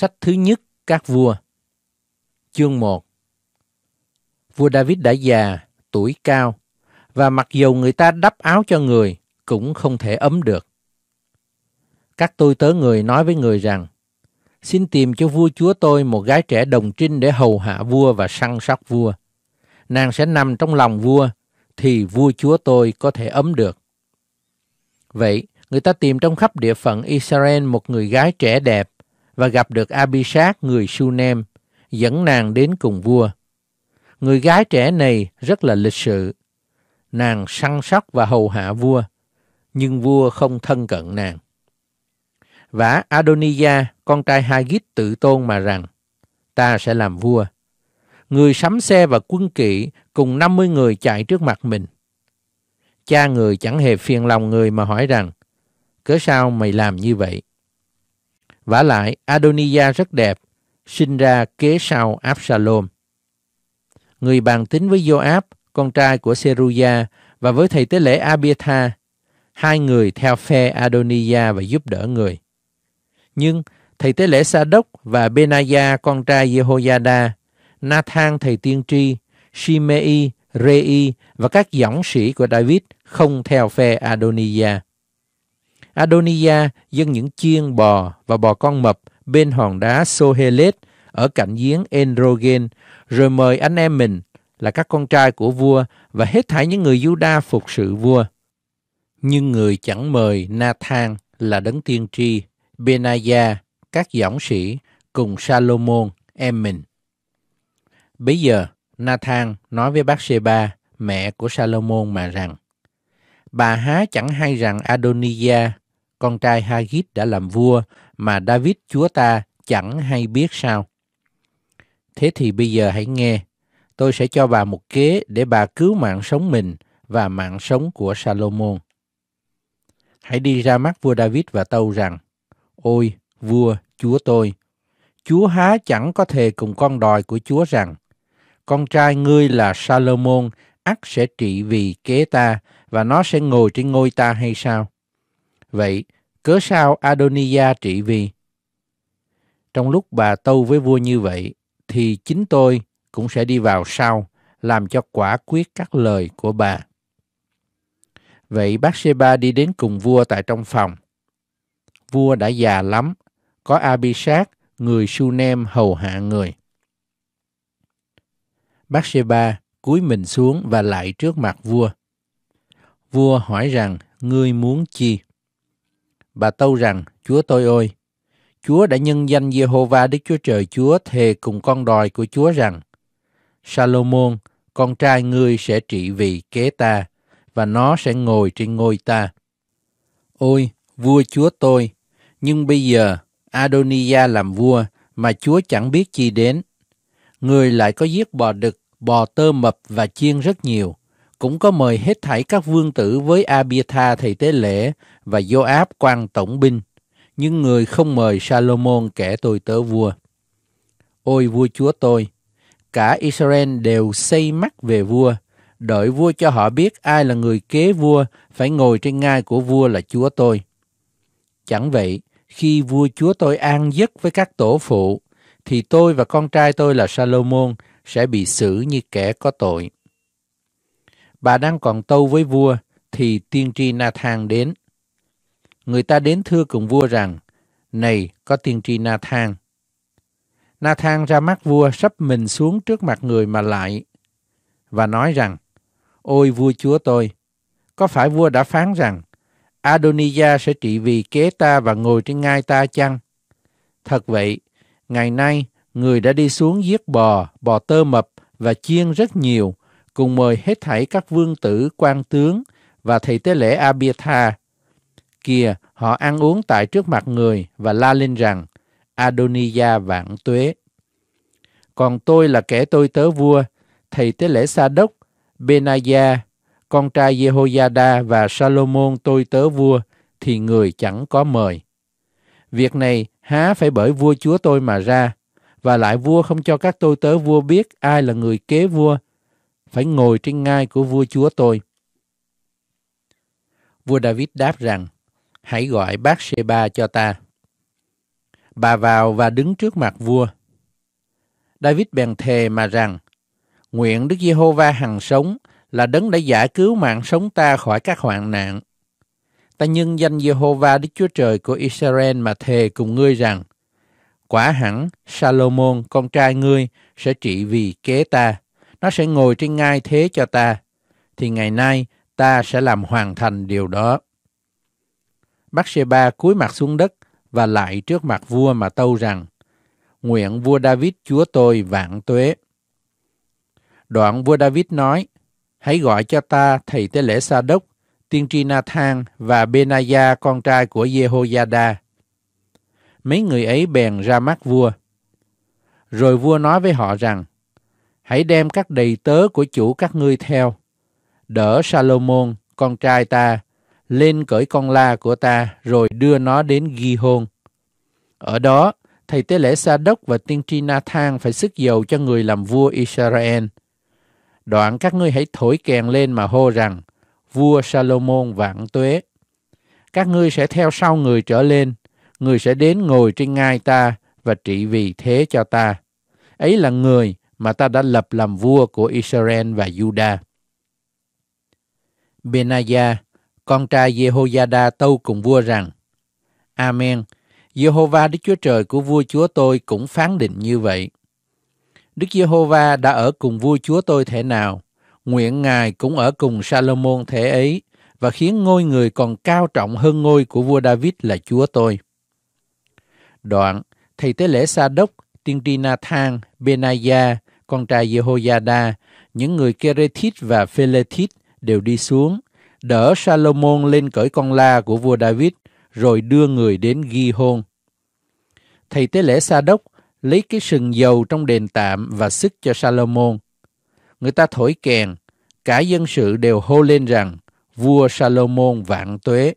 Sách thứ nhất Các vua Chương 1 Vua David đã già, tuổi cao, và mặc dù người ta đắp áo cho người, cũng không thể ấm được. Các tôi tớ người nói với người rằng, xin tìm cho vua chúa tôi một gái trẻ đồng trinh để hầu hạ vua và săn sóc vua. Nàng sẽ nằm trong lòng vua, thì vua chúa tôi có thể ấm được. Vậy, người ta tìm trong khắp địa phận Israel một người gái trẻ đẹp và gặp được Abishag người Sunem, dẫn nàng đến cùng vua. Người gái trẻ này rất là lịch sự. Nàng săn sóc và hầu hạ vua, nhưng vua không thân cận nàng. vả Adonija con trai Hagit tự tôn mà rằng, ta sẽ làm vua. Người sắm xe và quân kỵ cùng 50 người chạy trước mặt mình. Cha người chẳng hề phiền lòng người mà hỏi rằng, cớ sao mày làm như vậy? Vả lại, Adoniya rất đẹp, sinh ra kế sau Absalom. Người bàn tính với Joab, con trai của Seruya, và với thầy tế lễ Abiatha, hai người theo phe Adoniya và giúp đỡ người. Nhưng thầy tế lễ Sa và Benaya con trai Jehoiada, Nathan thầy tiên tri, Shimei, Rei và các dõng sĩ của David không theo phe Adoniya. Adonia dâng những chiên bò và bò con mập bên hòn đá Sohelet ở cạnh giếng Enrogen, rồi mời anh em mình là các con trai của vua và hết thảy những người Juda phục sự vua. Nhưng người chẳng mời Nathan là đấng tiên tri, Benaya, các giọng sĩ cùng Salomon em mình. Bây giờ Nathan nói với bác Seba, mẹ của Salomon mà rằng, bà há chẳng hay rằng Adonia con trai Hagit đã làm vua mà David chúa ta chẳng hay biết sao. Thế thì bây giờ hãy nghe, tôi sẽ cho bà một kế để bà cứu mạng sống mình và mạng sống của Salomon. Hãy đi ra mắt vua David và tâu rằng, Ôi, vua, chúa tôi, chúa há chẳng có thề cùng con đòi của chúa rằng, con trai ngươi là Salomon ắt sẽ trị vì kế ta và nó sẽ ngồi trên ngôi ta hay sao? Vậy, cớ sao Adonia trị vì? Trong lúc bà tâu với vua như vậy, thì chính tôi cũng sẽ đi vào sau, làm cho quả quyết các lời của bà. Vậy bác Seba đi đến cùng vua tại trong phòng. Vua đã già lắm, có Abishag, người Sunem hầu hạ người. Bác Seba cúi mình xuống và lại trước mặt vua. Vua hỏi rằng, ngươi muốn chi? Bà tâu rằng, Chúa tôi ơi, Chúa đã nhân danh Jehovah Đức Chúa Trời Chúa thề cùng con đòi của Chúa rằng, Salomon, con trai ngươi sẽ trị vì kế ta, và nó sẽ ngồi trên ngôi ta. Ôi, vua chúa tôi, nhưng bây giờ Adonia làm vua mà chúa chẳng biết chi đến. Người lại có giết bò đực, bò tơ mập và chiên rất nhiều, cũng có mời hết thảy các vương tử với Abitha thầy tế lễ và Joab quan tổng binh, nhưng người không mời Salomon kẻ tôi tớ vua. Ôi vua chúa tôi, cả Israel đều xây mắt về vua, đợi vua cho họ biết ai là người kế vua, phải ngồi trên ngai của vua là chúa tôi. Chẳng vậy, khi vua chúa tôi an giấc với các tổ phụ, thì tôi và con trai tôi là Salomon sẽ bị xử như kẻ có tội bà đang còn tâu với vua, thì tiên tri Nathan đến. Người ta đến thưa cùng vua rằng, này có tiên tri Nathan. Nathan ra mắt vua sắp mình xuống trước mặt người mà lại, và nói rằng, Ôi vua chúa tôi, có phải vua đã phán rằng, Adonija sẽ trị vì kế ta và ngồi trên ngai ta chăng? Thật vậy, ngày nay, người đã đi xuống giết bò, bò tơ mập và chiên rất nhiều, cùng mời hết thảy các vương tử, quan tướng và thầy tế lễ Abitha. Kìa, họ ăn uống tại trước mặt người và la lên rằng, Adoniya vạn tuế. Còn tôi là kẻ tôi tớ vua, thầy tế lễ Sa Đốc, Benaya, con trai Jehoiada và Salomon tôi tớ vua, thì người chẳng có mời. Việc này há phải bởi vua chúa tôi mà ra, và lại vua không cho các tôi tớ vua biết ai là người kế vua phải ngồi trên ngai của vua chúa tôi. Vua David đáp rằng, hãy gọi bác Sheba cho ta. Bà vào và đứng trước mặt vua. David bèn thề mà rằng, nguyện Đức Giê-hô-va hằng sống là đấng đã giải cứu mạng sống ta khỏi các hoạn nạn. Ta nhân danh Giê-hô-va Đức Chúa Trời của Israel mà thề cùng ngươi rằng, quả hẳn Salomon con trai ngươi sẽ trị vì kế ta nó sẽ ngồi trên ngai thế cho ta, thì ngày nay ta sẽ làm hoàn thành điều đó. Bác Sê Ba cúi mặt xuống đất và lại trước mặt vua mà tâu rằng, Nguyện vua David chúa tôi vạn tuế. Đoạn vua David nói, Hãy gọi cho ta thầy tế lễ Sa Đốc, tiên tri Na thang và Benaya con trai của Jehoiada. Mấy người ấy bèn ra mắt vua. Rồi vua nói với họ rằng, hãy đem các đầy tớ của chủ các ngươi theo. Đỡ Salomon, con trai ta, lên cởi con la của ta rồi đưa nó đến ghi hôn. Ở đó, thầy tế lễ Sa Đốc và tiên tri Na thang phải sức dầu cho người làm vua Israel. Đoạn các ngươi hãy thổi kèn lên mà hô rằng, vua Salomon vạn tuế. Các ngươi sẽ theo sau người trở lên, người sẽ đến ngồi trên ngai ta và trị vì thế cho ta. Ấy là người mà ta đã lập làm vua của Israel và Judah. Benaya, con trai Jehoiada tâu cùng vua rằng, Amen, Jehovah Đức Chúa Trời của vua chúa tôi cũng phán định như vậy. Đức Jehovah đã ở cùng vua chúa tôi thể nào, nguyện Ngài cũng ở cùng Salomon thể ấy, và khiến ngôi người còn cao trọng hơn ngôi của vua David là chúa tôi. Đoạn, thầy tế lễ Sa Đốc, tiên tri Na-thang Benaya, con trai Jehoiada, những người Kerethit và Phelethit đều đi xuống, đỡ Salomon lên cởi con la của vua David, rồi đưa người đến ghi hôn. Thầy tế lễ Sa Đốc lấy cái sừng dầu trong đền tạm và sức cho Salomon. Người ta thổi kèn, cả dân sự đều hô lên rằng vua Salomon vạn tuế.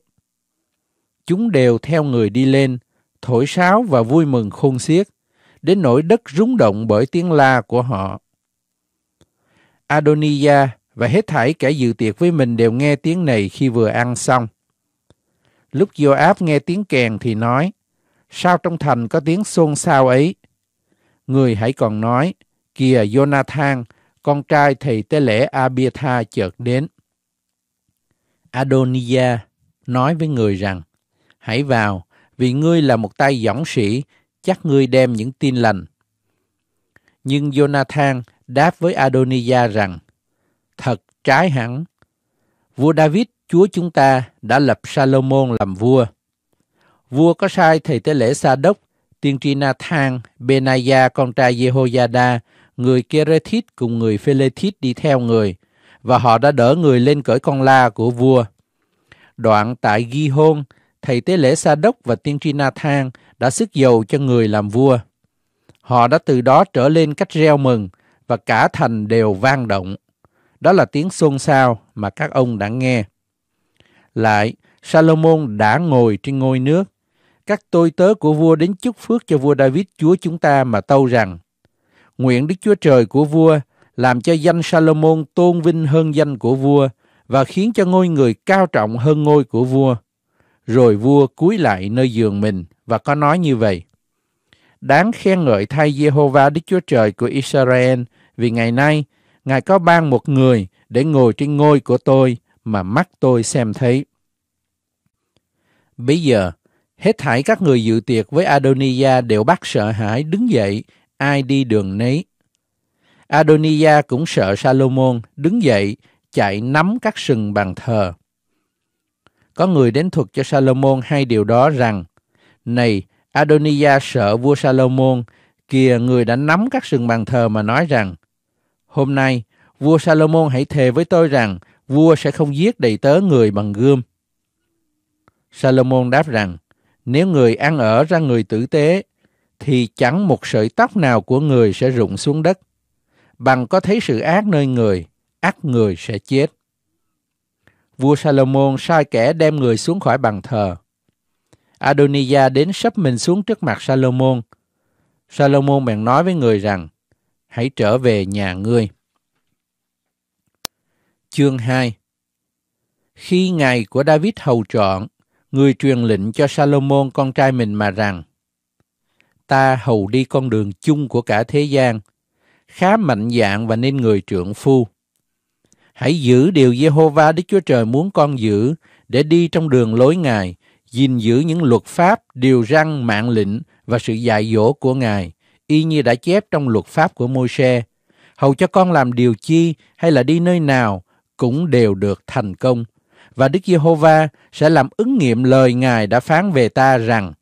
Chúng đều theo người đi lên, thổi sáo và vui mừng khôn xiết đến nỗi đất rúng động bởi tiếng la của họ. Adonia và hết thảy kẻ dự tiệc với mình đều nghe tiếng này khi vừa ăn xong. Lúc Joab nghe tiếng kèn thì nói, sao trong thành có tiếng xôn xao ấy? Người hãy còn nói, kìa Jonathan, con trai thầy tế lễ Abiatha chợt đến. Adonia nói với người rằng, hãy vào, vì ngươi là một tay dõng sĩ chắc ngươi đem những tin lành. Nhưng Jonathan đáp với Adoniya rằng, thật trái hẳn. Vua David, chúa chúng ta, đã lập Salomon làm vua. Vua có sai thầy tế lễ Sa Đốc, tiên tri Nathan, Benaya con trai Jehoiada, người Kerethit cùng người Phelethit đi theo người, và họ đã đỡ người lên cởi con la của vua. Đoạn tại Ghi Hôn, thầy tế lễ Sa Đốc và tiên tri Na Thang đã sức dầu cho người làm vua. Họ đã từ đó trở lên cách reo mừng và cả thành đều vang động. Đó là tiếng xôn xao mà các ông đã nghe. Lại, Salomon đã ngồi trên ngôi nước. Các tôi tớ của vua đến chúc phước cho vua David Chúa chúng ta mà tâu rằng Nguyện Đức Chúa Trời của vua làm cho danh Salomon tôn vinh hơn danh của vua và khiến cho ngôi người cao trọng hơn ngôi của vua rồi vua cúi lại nơi giường mình và có nói như vậy. Đáng khen ngợi thay Jehovah Đức Chúa Trời của Israel vì ngày nay Ngài có ban một người để ngồi trên ngôi của tôi mà mắt tôi xem thấy. Bây giờ, hết thảy các người dự tiệc với Adonia đều bắt sợ hãi đứng dậy, ai đi đường nấy. Adonia cũng sợ Salomon đứng dậy, chạy nắm các sừng bàn thờ. Có người đến thuật cho Salomon hai điều đó rằng, Này, Adonia sợ vua Salomon, kìa người đã nắm các sừng bàn thờ mà nói rằng, Hôm nay, vua Salomon hãy thề với tôi rằng, vua sẽ không giết đầy tớ người bằng gươm. Salomon đáp rằng, nếu người ăn ở ra người tử tế, thì chẳng một sợi tóc nào của người sẽ rụng xuống đất. Bằng có thấy sự ác nơi người, ác người sẽ chết vua Salomon sai kẻ đem người xuống khỏi bàn thờ. Adoniya đến sấp mình xuống trước mặt Salomon. Salomon bèn nói với người rằng, hãy trở về nhà ngươi. Chương 2 Khi ngày của David hầu trọn, người truyền lệnh cho Salomon con trai mình mà rằng, ta hầu đi con đường chung của cả thế gian, khá mạnh dạn và nên người trưởng phu. Hãy giữ điều giê-hô-va Đức Chúa Trời muốn con giữ để đi trong đường lối Ngài, gìn giữ những luật pháp, điều răn, mạng lệnh và sự dạy dỗ của Ngài, y như đã chép trong luật pháp của Môi-se. Hầu cho con làm điều chi hay là đi nơi nào cũng đều được thành công. Và Đức Giê-hô-va sẽ làm ứng nghiệm lời Ngài đã phán về ta rằng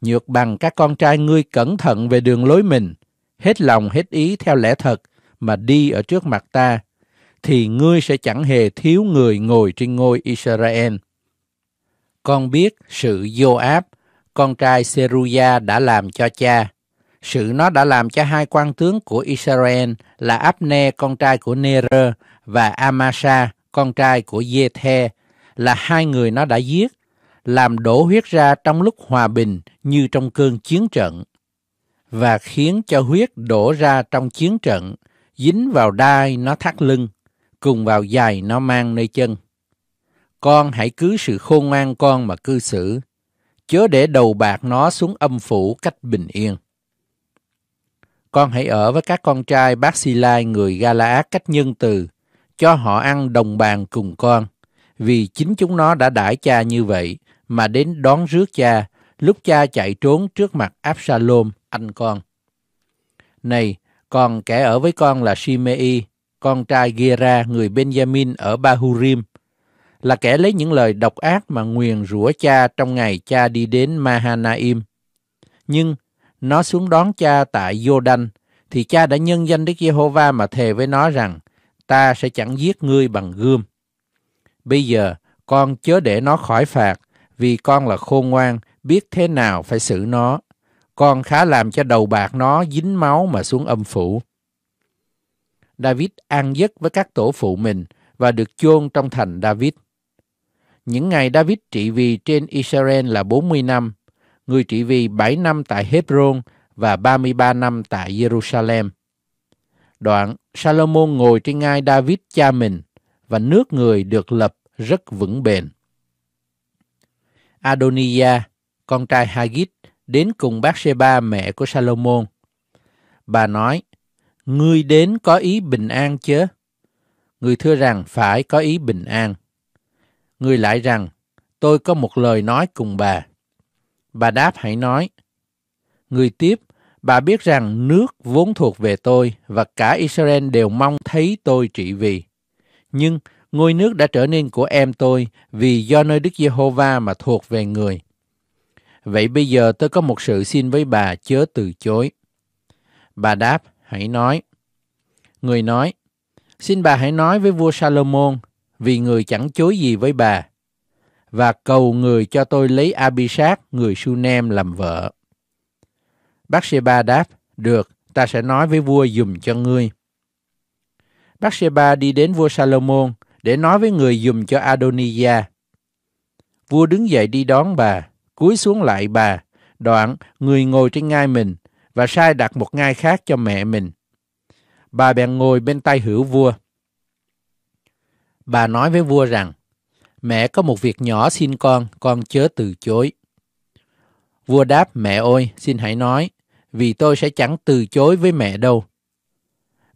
Nhược bằng các con trai ngươi cẩn thận về đường lối mình, hết lòng hết ý theo lẽ thật mà đi ở trước mặt ta, thì ngươi sẽ chẳng hề thiếu người ngồi trên ngôi Israel. Con biết sự vô áp con trai Seruya đã làm cho cha. Sự nó đã làm cho hai quan tướng của Israel là Abne, con trai của Ner, và Amasa, con trai của Jethe, là hai người nó đã giết, làm đổ huyết ra trong lúc hòa bình như trong cơn chiến trận, và khiến cho huyết đổ ra trong chiến trận, dính vào đai nó thắt lưng cùng vào dài nó mang nơi chân. Con hãy cứ sự khôn ngoan con mà cư xử, chớ để đầu bạc nó xuống âm phủ cách bình yên. Con hãy ở với các con trai bác Si Lai người ga-la Galaad cách nhân từ, cho họ ăn đồng bàn cùng con, vì chính chúng nó đã đãi cha như vậy mà đến đón rước cha lúc cha chạy trốn trước mặt Absalom, anh con. Này, còn kẻ ở với con là Shimei, con trai Gera người Benjamin ở Bahurim, là kẻ lấy những lời độc ác mà nguyền rủa cha trong ngày cha đi đến Mahanaim. Nhưng nó xuống đón cha tại Jordan, thì cha đã nhân danh Đức Giê-hô-va mà thề với nó rằng, ta sẽ chẳng giết ngươi bằng gươm. Bây giờ, con chớ để nó khỏi phạt, vì con là khôn ngoan, biết thế nào phải xử nó. Con khá làm cho đầu bạc nó dính máu mà xuống âm phủ. David an giấc với các tổ phụ mình và được chôn trong thành David. Những ngày David trị vì trên Israel là 40 năm, người trị vì 7 năm tại Hebron và 33 năm tại Jerusalem. Đoạn, Salomon ngồi trên ngai David cha mình và nước người được lập rất vững bền. Adoniya, con trai Hagit, đến cùng bác Seba mẹ của Salomon. Bà nói, ngươi đến có ý bình an chớ? Người thưa rằng phải có ý bình an. Người lại rằng, tôi có một lời nói cùng bà. Bà đáp hãy nói. Người tiếp, bà biết rằng nước vốn thuộc về tôi và cả Israel đều mong thấy tôi trị vì. Nhưng ngôi nước đã trở nên của em tôi vì do nơi Đức Giê-hô-va mà thuộc về người. Vậy bây giờ tôi có một sự xin với bà chớ từ chối. Bà đáp, hãy nói. Người nói, xin bà hãy nói với vua Salomon, vì người chẳng chối gì với bà, và cầu người cho tôi lấy Abishag, người Sunem làm vợ. Bác Sê Ba đáp, được, ta sẽ nói với vua dùm cho ngươi. Bác Sê Ba đi đến vua Salomon để nói với người dùm cho Adoniya. Vua đứng dậy đi đón bà, cúi xuống lại bà, đoạn người ngồi trên ngai mình và sai đặt một ngai khác cho mẹ mình. Bà bèn ngồi bên tay hữu vua. Bà nói với vua rằng, mẹ có một việc nhỏ xin con, con chớ từ chối. Vua đáp, mẹ ơi, xin hãy nói, vì tôi sẽ chẳng từ chối với mẹ đâu.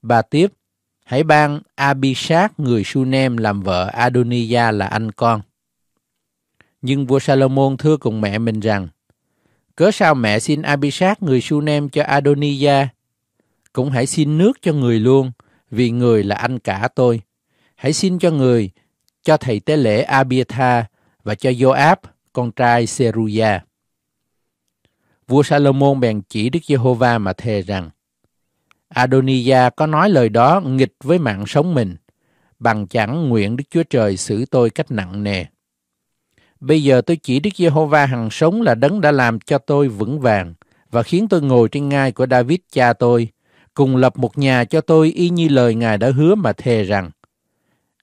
Bà tiếp, hãy ban Abishag người Sunem làm vợ Adoniya là anh con. Nhưng vua Salomon thưa cùng mẹ mình rằng, Cớ sao mẹ xin Abishag người Sunem cho Adonija? Cũng hãy xin nước cho người luôn, vì người là anh cả tôi. Hãy xin cho người, cho thầy tế lễ Abiatha và cho Joab, con trai Seruya. Vua Salomon bèn chỉ Đức Giê-hô-va mà thề rằng, Adonija có nói lời đó nghịch với mạng sống mình, bằng chẳng nguyện Đức Chúa Trời xử tôi cách nặng nề. Bây giờ tôi chỉ Đức Giê-hô-va hằng sống là đấng đã làm cho tôi vững vàng và khiến tôi ngồi trên ngai của David cha tôi, cùng lập một nhà cho tôi y như lời Ngài đã hứa mà thề rằng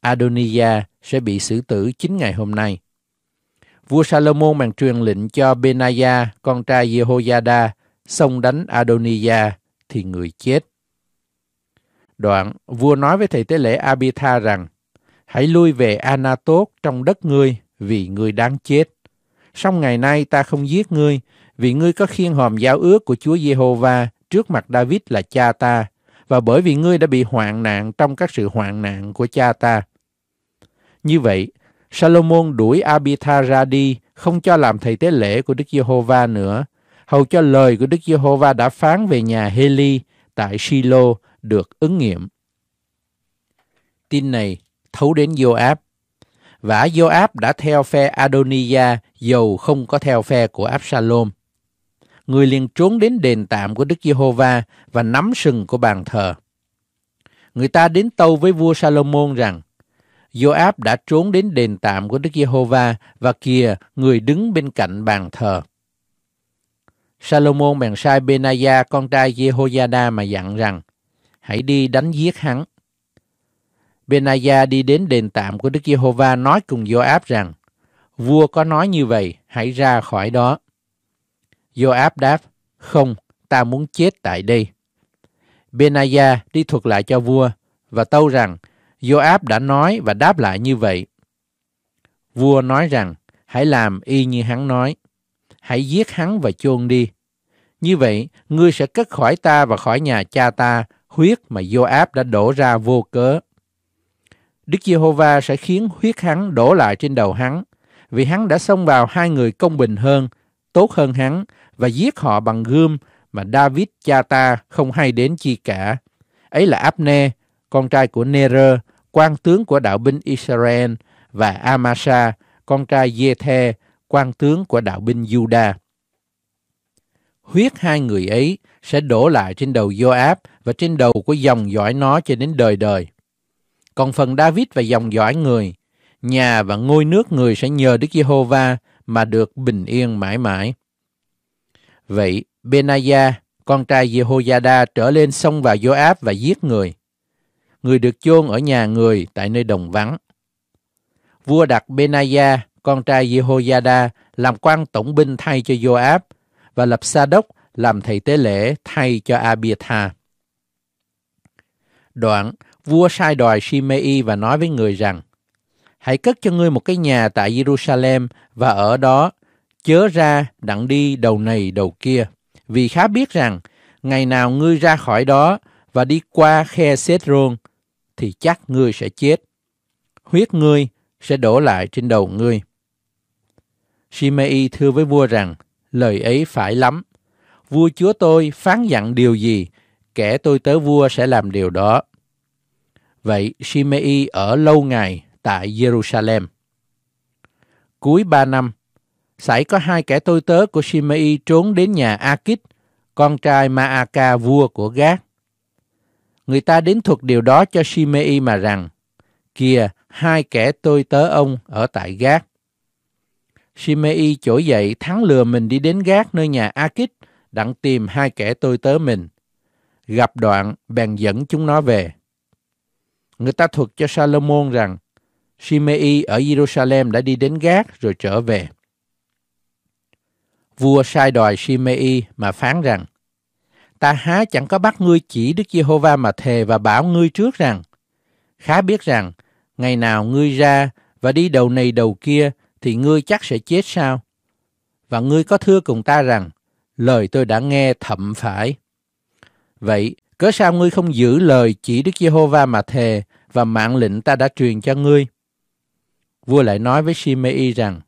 Adonija sẽ bị xử tử chính ngày hôm nay. Vua Salomon mang truyền lệnh cho Benaya, con trai Jehoiada, xông đánh Adonija thì người chết. Đoạn, vua nói với thầy tế lễ Abitha rằng, hãy lui về Anatot trong đất ngươi vì ngươi đáng chết. Song ngày nay ta không giết ngươi, vì ngươi có khiên hòm giao ước của Chúa Giê-hô-va trước mặt David là cha ta, và bởi vì ngươi đã bị hoạn nạn trong các sự hoạn nạn của cha ta. Như vậy, Salomon đuổi Abitha ra đi, không cho làm thầy tế lễ của Đức Giê-hô-va nữa, hầu cho lời của Đức Giê-hô-va đã phán về nhà Heli tại Silo được ứng nghiệm. Tin này thấu đến Joab và Joab đã theo phe Adoniya dầu không có theo phe của Absalom. Người liền trốn đến đền tạm của Đức Giê-hô-va và nắm sừng của bàn thờ. Người ta đến tâu với vua Salomon rằng Joab đã trốn đến đền tạm của Đức Giê-hô-va và kìa người đứng bên cạnh bàn thờ. Salomon bèn sai Benaya con trai Jehoiada mà dặn rằng hãy đi đánh giết hắn. Benaya đi đến đền tạm của Đức Giê-hô-va nói cùng Joab rằng, vua có nói như vậy, hãy ra khỏi đó. Joab đáp, không, ta muốn chết tại đây. Benaya đi thuật lại cho vua và tâu rằng Joab đã nói và đáp lại như vậy. Vua nói rằng hãy làm y như hắn nói, hãy giết hắn và chôn đi. Như vậy, ngươi sẽ cất khỏi ta và khỏi nhà cha ta huyết mà Joab đã đổ ra vô cớ. Đức Giê-hô-va sẽ khiến huyết hắn đổ lại trên đầu hắn, vì hắn đã xông vào hai người công bình hơn, tốt hơn hắn và giết họ bằng gươm mà David cha ta không hay đến chi cả. Ấy là Abne, con trai của Nere, quan tướng của đạo binh Israel và Amasa, con trai Giê-the, quan tướng của đạo binh Juda. Huyết hai người ấy sẽ đổ lại trên đầu Joab và trên đầu của dòng dõi nó cho đến đời đời. Còn phần David và dòng dõi người, nhà và ngôi nước người sẽ nhờ Đức Giê-hô-va mà được bình yên mãi mãi. Vậy, Benaya, con trai Jehoiada trở lên sông vào Joab và giết người. Người được chôn ở nhà người tại nơi đồng vắng. Vua đặt Benaya, con trai Jehoiada, làm quan tổng binh thay cho Joab và lập Sa đốc làm thầy tế lễ thay cho Abiathar. Đoạn, vua sai đòi Shimei và nói với người rằng, Hãy cất cho ngươi một cái nhà tại Jerusalem và ở đó, chớ ra đặng đi đầu này đầu kia. Vì khá biết rằng, ngày nào ngươi ra khỏi đó và đi qua khe Sethron, thì chắc ngươi sẽ chết. Huyết ngươi sẽ đổ lại trên đầu ngươi. Shimei thưa với vua rằng, lời ấy phải lắm. Vua chúa tôi phán dặn điều gì, kẻ tôi tới vua sẽ làm điều đó. Vậy Shimei ở lâu ngày tại Jerusalem. Cuối ba năm, xảy có hai kẻ tôi tớ của Shimei trốn đến nhà Akit, con trai Maaka vua của Gác. Người ta đến thuật điều đó cho Shimei mà rằng, kìa hai kẻ tôi tớ ông ở tại Gác. Shimei trỗi dậy thắng lừa mình đi đến Gác nơi nhà Akit, đặng tìm hai kẻ tôi tớ mình. Gặp đoạn, bèn dẫn chúng nó về người ta thuật cho Salomon rằng Shimei ở Jerusalem đã đi đến gác rồi trở về. Vua sai đòi Shimei mà phán rằng Ta há chẳng có bắt ngươi chỉ Đức Giê-hô-va mà thề và bảo ngươi trước rằng Khá biết rằng ngày nào ngươi ra và đi đầu này đầu kia thì ngươi chắc sẽ chết sao? Và ngươi có thưa cùng ta rằng lời tôi đã nghe thậm phải. Vậy Cớ sao ngươi không giữ lời chỉ Đức Giê-hô-va mà thề và mạng lệnh ta đã truyền cho ngươi? Vua lại nói với Shimei rằng,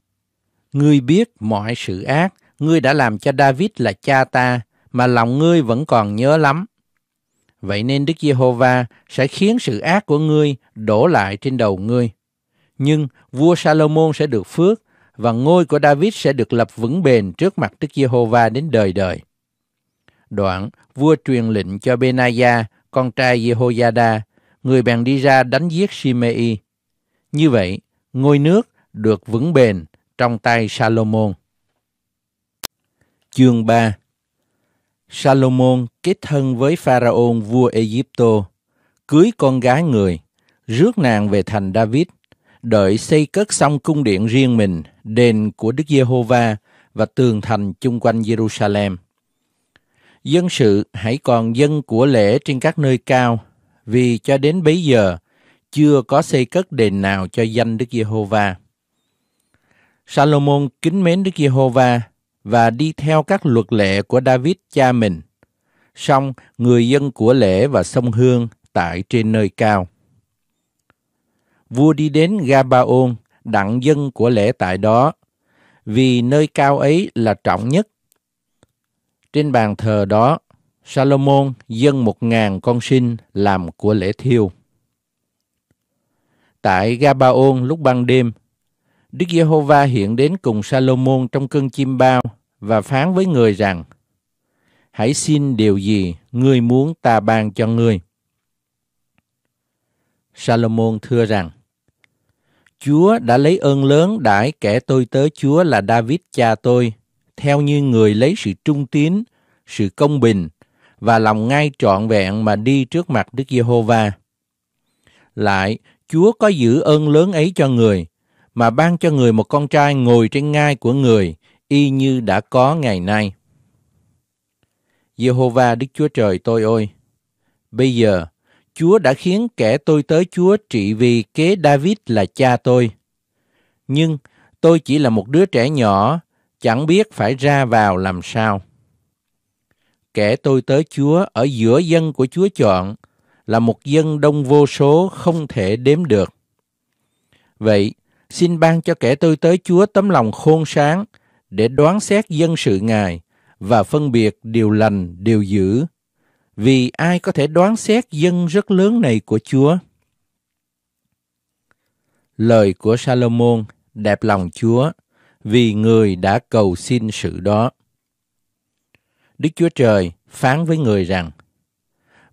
Ngươi biết mọi sự ác, ngươi đã làm cho David là cha ta, mà lòng ngươi vẫn còn nhớ lắm. Vậy nên Đức Giê-hô-va sẽ khiến sự ác của ngươi đổ lại trên đầu ngươi. Nhưng vua Salomon sẽ được phước và ngôi của David sẽ được lập vững bền trước mặt Đức Giê-hô-va đến đời đời. Đoạn, vua truyền lệnh cho Benaya, con trai Jehoiada, người bèn đi ra đánh giết Shimei. Như vậy, ngôi nước được vững bền trong tay Salomon. Chương 3 Salomon kết thân với Pharaon vua Egypto, cưới con gái người, rước nàng về thành David, đợi xây cất xong cung điện riêng mình, đền của Đức Giê-hô-va và tường thành chung quanh Jerusalem dân sự hãy còn dân của lễ trên các nơi cao, vì cho đến bấy giờ chưa có xây cất đền nào cho danh Đức Giê-hô-va. Salomon kính mến Đức Giê-hô-va và đi theo các luật lệ của David cha mình. Song người dân của lễ và sông Hương tại trên nơi cao. Vua đi đến Gabaon, đặng dân của lễ tại đó, vì nơi cao ấy là trọng nhất trên bàn thờ đó, Salomon dâng một ngàn con sinh làm của lễ thiêu. Tại Gabaon lúc ban đêm, Đức Giê-hô-va hiện đến cùng Salomon trong cơn chim bao và phán với người rằng, Hãy xin điều gì ngươi muốn ta ban cho ngươi. Salomon thưa rằng, Chúa đã lấy ơn lớn đãi kẻ tôi tớ Chúa là David cha tôi theo như người lấy sự trung tín, sự công bình và lòng ngay trọn vẹn mà đi trước mặt Đức Giê-hô-va. Lại, Chúa có giữ ơn lớn ấy cho người, mà ban cho người một con trai ngồi trên ngai của người, y như đã có ngày nay. Giê-hô-va Đức Chúa Trời tôi ơi! Bây giờ, Chúa đã khiến kẻ tôi tới Chúa trị vì kế David là cha tôi. Nhưng tôi chỉ là một đứa trẻ nhỏ chẳng biết phải ra vào làm sao. Kẻ tôi tới Chúa ở giữa dân của Chúa chọn là một dân đông vô số không thể đếm được. Vậy, xin ban cho kẻ tôi tới Chúa tấm lòng khôn sáng để đoán xét dân sự Ngài và phân biệt điều lành, điều dữ. Vì ai có thể đoán xét dân rất lớn này của Chúa? Lời của Salomon đẹp lòng Chúa vì người đã cầu xin sự đó. Đức Chúa Trời phán với người rằng,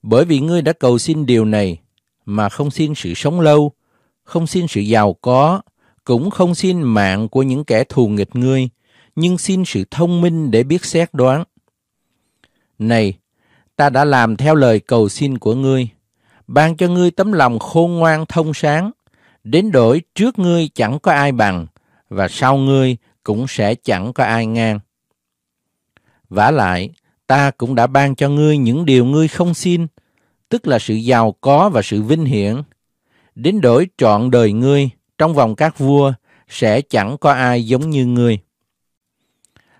bởi vì ngươi đã cầu xin điều này mà không xin sự sống lâu, không xin sự giàu có, cũng không xin mạng của những kẻ thù nghịch ngươi, nhưng xin sự thông minh để biết xét đoán. Này, ta đã làm theo lời cầu xin của ngươi, ban cho ngươi tấm lòng khôn ngoan thông sáng, đến đổi trước ngươi chẳng có ai bằng, và sau ngươi cũng sẽ chẳng có ai ngang. Vả lại, ta cũng đã ban cho ngươi những điều ngươi không xin, tức là sự giàu có và sự vinh hiển. Đến đổi trọn đời ngươi, trong vòng các vua, sẽ chẳng có ai giống như ngươi.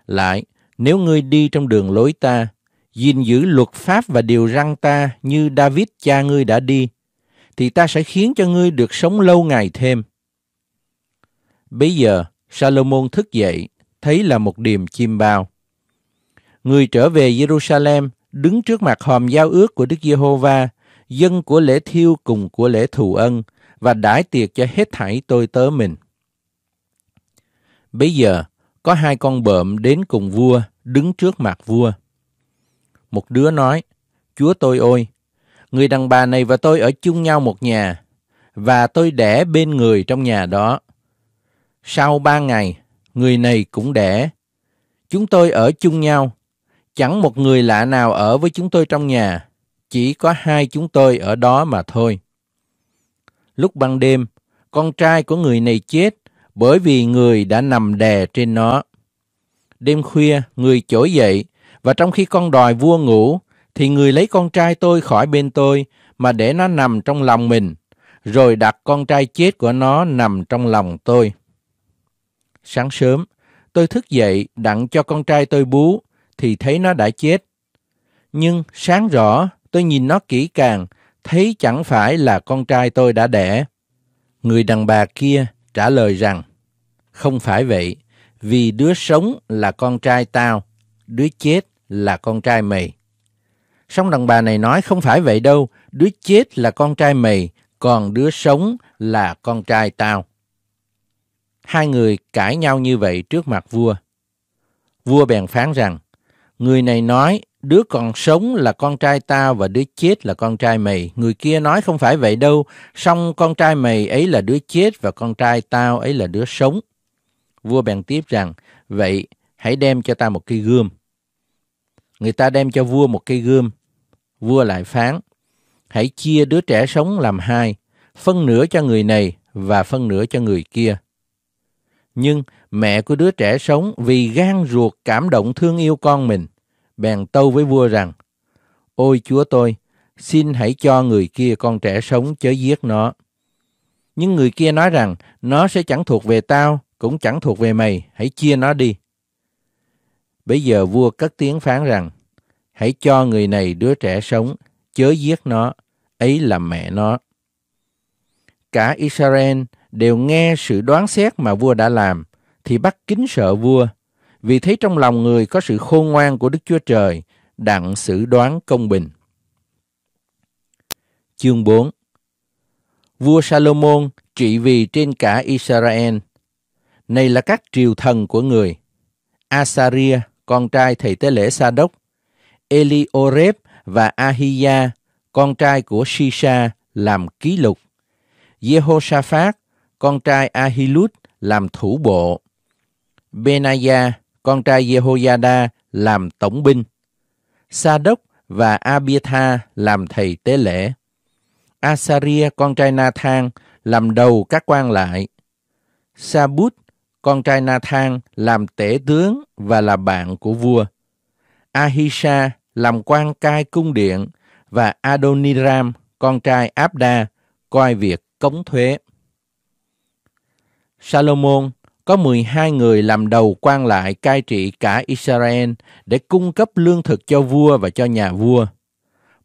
Lại, nếu ngươi đi trong đường lối ta, gìn giữ luật pháp và điều răn ta như David cha ngươi đã đi, thì ta sẽ khiến cho ngươi được sống lâu ngày thêm. Bây giờ, Salomon thức dậy, thấy là một điềm chim bao. Người trở về Jerusalem, đứng trước mặt hòm giao ước của Đức Giê-hô-va, dân của lễ thiêu cùng của lễ thù ân, và đãi tiệc cho hết thảy tôi tớ mình. Bây giờ, có hai con bợm đến cùng vua, đứng trước mặt vua. Một đứa nói, Chúa tôi ôi, người đàn bà này và tôi ở chung nhau một nhà, và tôi đẻ bên người trong nhà đó. Sau ba ngày, người này cũng đẻ. Chúng tôi ở chung nhau. Chẳng một người lạ nào ở với chúng tôi trong nhà. Chỉ có hai chúng tôi ở đó mà thôi. Lúc ban đêm, con trai của người này chết bởi vì người đã nằm đè trên nó. Đêm khuya, người trỗi dậy và trong khi con đòi vua ngủ thì người lấy con trai tôi khỏi bên tôi mà để nó nằm trong lòng mình rồi đặt con trai chết của nó nằm trong lòng tôi. Sáng sớm, tôi thức dậy đặng cho con trai tôi bú, thì thấy nó đã chết. Nhưng sáng rõ, tôi nhìn nó kỹ càng, thấy chẳng phải là con trai tôi đã đẻ. Người đàn bà kia trả lời rằng, không phải vậy, vì đứa sống là con trai tao, đứa chết là con trai mày. Song đàn bà này nói không phải vậy đâu, đứa chết là con trai mày, còn đứa sống là con trai tao. Hai người cãi nhau như vậy trước mặt vua. Vua bèn phán rằng, người này nói đứa còn sống là con trai ta và đứa chết là con trai mày. Người kia nói không phải vậy đâu, song con trai mày ấy là đứa chết và con trai tao ấy là đứa sống. Vua bèn tiếp rằng, vậy hãy đem cho ta một cây gươm. Người ta đem cho vua một cây gươm. Vua lại phán, hãy chia đứa trẻ sống làm hai, phân nửa cho người này và phân nửa cho người kia. Nhưng mẹ của đứa trẻ sống vì gan ruột cảm động thương yêu con mình, bèn tâu với vua rằng, Ôi chúa tôi, xin hãy cho người kia con trẻ sống chớ giết nó. Nhưng người kia nói rằng, nó sẽ chẳng thuộc về tao, cũng chẳng thuộc về mày, hãy chia nó đi. Bây giờ vua cất tiếng phán rằng, hãy cho người này đứa trẻ sống, chớ giết nó, ấy là mẹ nó. Cả Israel đều nghe sự đoán xét mà vua đã làm, thì bắt kính sợ vua, vì thấy trong lòng người có sự khôn ngoan của Đức Chúa Trời, đặng xử đoán công bình. Chương 4 Vua Salomon trị vì trên cả Israel. Này là các triều thần của người. Asaria, con trai thầy tế lễ Sa Đốc, Eliorep và Ahiya, con trai của Shisha, làm ký lục. Jehoshaphat, con trai Ahilud làm thủ bộ. Benaya, con trai Jehoiada làm tổng binh. Sa và Abiatha làm thầy tế lễ. Asaria, con trai Nathan, làm đầu các quan lại. Sabut, con trai Nathan, làm tể tướng và là bạn của vua. Ahisha làm quan cai cung điện và Adoniram, con trai Abda, coi việc cống thuế. Salomon có 12 người làm đầu quan lại cai trị cả Israel để cung cấp lương thực cho vua và cho nhà vua.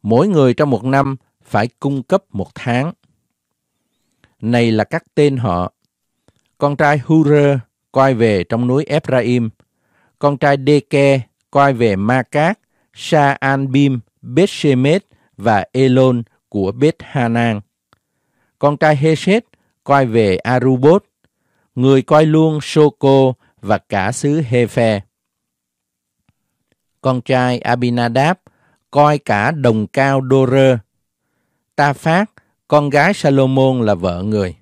Mỗi người trong một năm phải cung cấp một tháng. Này là các tên họ. Con trai Hurơ coi về trong núi Ephraim. Con trai Deke coi về Ma Cát, Sa An Bim, Beth Shemet và Elon của Beth Hanan. Con trai Hesed coi về Arubot người coi luôn sô và cả xứ hê Con trai Abinadab coi cả đồng cao đô Ta phát, con gái Salomon là vợ người.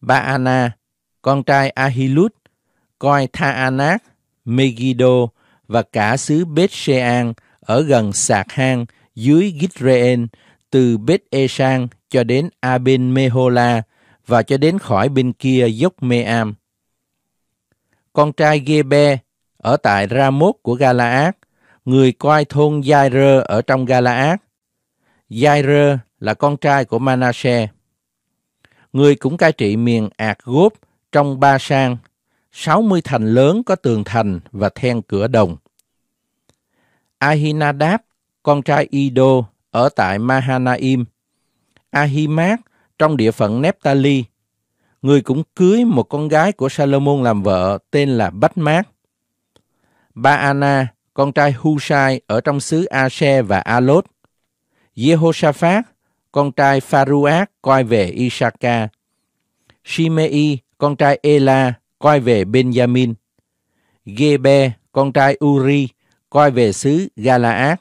Ba Anna, con trai Ahilut, coi Tha Anak, Megiddo và cả xứ Bethsean ở gần Sạc Hang dưới Gitreen từ Bethesang cho đến abin Mehola và cho đến khỏi bên kia dốc Meam. Con trai Gebe ở tại Ramot của Galaad, người coi thôn Jair ở trong Galaad. Jair là con trai của Manasseh. Người cũng cai trị miền Ạc Gốp trong ba sang, 60 thành lớn có tường thành và then cửa đồng. Ahinadab, con trai Ido, ở tại Mahanaim. Ahimat, trong địa phận Nephtali. Người cũng cưới một con gái của Salomon làm vợ tên là Bách Mát. Ba Ana, con trai Husai ở trong xứ Ashe và Alot. Jehoshaphat, con trai Pharuác coi về Isaka. Shimei, con trai Ela, coi về Benjamin. Gebe, con trai Uri, coi về xứ Galaad.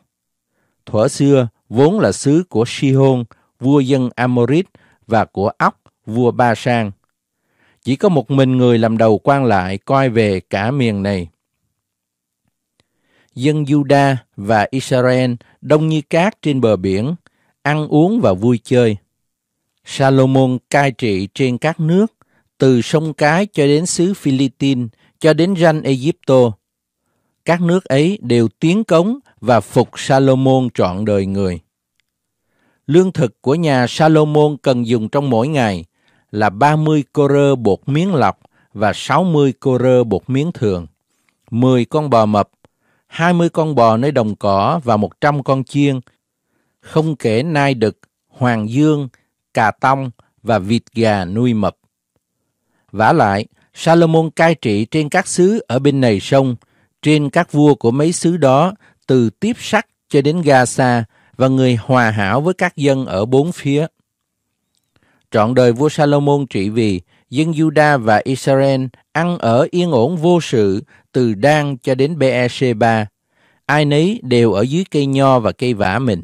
Thuở xưa, vốn là xứ của Sihon, vua dân Amorit và của óc vua Ba Sang. Chỉ có một mình người làm đầu quan lại coi về cả miền này. Dân Juda và Israel đông như cát trên bờ biển, ăn uống và vui chơi. Salomon cai trị trên các nước, từ sông Cái cho đến xứ Philippines, cho đến ranh Egypto. Các nước ấy đều tiến cống và phục Salomon trọn đời người. Lương thực của nhà Salomon cần dùng trong mỗi ngày là 30 cô rơ bột miếng lọc và 60 cô rơ bột miếng thường, 10 con bò mập, 20 con bò nơi đồng cỏ và 100 con chiên, không kể nai đực, hoàng dương, cà tông và vịt gà nuôi mập. Vả lại, Salomon cai trị trên các xứ ở bên này sông, trên các vua của mấy xứ đó từ tiếp sắc cho đến Gaza và người hòa hảo với các dân ở bốn phía. Trọn đời vua Salomon trị vì dân Juda và Israel ăn ở yên ổn vô sự từ Dan cho đến BEC3. Ai nấy đều ở dưới cây nho và cây vả mình.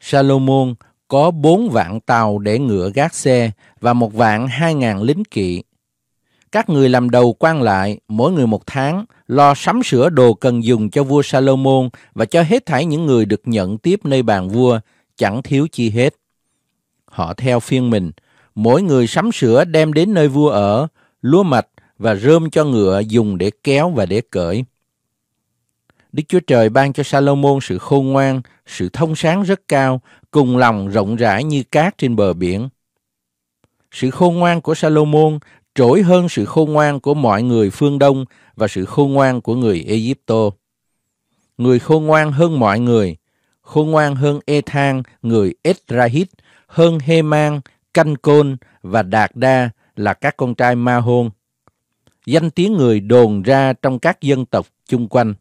Salomon có bốn vạn tàu để ngựa gác xe và một vạn hai ngàn lính kỵ. Các người làm đầu quan lại, mỗi người một tháng, lo sắm sửa đồ cần dùng cho vua Salomon và cho hết thảy những người được nhận tiếp nơi bàn vua, chẳng thiếu chi hết. Họ theo phiên mình, mỗi người sắm sửa đem đến nơi vua ở, lúa mạch và rơm cho ngựa dùng để kéo và để cởi. Đức Chúa Trời ban cho Salomon sự khôn ngoan, sự thông sáng rất cao, cùng lòng rộng rãi như cát trên bờ biển. Sự khôn ngoan của Salomon trỗi hơn sự khôn ngoan của mọi người phương Đông và sự khôn ngoan của người Egypto. Người khôn ngoan hơn mọi người, khôn ngoan hơn Ethan, người Ezrahit, hơn Heman, Canh Côn và Đạt Đa là các con trai ma hôn. Danh tiếng người đồn ra trong các dân tộc chung quanh.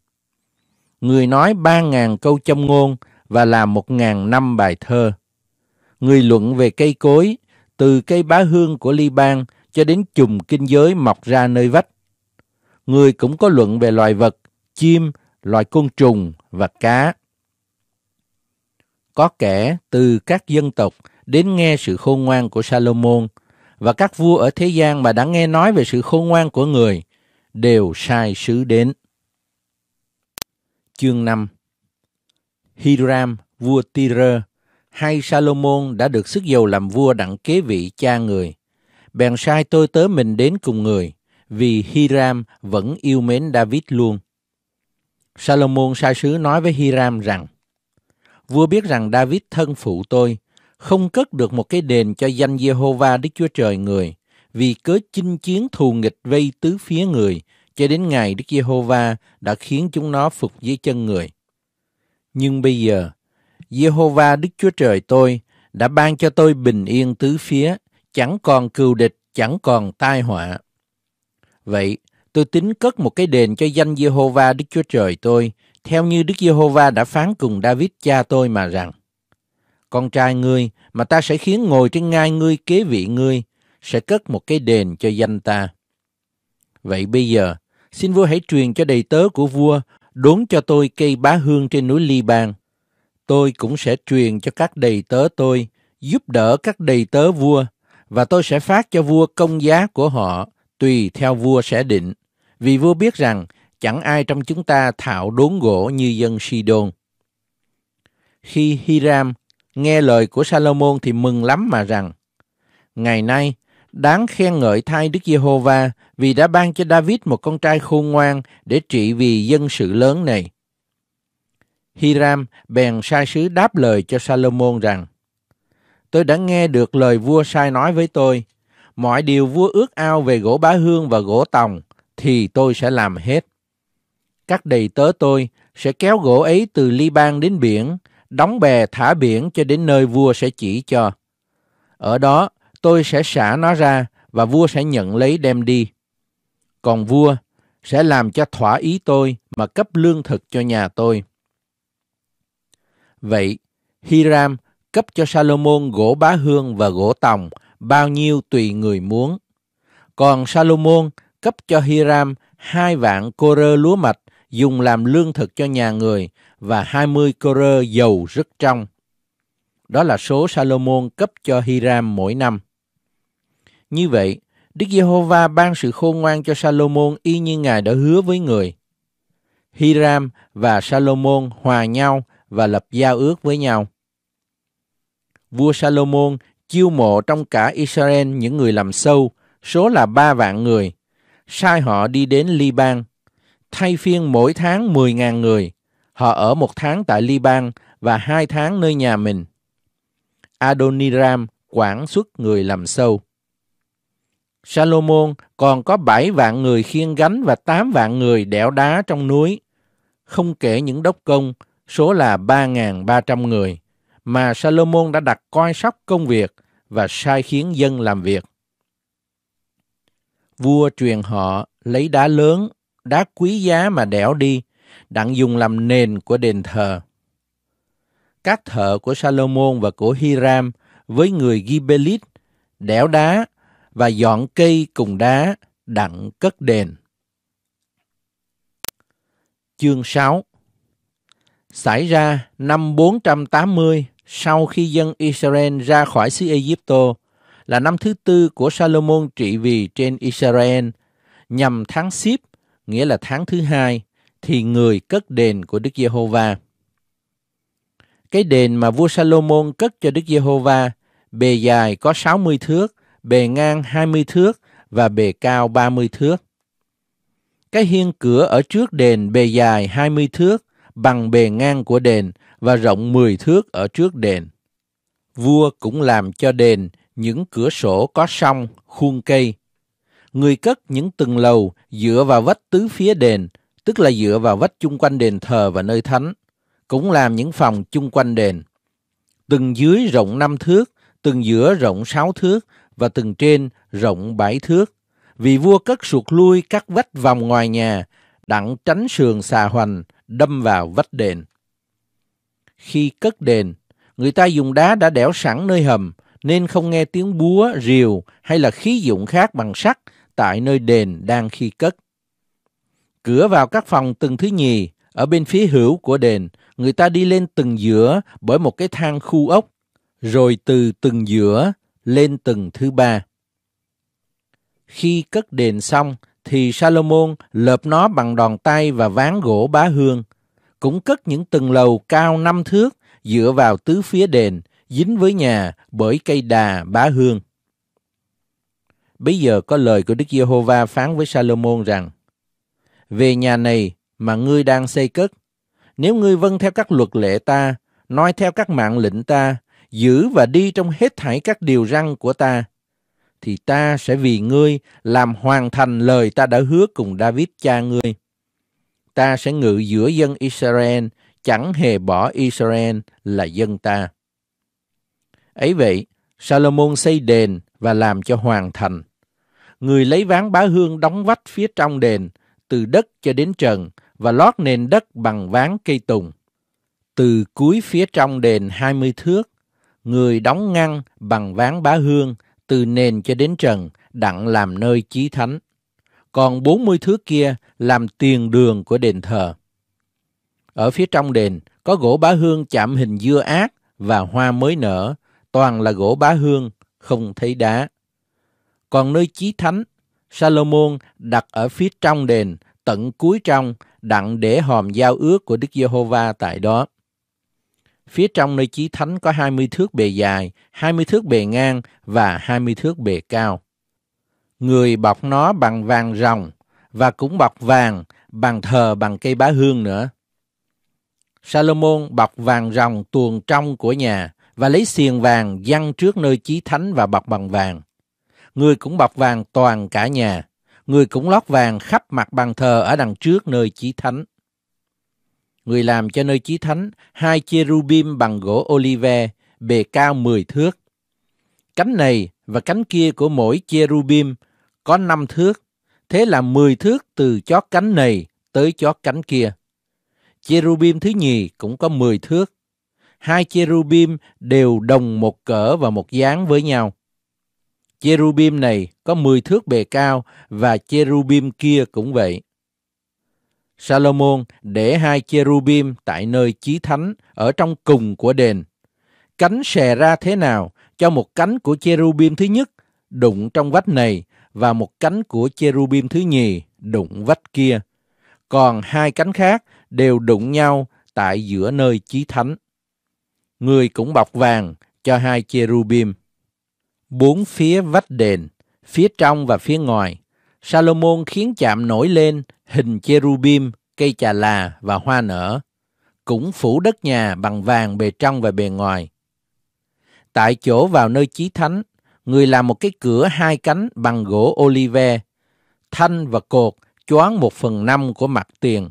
Người nói ba ngàn câu châm ngôn và làm một ngàn năm bài thơ. Người luận về cây cối, từ cây bá hương của Liban cho đến chùm kinh giới mọc ra nơi vách. Người cũng có luận về loài vật, chim, loài côn trùng và cá. Có kẻ từ các dân tộc đến nghe sự khôn ngoan của Salomon và các vua ở thế gian mà đã nghe nói về sự khôn ngoan của người đều sai sứ đến. Chương 5 Hiram, vua Tyre, hay Salomon đã được sức dầu làm vua đặng kế vị cha người bèn sai tôi tớ mình đến cùng người, vì Hiram vẫn yêu mến David luôn. Salomon sai sứ nói với Hiram rằng, Vua biết rằng David thân phụ tôi, không cất được một cái đền cho danh Jehovah Đức Chúa Trời người, vì cớ chinh chiến thù nghịch vây tứ phía người, cho đến ngày Đức Jehovah đã khiến chúng nó phục dưới chân người. Nhưng bây giờ, Jehovah Đức Chúa Trời tôi đã ban cho tôi bình yên tứ phía, chẳng còn cừu địch, chẳng còn tai họa. Vậy, tôi tính cất một cái đền cho danh Giê-hô-va Đức Chúa Trời tôi, theo như Đức Giê-hô-va đã phán cùng David cha tôi mà rằng, Con trai ngươi mà ta sẽ khiến ngồi trên ngai ngươi kế vị ngươi, sẽ cất một cái đền cho danh ta. Vậy bây giờ, xin vua hãy truyền cho đầy tớ của vua đốn cho tôi cây bá hương trên núi Liban. Tôi cũng sẽ truyền cho các đầy tớ tôi, giúp đỡ các đầy tớ vua và tôi sẽ phát cho vua công giá của họ tùy theo vua sẽ định vì vua biết rằng chẳng ai trong chúng ta thạo đốn gỗ như dân Sidon. Khi Hiram nghe lời của Salomon thì mừng lắm mà rằng, ngày nay đáng khen ngợi thay Đức Giê-hô-va vì đã ban cho David một con trai khôn ngoan để trị vì dân sự lớn này. Hiram bèn sai sứ đáp lời cho Salomon rằng, tôi đã nghe được lời vua sai nói với tôi. Mọi điều vua ước ao về gỗ bá hương và gỗ tòng thì tôi sẽ làm hết. Các đầy tớ tôi sẽ kéo gỗ ấy từ Liban đến biển, đóng bè thả biển cho đến nơi vua sẽ chỉ cho. Ở đó, tôi sẽ xả nó ra và vua sẽ nhận lấy đem đi. Còn vua sẽ làm cho thỏa ý tôi mà cấp lương thực cho nhà tôi. Vậy, Hiram cấp cho Salomon gỗ bá hương và gỗ tòng, bao nhiêu tùy người muốn. Còn Salomon cấp cho Hiram hai vạn cô rơ lúa mạch dùng làm lương thực cho nhà người và hai mươi cô rơ dầu rất trong. Đó là số Salomon cấp cho Hiram mỗi năm. Như vậy, Đức Giê-hô-va ban sự khôn ngoan cho Salomon y như Ngài đã hứa với người. Hiram và Salomon hòa nhau và lập giao ước với nhau vua Salomon chiêu mộ trong cả Israel những người làm sâu, số là ba vạn người, sai họ đi đến Liban. Thay phiên mỗi tháng 10.000 người, họ ở một tháng tại Liban và hai tháng nơi nhà mình. Adoniram quản xuất người làm sâu. Salomon còn có bảy vạn người khiêng gánh và tám vạn người đẽo đá trong núi, không kể những đốc công, số là ba ba trăm người mà Salomon đã đặt coi sóc công việc và sai khiến dân làm việc. Vua truyền họ lấy đá lớn, đá quý giá mà đẽo đi, đặng dùng làm nền của đền thờ. Các thợ của Salomon và của Hiram với người Gibelit đẽo đá và dọn cây cùng đá đặng cất đền. Chương 6 Xảy ra năm 480 sau khi dân Israel ra khỏi xứ Ai Egypto là năm thứ tư của Salomon trị vì trên Israel, nhằm tháng Xíp, nghĩa là tháng thứ hai, thì người cất đền của Đức Giê-hô-va. Cái đền mà vua Salomon cất cho Đức Giê-hô-va bề dài có 60 thước, bề ngang 20 thước và bề cao 30 thước. Cái hiên cửa ở trước đền bề dài 20 thước bằng bề ngang của đền và rộng 10 thước ở trước đền. Vua cũng làm cho đền những cửa sổ có song, khuôn cây. Người cất những từng lầu dựa vào vách tứ phía đền, tức là dựa vào vách chung quanh đền thờ và nơi thánh, cũng làm những phòng chung quanh đền. Từng dưới rộng 5 thước, từng giữa rộng 6 thước và từng trên rộng 7 thước. Vì vua cất sụt lui các vách vòng ngoài nhà, đặng tránh sườn xà hoành đâm vào vách đền. Khi cất đền, người ta dùng đá đã đẽo sẵn nơi hầm, nên không nghe tiếng búa, rìu hay là khí dụng khác bằng sắt tại nơi đền đang khi cất. Cửa vào các phòng từng thứ nhì, ở bên phía hữu của đền, người ta đi lên từng giữa bởi một cái thang khu ốc, rồi từ từng giữa lên từng thứ ba. Khi cất đền xong, thì Salomon lợp nó bằng đòn tay và ván gỗ bá hương – cũng cất những tầng lầu cao năm thước dựa vào tứ phía đền, dính với nhà bởi cây đà bá hương. Bây giờ có lời của Đức Giê-hô-va phán với Salomon rằng, Về nhà này mà ngươi đang xây cất, nếu ngươi vâng theo các luật lệ ta, nói theo các mạng lệnh ta, giữ và đi trong hết thảy các điều răn của ta, thì ta sẽ vì ngươi làm hoàn thành lời ta đã hứa cùng David cha ngươi ta sẽ ngự giữa dân Israel, chẳng hề bỏ Israel là dân ta. Ấy vậy, Salomon xây đền và làm cho hoàn thành. Người lấy ván bá hương đóng vách phía trong đền, từ đất cho đến trần, và lót nền đất bằng ván cây tùng. Từ cuối phía trong đền hai mươi thước, người đóng ngăn bằng ván bá hương, từ nền cho đến trần, đặng làm nơi chí thánh còn 40 thứ kia làm tiền đường của đền thờ. Ở phía trong đền có gỗ bá hương chạm hình dưa ác và hoa mới nở, toàn là gỗ bá hương, không thấy đá. Còn nơi chí thánh, Salomon đặt ở phía trong đền, tận cuối trong, đặng để hòm giao ước của Đức Giê-hô-va tại đó. Phía trong nơi chí thánh có 20 thước bề dài, 20 thước bề ngang và 20 thước bề cao người bọc nó bằng vàng ròng và cũng bọc vàng bằng thờ bằng cây bá hương nữa. Salomon bọc vàng ròng tuồng trong của nhà và lấy xiềng vàng giăng trước nơi chí thánh và bọc bằng vàng. Người cũng bọc vàng toàn cả nhà, người cũng lót vàng khắp mặt bàn thờ ở đằng trước nơi chí thánh. Người làm cho nơi chí thánh hai cherubim bằng gỗ olive bề cao 10 thước. Cánh này và cánh kia của mỗi cherubim có năm thước, thế là mười thước từ chót cánh này tới chót cánh kia. Cherubim thứ nhì cũng có mười thước. Hai cherubim đều đồng một cỡ và một dáng với nhau. Cherubim này có mười thước bề cao và cherubim kia cũng vậy. Salomon để hai cherubim tại nơi chí thánh ở trong cùng của đền. Cánh xè ra thế nào cho một cánh của cherubim thứ nhất đụng trong vách này và một cánh của cherubim thứ nhì đụng vách kia, còn hai cánh khác đều đụng nhau tại giữa nơi chí thánh. Người cũng bọc vàng cho hai cherubim. Bốn phía vách đền, phía trong và phía ngoài, Salomon khiến chạm nổi lên hình cherubim, cây trà là và hoa nở, cũng phủ đất nhà bằng vàng bề trong và bề ngoài. Tại chỗ vào nơi chí thánh, người làm một cái cửa hai cánh bằng gỗ olive, thanh và cột choán một phần năm của mặt tiền.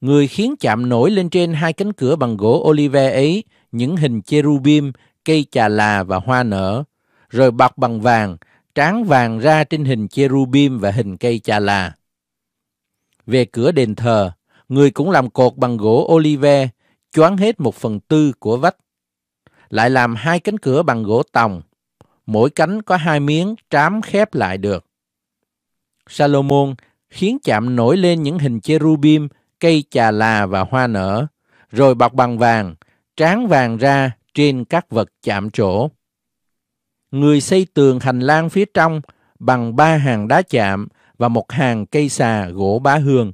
Người khiến chạm nổi lên trên hai cánh cửa bằng gỗ olive ấy những hình cherubim, cây trà là và hoa nở, rồi bọc bằng vàng, tráng vàng ra trên hình cherubim và hình cây trà là. Về cửa đền thờ, người cũng làm cột bằng gỗ olive, choán hết một phần tư của vách. Lại làm hai cánh cửa bằng gỗ tòng, mỗi cánh có hai miếng trám khép lại được. Salomon khiến chạm nổi lên những hình cherubim, cây trà là và hoa nở, rồi bọc bằng vàng, tráng vàng ra trên các vật chạm trổ. Người xây tường hành lang phía trong bằng ba hàng đá chạm và một hàng cây xà gỗ bá hương.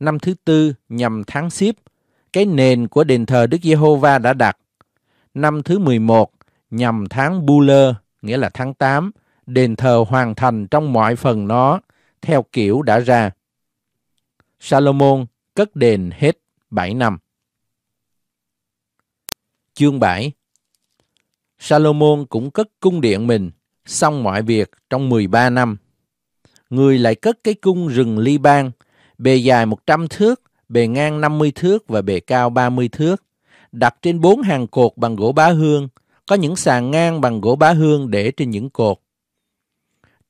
Năm thứ tư nhằm tháng xíp, cái nền của đền thờ Đức Giê-hô-va đã đặt. Năm thứ 11 nhằm tháng Buller, nghĩa là tháng 8, đền thờ hoàn thành trong mọi phần nó theo kiểu đã ra. Salomon cất đền hết 7 năm. Chương 7 Salomon cũng cất cung điện mình, xong mọi việc trong 13 năm. Người lại cất cái cung rừng Liban, bề dài 100 thước, bề ngang 50 thước và bề cao 30 thước, đặt trên bốn hàng cột bằng gỗ bá hương, có những sàn ngang bằng gỗ bá hương để trên những cột.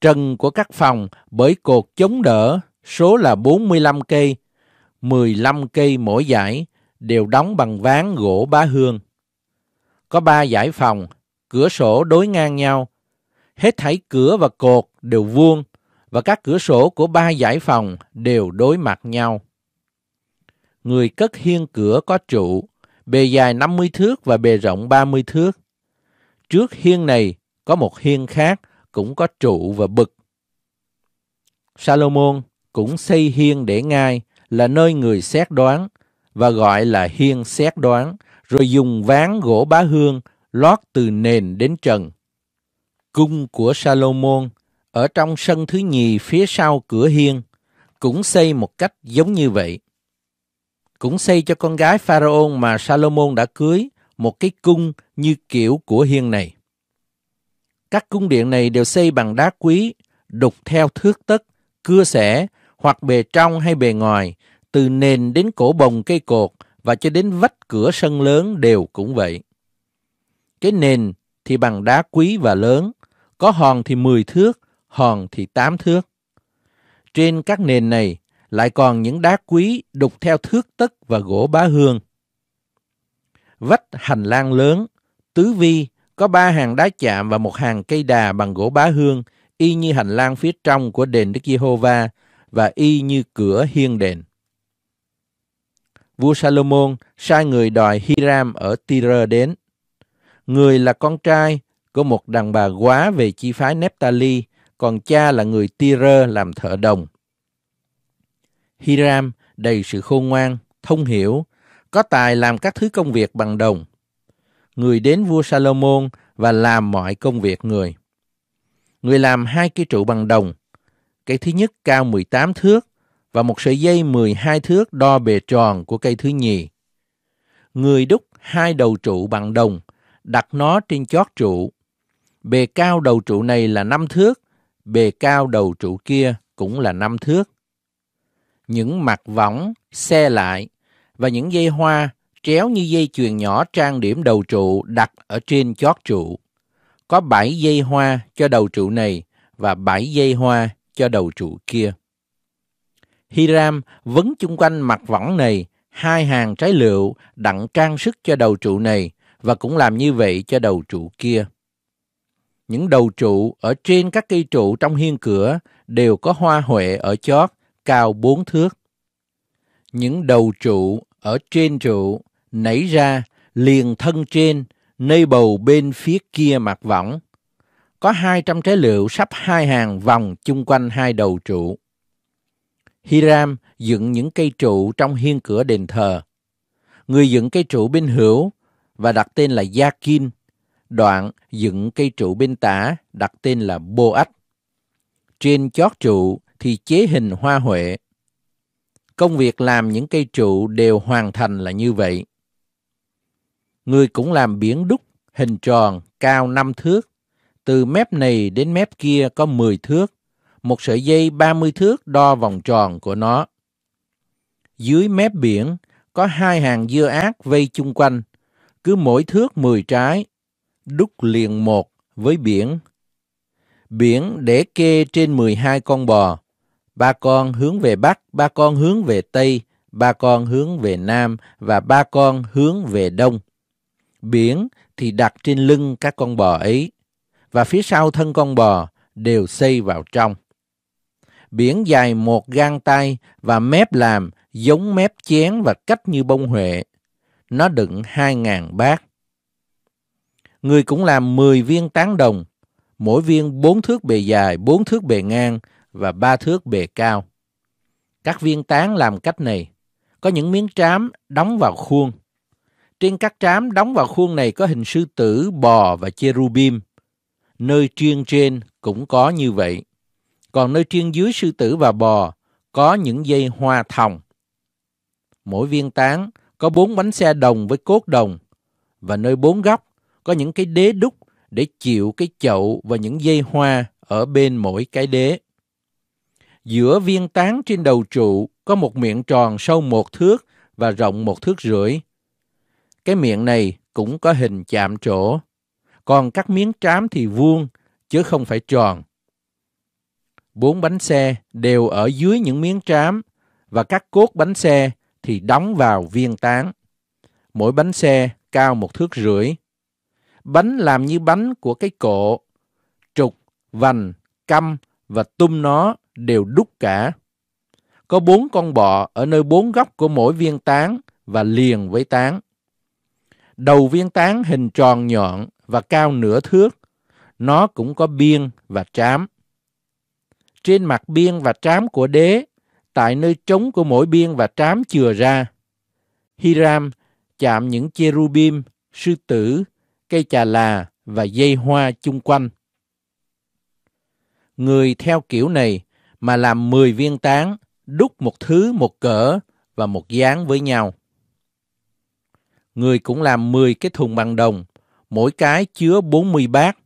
Trần của các phòng bởi cột chống đỡ số là 45 cây, 15 cây mỗi dãy đều đóng bằng ván gỗ bá hương. Có ba dãy phòng, cửa sổ đối ngang nhau. Hết thảy cửa và cột đều vuông và các cửa sổ của ba dãy phòng đều đối mặt nhau. Người cất hiên cửa có trụ, bề dài 50 thước và bề rộng 30 thước trước hiên này có một hiên khác cũng có trụ và bực. Salomon cũng xây hiên để ngai là nơi người xét đoán và gọi là hiên xét đoán, rồi dùng ván gỗ bá hương lót từ nền đến trần. Cung của Salomon ở trong sân thứ nhì phía sau cửa hiên cũng xây một cách giống như vậy. Cũng xây cho con gái Pharaon mà Salomon đã cưới một cái cung như kiểu của hiên này. Các cung điện này đều xây bằng đá quý, đục theo thước tất, cưa xẻ, hoặc bề trong hay bề ngoài, từ nền đến cổ bồng cây cột và cho đến vách cửa sân lớn đều cũng vậy. Cái nền thì bằng đá quý và lớn, có hòn thì 10 thước, hòn thì 8 thước. Trên các nền này lại còn những đá quý đục theo thước tất và gỗ bá hương vách hành lang lớn, tứ vi, có ba hàng đá chạm và một hàng cây đà bằng gỗ bá hương, y như hành lang phía trong của đền Đức Giê-hô-va và y như cửa hiên đền. Vua Salomon sai người đòi Hiram ở Tyre đến. Người là con trai của một đàn bà quá về chi phái Nephtali, còn cha là người Tyre làm thợ đồng. Hiram đầy sự khôn ngoan, thông hiểu, có tài làm các thứ công việc bằng đồng. Người đến vua Salomon và làm mọi công việc người. Người làm hai cây trụ bằng đồng. Cây thứ nhất cao 18 thước và một sợi dây 12 thước đo bề tròn của cây thứ nhì. Người đúc hai đầu trụ bằng đồng, đặt nó trên chót trụ. Bề cao đầu trụ này là 5 thước, bề cao đầu trụ kia cũng là 5 thước. Những mặt võng xe lại và những dây hoa tréo như dây chuyền nhỏ trang điểm đầu trụ đặt ở trên chót trụ. Có bảy dây hoa cho đầu trụ này và bảy dây hoa cho đầu trụ kia. Hiram vấn chung quanh mặt võng này hai hàng trái liệu đặng trang sức cho đầu trụ này và cũng làm như vậy cho đầu trụ kia. Những đầu trụ ở trên các cây trụ trong hiên cửa đều có hoa huệ ở chót cao bốn thước. Những đầu trụ ở trên trụ nảy ra liền thân trên nơi bầu bên phía kia mặt võng có hai trăm trái lựu sắp hai hàng vòng chung quanh hai đầu trụ hiram dựng những cây trụ trong hiên cửa đền thờ người dựng cây trụ bên hữu và đặt tên là gia kin đoạn dựng cây trụ bên tả đặt tên là bô ách trên chót trụ thì chế hình hoa huệ Công việc làm những cây trụ đều hoàn thành là như vậy. Người cũng làm biển đúc, hình tròn, cao 5 thước. Từ mép này đến mép kia có 10 thước. Một sợi dây 30 thước đo vòng tròn của nó. Dưới mép biển có hai hàng dưa ác vây chung quanh. Cứ mỗi thước 10 trái, đúc liền một với biển. Biển để kê trên 12 con bò ba con hướng về Bắc, ba con hướng về Tây, ba con hướng về Nam và ba con hướng về Đông. Biển thì đặt trên lưng các con bò ấy, và phía sau thân con bò đều xây vào trong. Biển dài một gang tay và mép làm giống mép chén và cách như bông huệ. Nó đựng hai ngàn bát. Người cũng làm mười viên tán đồng, mỗi viên bốn thước bề dài, bốn thước bề ngang, và ba thước bề cao. Các viên tán làm cách này. Có những miếng trám đóng vào khuôn. Trên các trám đóng vào khuôn này có hình sư tử, bò và cherubim. Nơi triêng trên cũng có như vậy. Còn nơi triêng dưới sư tử và bò có những dây hoa thòng. Mỗi viên tán có bốn bánh xe đồng với cốt đồng và nơi bốn góc có những cái đế đúc để chịu cái chậu và những dây hoa ở bên mỗi cái đế. Giữa viên tán trên đầu trụ có một miệng tròn sâu một thước và rộng một thước rưỡi. Cái miệng này cũng có hình chạm trổ, còn các miếng trám thì vuông chứ không phải tròn. Bốn bánh xe đều ở dưới những miếng trám và các cốt bánh xe thì đóng vào viên tán. Mỗi bánh xe cao một thước rưỡi. Bánh làm như bánh của cái cộ, trục, vành, căm và tung nó đều đúc cả. Có bốn con bọ ở nơi bốn góc của mỗi viên tán và liền với tán. Đầu viên tán hình tròn nhọn và cao nửa thước. Nó cũng có biên và trám. Trên mặt biên và trám của đế, tại nơi trống của mỗi biên và trám chừa ra, Hiram chạm những cherubim, sư tử, cây trà là và dây hoa chung quanh. Người theo kiểu này mà làm 10 viên tán, đúc một thứ một cỡ và một dáng với nhau. Người cũng làm 10 cái thùng bằng đồng, mỗi cái chứa 40 bát.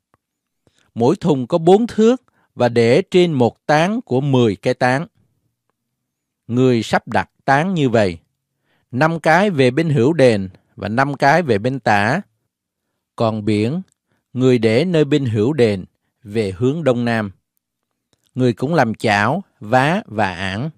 Mỗi thùng có 4 thước và để trên một tán của 10 cái tán. Người sắp đặt tán như vậy. 5 cái về bên hữu đền và 5 cái về bên tả. Còn biển, người để nơi bên hữu đền về hướng đông nam người cũng làm chảo, vá và ảng.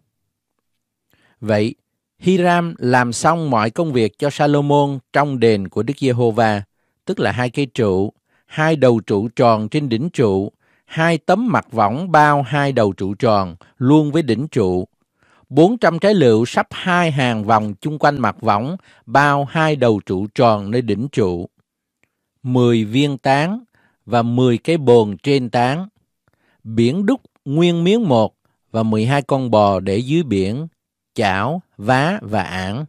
Vậy, Hiram làm xong mọi công việc cho Salomon trong đền của Đức Giê-hô-va, tức là hai cây trụ, hai đầu trụ tròn trên đỉnh trụ, hai tấm mặt võng bao hai đầu trụ tròn luôn với đỉnh trụ, 400 trái lựu sắp hai hàng vòng chung quanh mặt võng bao hai đầu trụ tròn nơi đỉnh trụ, 10 viên tán và 10 cái bồn trên tán, biển đúc nguyên miếng một và 12 con bò để dưới biển, chảo, vá và ảng.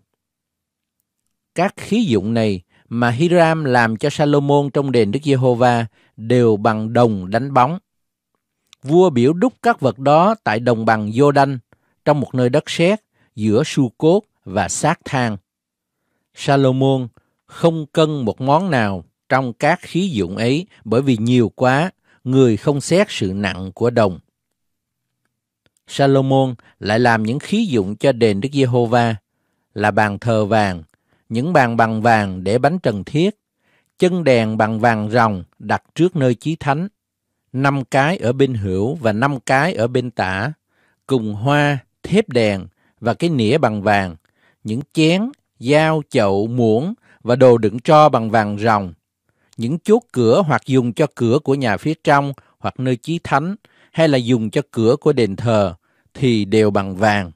Các khí dụng này mà Hiram làm cho Salomon trong đền Đức Giê-hô-va đều bằng đồng đánh bóng. Vua biểu đúc các vật đó tại đồng bằng giô đanh trong một nơi đất sét giữa su cốt và xác thang. Salomon không cân một món nào trong các khí dụng ấy bởi vì nhiều quá, người không xét sự nặng của đồng. Salomon lại làm những khí dụng cho đền Đức Giê-hô-va là bàn thờ vàng, những bàn bằng vàng để bánh trần thiết, chân đèn bằng vàng ròng đặt trước nơi chí thánh, năm cái ở bên hữu và năm cái ở bên tả, cùng hoa, thép đèn và cái nĩa bằng vàng, những chén, dao, chậu, muỗng và đồ đựng tro bằng vàng ròng, những chốt cửa hoặc dùng cho cửa của nhà phía trong hoặc nơi chí thánh hay là dùng cho cửa của đền thờ thì đều bằng vàng.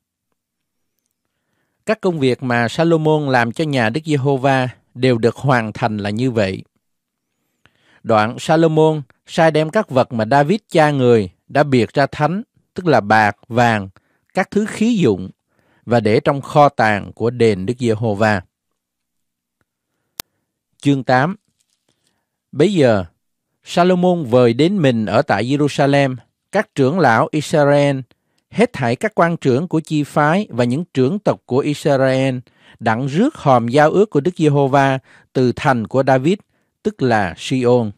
Các công việc mà Salomon làm cho nhà Đức Giê-hô-va đều được hoàn thành là như vậy. Đoạn Salomon sai đem các vật mà David cha người đã biệt ra thánh, tức là bạc, vàng, các thứ khí dụng và để trong kho tàng của đền Đức Giê-hô-va. Chương 8 Bây giờ, Salomon vời đến mình ở tại Jerusalem các trưởng lão Israel, hết thảy các quan trưởng của chi phái và những trưởng tộc của Israel đặng rước hòm giao ước của Đức Giê-hô-va từ thành của David, tức là Sion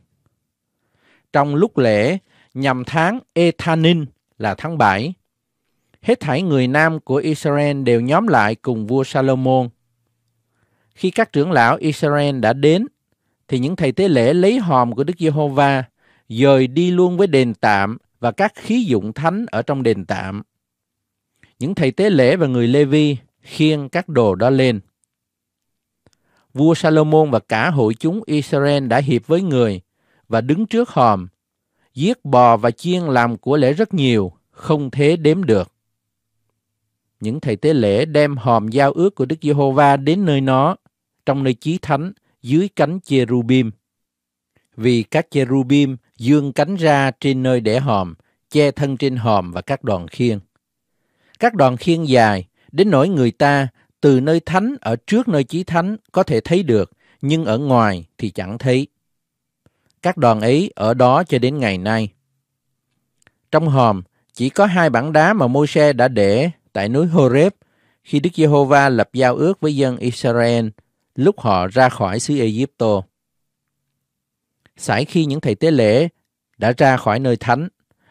Trong lúc lễ, nhằm tháng Ethanin là tháng 7, hết thảy người nam của Israel đều nhóm lại cùng vua Salomon. Khi các trưởng lão Israel đã đến, thì những thầy tế lễ lấy hòm của Đức Giê-hô-va, dời đi luôn với đền tạm và các khí dụng thánh ở trong đền tạm. Những thầy tế lễ và người Lê Vi khiêng các đồ đó lên. Vua Salomon và cả hội chúng Israel đã hiệp với người và đứng trước hòm, giết bò và chiên làm của lễ rất nhiều, không thế đếm được. Những thầy tế lễ đem hòm giao ước của Đức Giê-hô-va đến nơi nó, trong nơi chí thánh, dưới cánh cherubim. Vì các cherubim dương cánh ra trên nơi để hòm, che thân trên hòm và các đoàn khiên. Các đoàn khiên dài, đến nỗi người ta từ nơi thánh ở trước nơi chí thánh có thể thấy được, nhưng ở ngoài thì chẳng thấy. Các đoàn ấy ở đó cho đến ngày nay. Trong hòm chỉ có hai bản đá mà Môi-se đã để tại núi Horeb khi Đức Giê-hô-va lập giao ước với dân Israel lúc họ ra khỏi xứ ai Egypto sải khi những thầy tế lễ đã ra khỏi nơi thánh,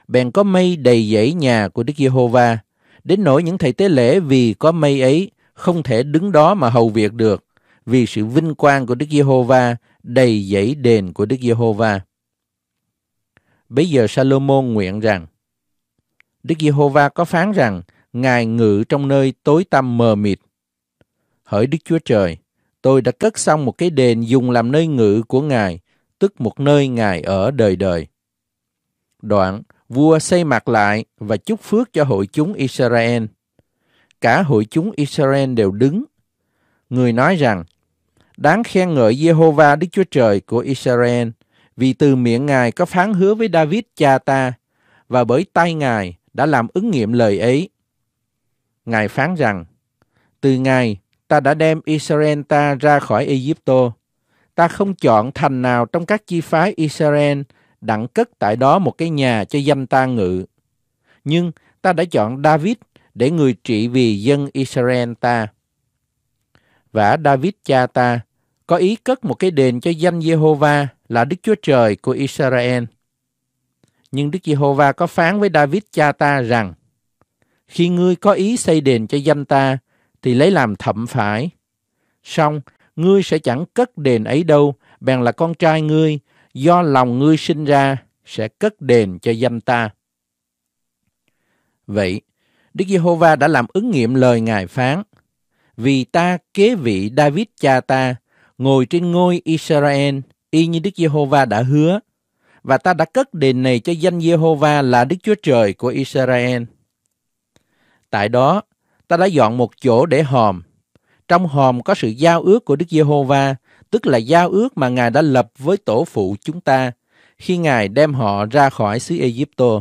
bèn có mây đầy dãy nhà của Đức Giê-hô-va, đến nỗi những thầy tế lễ vì có mây ấy không thể đứng đó mà hầu việc được, vì sự vinh quang của Đức Giê-hô-va đầy dãy đền của Đức Giê-hô-va. Bây giờ Salomon nguyện rằng, Đức Giê-hô-va có phán rằng, Ngài ngự trong nơi tối tăm mờ mịt. Hỡi Đức Chúa Trời, tôi đã cất xong một cái đền dùng làm nơi ngự của Ngài, tức một nơi Ngài ở đời đời. Đoạn, vua xây mặt lại và chúc phước cho hội chúng Israel. Cả hội chúng Israel đều đứng. Người nói rằng, đáng khen ngợi Jehovah Đức Chúa Trời của Israel, vì từ miệng Ngài có phán hứa với David cha ta, và bởi tay Ngài đã làm ứng nghiệm lời ấy. Ngài phán rằng, từ Ngài ta đã đem Israel ta ra khỏi Egypto, ta không chọn thành nào trong các chi phái Israel đặng cất tại đó một cái nhà cho danh ta ngự. Nhưng ta đã chọn David để người trị vì dân Israel ta. Và David cha ta có ý cất một cái đền cho danh Jehovah là Đức Chúa Trời của Israel. Nhưng Đức Giê-hô-va có phán với David cha ta rằng, Khi ngươi có ý xây đền cho danh ta, thì lấy làm thậm phải. Xong, ngươi sẽ chẳng cất đền ấy đâu, bèn là con trai ngươi, do lòng ngươi sinh ra, sẽ cất đền cho danh ta. Vậy, Đức Giê-hô-va đã làm ứng nghiệm lời Ngài phán. Vì ta kế vị David cha ta, ngồi trên ngôi Israel, y như Đức Giê-hô-va đã hứa, và ta đã cất đền này cho danh Giê-hô-va là Đức Chúa Trời của Israel. Tại đó, ta đã dọn một chỗ để hòm, trong hòm có sự giao ước của Đức Giê-hô-va, tức là giao ước mà Ngài đã lập với tổ phụ chúng ta khi Ngài đem họ ra khỏi xứ Ai Egypto.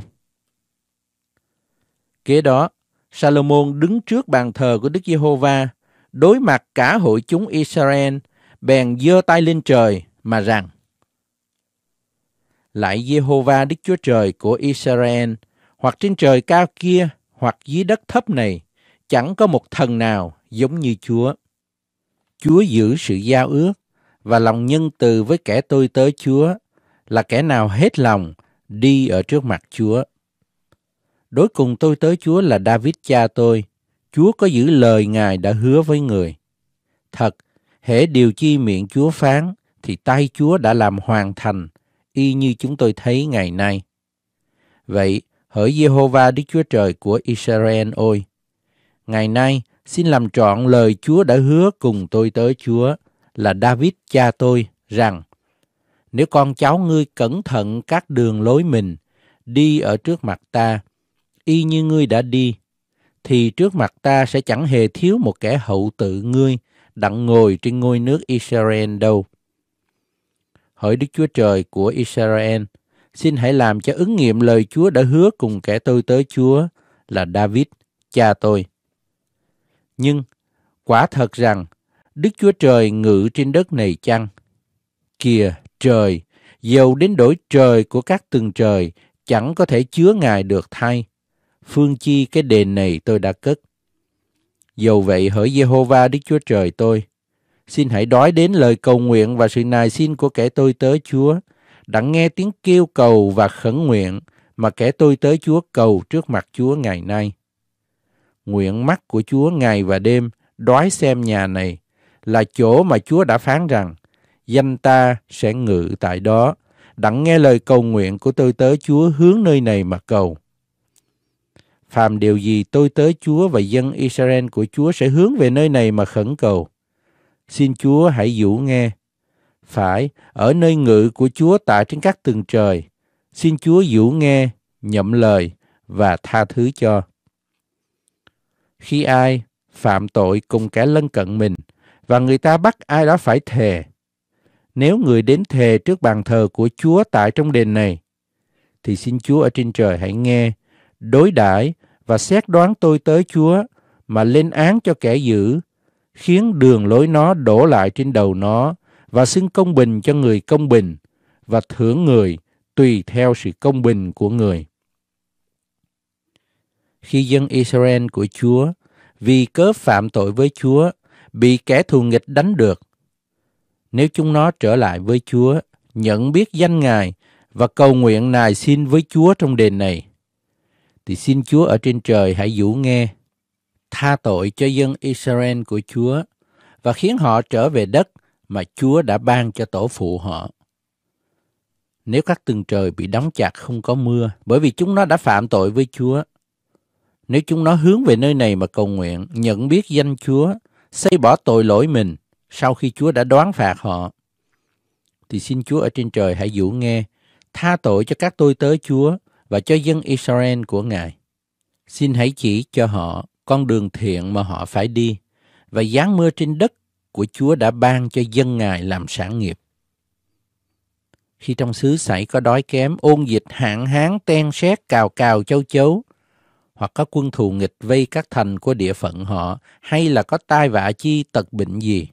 Kế đó, Salomon đứng trước bàn thờ của Đức Giê-hô-va, đối mặt cả hội chúng Israel, bèn giơ tay lên trời mà rằng: Lạy Giê-hô-va Đức Chúa Trời của Israel, hoặc trên trời cao kia, hoặc dưới đất thấp này, chẳng có một thần nào giống như Chúa. Chúa giữ sự giao ước và lòng nhân từ với kẻ tôi tới Chúa là kẻ nào hết lòng đi ở trước mặt Chúa. Đối cùng tôi tới Chúa là David cha tôi. Chúa có giữ lời Ngài đã hứa với người. Thật, hễ điều chi miệng Chúa phán thì tay Chúa đã làm hoàn thành y như chúng tôi thấy ngày nay. Vậy, hỡi Jehovah Đức Chúa Trời của Israel ôi! Ngày nay, xin làm trọn lời Chúa đã hứa cùng tôi tới Chúa là David cha tôi rằng nếu con cháu ngươi cẩn thận các đường lối mình đi ở trước mặt ta y như ngươi đã đi thì trước mặt ta sẽ chẳng hề thiếu một kẻ hậu tự ngươi đặng ngồi trên ngôi nước Israel đâu. Hỡi Đức Chúa Trời của Israel, xin hãy làm cho ứng nghiệm lời Chúa đã hứa cùng kẻ tôi tới Chúa là David, cha tôi. Nhưng quả thật rằng Đức Chúa Trời ngự trên đất này chăng? Kìa trời, dầu đến đổi trời của các tầng trời chẳng có thể chứa ngài được thay. Phương chi cái đền này tôi đã cất. Dầu vậy hỡi Jehovah Đức Chúa Trời tôi, xin hãy đói đến lời cầu nguyện và sự nài xin của kẻ tôi tới Chúa, đã nghe tiếng kêu cầu và khẩn nguyện mà kẻ tôi tới Chúa cầu trước mặt Chúa ngày nay nguyện mắt của Chúa ngày và đêm đói xem nhà này là chỗ mà Chúa đã phán rằng danh ta sẽ ngự tại đó đặng nghe lời cầu nguyện của tôi tới Chúa hướng nơi này mà cầu. Phàm điều gì tôi tới Chúa và dân Israel của Chúa sẽ hướng về nơi này mà khẩn cầu. Xin Chúa hãy dũ nghe. Phải, ở nơi ngự của Chúa tại trên các tầng trời, xin Chúa dũ nghe, nhậm lời và tha thứ cho khi ai phạm tội cùng kẻ lân cận mình và người ta bắt ai đó phải thề. Nếu người đến thề trước bàn thờ của Chúa tại trong đền này, thì xin Chúa ở trên trời hãy nghe, đối đãi và xét đoán tôi tới Chúa mà lên án cho kẻ dữ, khiến đường lối nó đổ lại trên đầu nó và xưng công bình cho người công bình và thưởng người tùy theo sự công bình của người khi dân Israel của Chúa vì cớ phạm tội với Chúa bị kẻ thù nghịch đánh được. Nếu chúng nó trở lại với Chúa, nhận biết danh Ngài và cầu nguyện nài xin với Chúa trong đền này, thì xin Chúa ở trên trời hãy dũ nghe, tha tội cho dân Israel của Chúa và khiến họ trở về đất mà Chúa đã ban cho tổ phụ họ. Nếu các tầng trời bị đóng chặt không có mưa, bởi vì chúng nó đã phạm tội với Chúa, nếu chúng nó hướng về nơi này mà cầu nguyện, nhận biết danh Chúa, xây bỏ tội lỗi mình sau khi Chúa đã đoán phạt họ, thì xin Chúa ở trên trời hãy dụ nghe, tha tội cho các tôi tới Chúa và cho dân Israel của Ngài. Xin hãy chỉ cho họ con đường thiện mà họ phải đi và giáng mưa trên đất của Chúa đã ban cho dân Ngài làm sản nghiệp. Khi trong xứ xảy có đói kém, ôn dịch, hạn hán, ten xét cào cào, châu chấu, hoặc có quân thù nghịch vây các thành của địa phận họ hay là có tai vạ chi tật bệnh gì.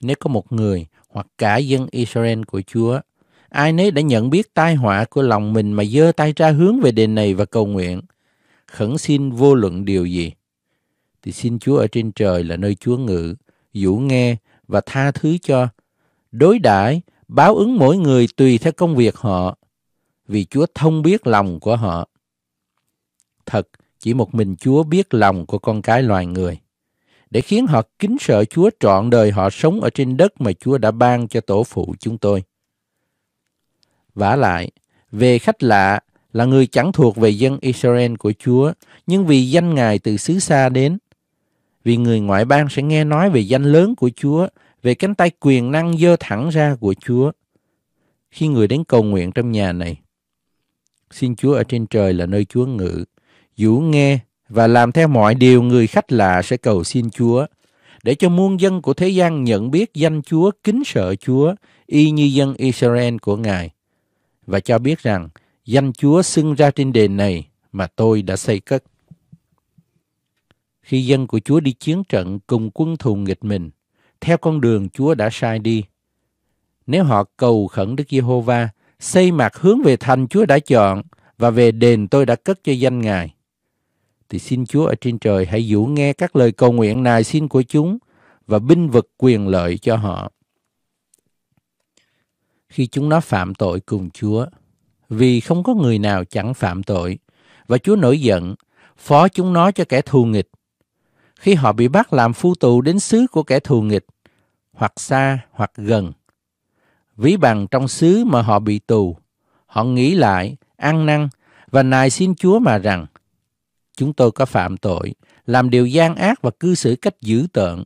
Nếu có một người hoặc cả dân Israel của Chúa, ai nấy đã nhận biết tai họa của lòng mình mà giơ tay ra hướng về đền này và cầu nguyện, khẩn xin vô luận điều gì, thì xin Chúa ở trên trời là nơi Chúa ngự, dũ nghe và tha thứ cho, đối đãi báo ứng mỗi người tùy theo công việc họ, vì Chúa thông biết lòng của họ thật chỉ một mình Chúa biết lòng của con cái loài người để khiến họ kính sợ Chúa trọn đời họ sống ở trên đất mà Chúa đã ban cho tổ phụ chúng tôi. Vả lại, về khách lạ là người chẳng thuộc về dân Israel của Chúa, nhưng vì danh Ngài từ xứ xa đến. Vì người ngoại bang sẽ nghe nói về danh lớn của Chúa, về cánh tay quyền năng dơ thẳng ra của Chúa. Khi người đến cầu nguyện trong nhà này, xin Chúa ở trên trời là nơi Chúa ngự, dũ nghe và làm theo mọi điều người khách lạ sẽ cầu xin Chúa, để cho muôn dân của thế gian nhận biết danh Chúa kính sợ Chúa, y như dân Israel của Ngài, và cho biết rằng danh Chúa xưng ra trên đền này mà tôi đã xây cất. Khi dân của Chúa đi chiến trận cùng quân thù nghịch mình, theo con đường Chúa đã sai đi, nếu họ cầu khẩn Đức Giê-hô-va, xây mặt hướng về thành Chúa đã chọn và về đền tôi đã cất cho danh Ngài, thì xin Chúa ở trên trời hãy dũ nghe các lời cầu nguyện nài xin của chúng và binh vực quyền lợi cho họ. Khi chúng nó phạm tội cùng Chúa, vì không có người nào chẳng phạm tội, và Chúa nổi giận, phó chúng nó cho kẻ thù nghịch. Khi họ bị bắt làm phu tù đến xứ của kẻ thù nghịch, hoặc xa hoặc gần, ví bằng trong xứ mà họ bị tù, họ nghĩ lại, ăn năn và nài xin Chúa mà rằng, chúng tôi có phạm tội, làm điều gian ác và cư xử cách dữ tợn.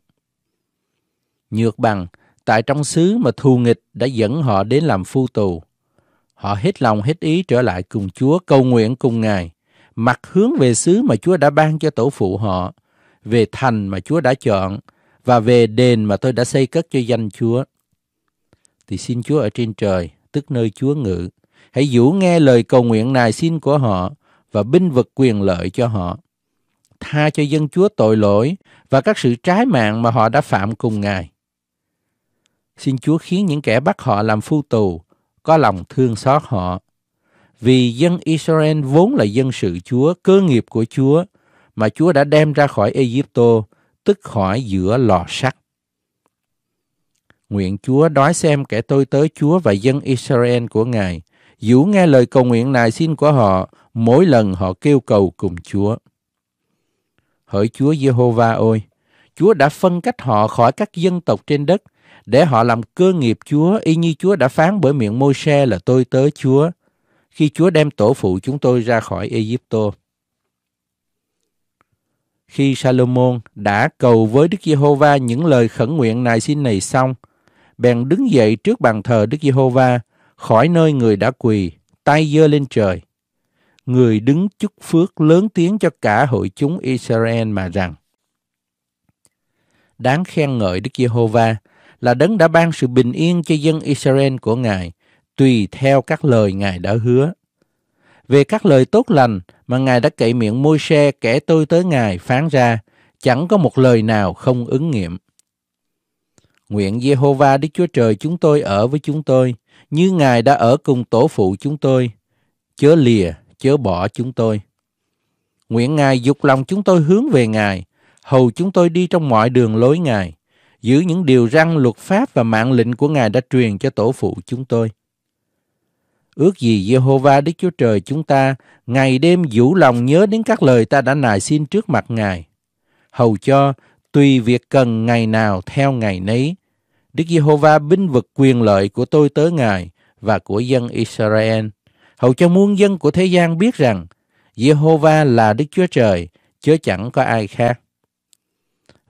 Nhược bằng, tại trong xứ mà thù nghịch đã dẫn họ đến làm phu tù. Họ hết lòng hết ý trở lại cùng Chúa cầu nguyện cùng Ngài, mặt hướng về xứ mà Chúa đã ban cho tổ phụ họ, về thành mà Chúa đã chọn và về đền mà tôi đã xây cất cho danh Chúa. Thì xin Chúa ở trên trời, tức nơi Chúa ngự, hãy dũ nghe lời cầu nguyện này xin của họ và binh vực quyền lợi cho họ. Tha cho dân Chúa tội lỗi và các sự trái mạng mà họ đã phạm cùng Ngài. Xin Chúa khiến những kẻ bắt họ làm phu tù có lòng thương xót họ. Vì dân Israel vốn là dân sự Chúa, cơ nghiệp của Chúa mà Chúa đã đem ra khỏi Egypto, tức khỏi giữa lò sắt. Nguyện Chúa đói xem kẻ tôi tới Chúa và dân Israel của Ngài – dũ nghe lời cầu nguyện nài xin của họ mỗi lần họ kêu cầu cùng Chúa. Hỡi Chúa Giê-hô-va ôi, Chúa đã phân cách họ khỏi các dân tộc trên đất để họ làm cơ nghiệp Chúa y như Chúa đã phán bởi miệng Môi-se là tôi tới Chúa khi Chúa đem tổ phụ chúng tôi ra khỏi Egypto. Khi Salomon đã cầu với Đức Giê-hô-va những lời khẩn nguyện nài xin này xong, bèn đứng dậy trước bàn thờ Đức Giê-hô-va khỏi nơi người đã quỳ, tay giơ lên trời. Người đứng chúc phước lớn tiếng cho cả hội chúng Israel mà rằng Đáng khen ngợi Đức Giê-hô-va là đấng đã ban sự bình yên cho dân Israel của Ngài, tùy theo các lời Ngài đã hứa. Về các lời tốt lành mà Ngài đã cậy miệng môi xe kẻ tôi tới Ngài phán ra, chẳng có một lời nào không ứng nghiệm. Nguyện Giê-hô-va Đức Chúa Trời chúng tôi ở với chúng tôi, như Ngài đã ở cùng tổ phụ chúng tôi, chớ lìa, chớ bỏ chúng tôi. Nguyện Ngài dục lòng chúng tôi hướng về Ngài, hầu chúng tôi đi trong mọi đường lối Ngài, giữ những điều răn luật pháp và mạng lệnh của Ngài đã truyền cho tổ phụ chúng tôi. Ước gì Jehovah Đức Chúa Trời chúng ta ngày đêm vũ lòng nhớ đến các lời ta đã nài xin trước mặt Ngài, hầu cho tùy việc cần ngày nào theo ngày nấy, Đức Giê-hô-va binh vực quyền lợi của tôi tới Ngài và của dân Israel, hầu cho muôn dân của thế gian biết rằng Giê-hô-va là Đức Chúa Trời, chứ chẳng có ai khác.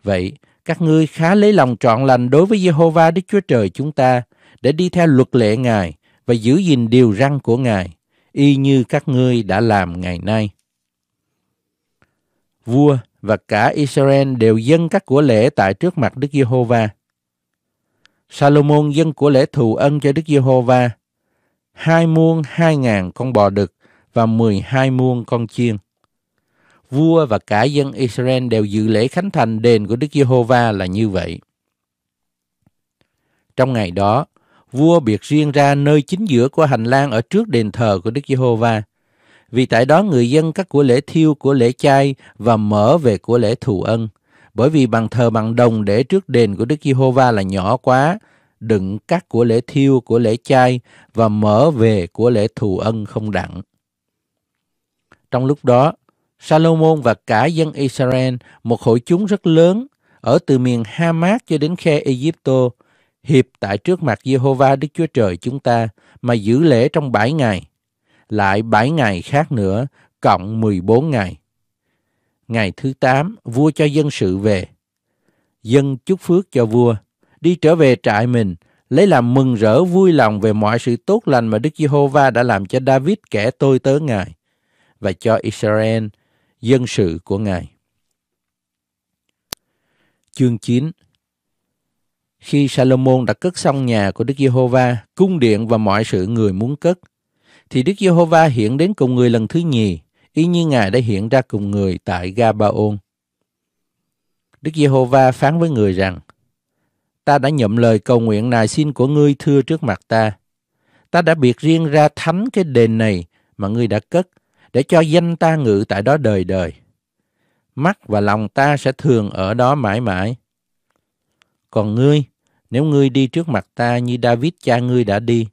Vậy, các ngươi khá lấy lòng trọn lành đối với Giê-hô-va Đức Chúa Trời chúng ta để đi theo luật lệ Ngài và giữ gìn điều răn của Ngài, y như các ngươi đã làm ngày nay. Vua và cả Israel đều dâng các của lễ tại trước mặt Đức Giê-hô-va. Salomon dân của lễ thù ân cho Đức Giê-hô-va hai muôn hai ngàn con bò đực và mười hai muôn con chiên. Vua và cả dân Israel đều dự lễ khánh thành đền của Đức Giê-hô-va là như vậy. Trong ngày đó, vua biệt riêng ra nơi chính giữa của hành lang ở trước đền thờ của Đức Giê-hô-va. Vì tại đó người dân các của lễ thiêu của lễ chay và mở về của lễ thù ân bởi vì bàn thờ bằng đồng để trước đền của Đức Giê-hô-va là nhỏ quá, đựng các của lễ thiêu, của lễ chay và mở về của lễ thù ân không đặng. Trong lúc đó, Salomon và cả dân Israel, một hội chúng rất lớn, ở từ miền Hamas cho đến khe Egypto, hiệp tại trước mặt Jehovah Đức Chúa Trời chúng ta mà giữ lễ trong bảy ngày, lại bảy ngày khác nữa, cộng 14 ngày. Ngày thứ tám, vua cho dân sự về. Dân chúc phước cho vua, đi trở về trại mình, lấy làm mừng rỡ vui lòng về mọi sự tốt lành mà Đức Giê-hô-va đã làm cho David kẻ tôi tớ Ngài và cho Israel dân sự của Ngài. Chương 9 Khi Salomon đã cất xong nhà của Đức Giê-hô-va, cung điện và mọi sự người muốn cất, thì Đức Giê-hô-va hiện đến cùng người lần thứ nhì, y như Ngài đã hiện ra cùng người tại Gabaon. Đức Giê-hô-va phán với người rằng, Ta đã nhậm lời cầu nguyện nài xin của ngươi thưa trước mặt ta. Ta đã biệt riêng ra thánh cái đền này mà ngươi đã cất, để cho danh ta ngự tại đó đời đời. Mắt và lòng ta sẽ thường ở đó mãi mãi. Còn ngươi, nếu ngươi đi trước mặt ta như David cha ngươi đã đi,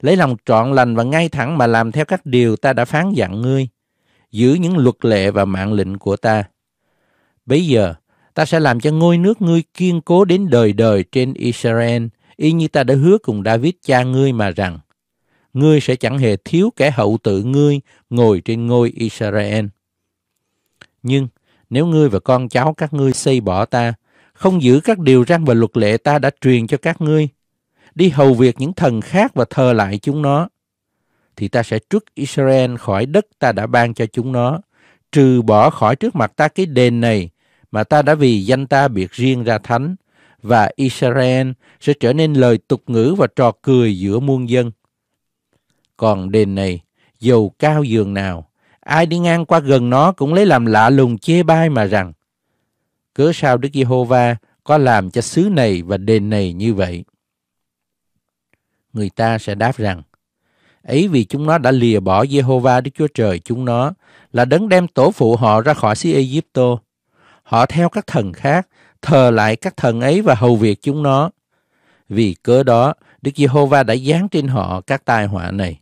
lấy lòng trọn lành và ngay thẳng mà làm theo các điều ta đã phán dặn ngươi, giữ những luật lệ và mạng lệnh của ta. Bây giờ, ta sẽ làm cho ngôi nước ngươi kiên cố đến đời đời trên Israel, y như ta đã hứa cùng David cha ngươi mà rằng, ngươi sẽ chẳng hề thiếu kẻ hậu tự ngươi ngồi trên ngôi Israel. Nhưng nếu ngươi và con cháu các ngươi xây bỏ ta, không giữ các điều răn và luật lệ ta đã truyền cho các ngươi, đi hầu việc những thần khác và thờ lại chúng nó, thì ta sẽ trút Israel khỏi đất ta đã ban cho chúng nó, trừ bỏ khỏi trước mặt ta cái đền này mà ta đã vì danh ta biệt riêng ra thánh, và Israel sẽ trở nên lời tục ngữ và trò cười giữa muôn dân. Còn đền này, dầu cao giường nào, ai đi ngang qua gần nó cũng lấy làm lạ lùng chê bai mà rằng, cớ sao Đức Giê-hô-va có làm cho xứ này và đền này như vậy? Người ta sẽ đáp rằng, ấy vì chúng nó đã lìa bỏ Jehovah Đức Chúa Trời chúng nó, là đấng đem tổ phụ họ ra khỏi xứ Egypto. Họ theo các thần khác, thờ lại các thần ấy và hầu việc chúng nó. Vì cớ đó, Đức Giê-hô-va đã giáng trên họ các tai họa này.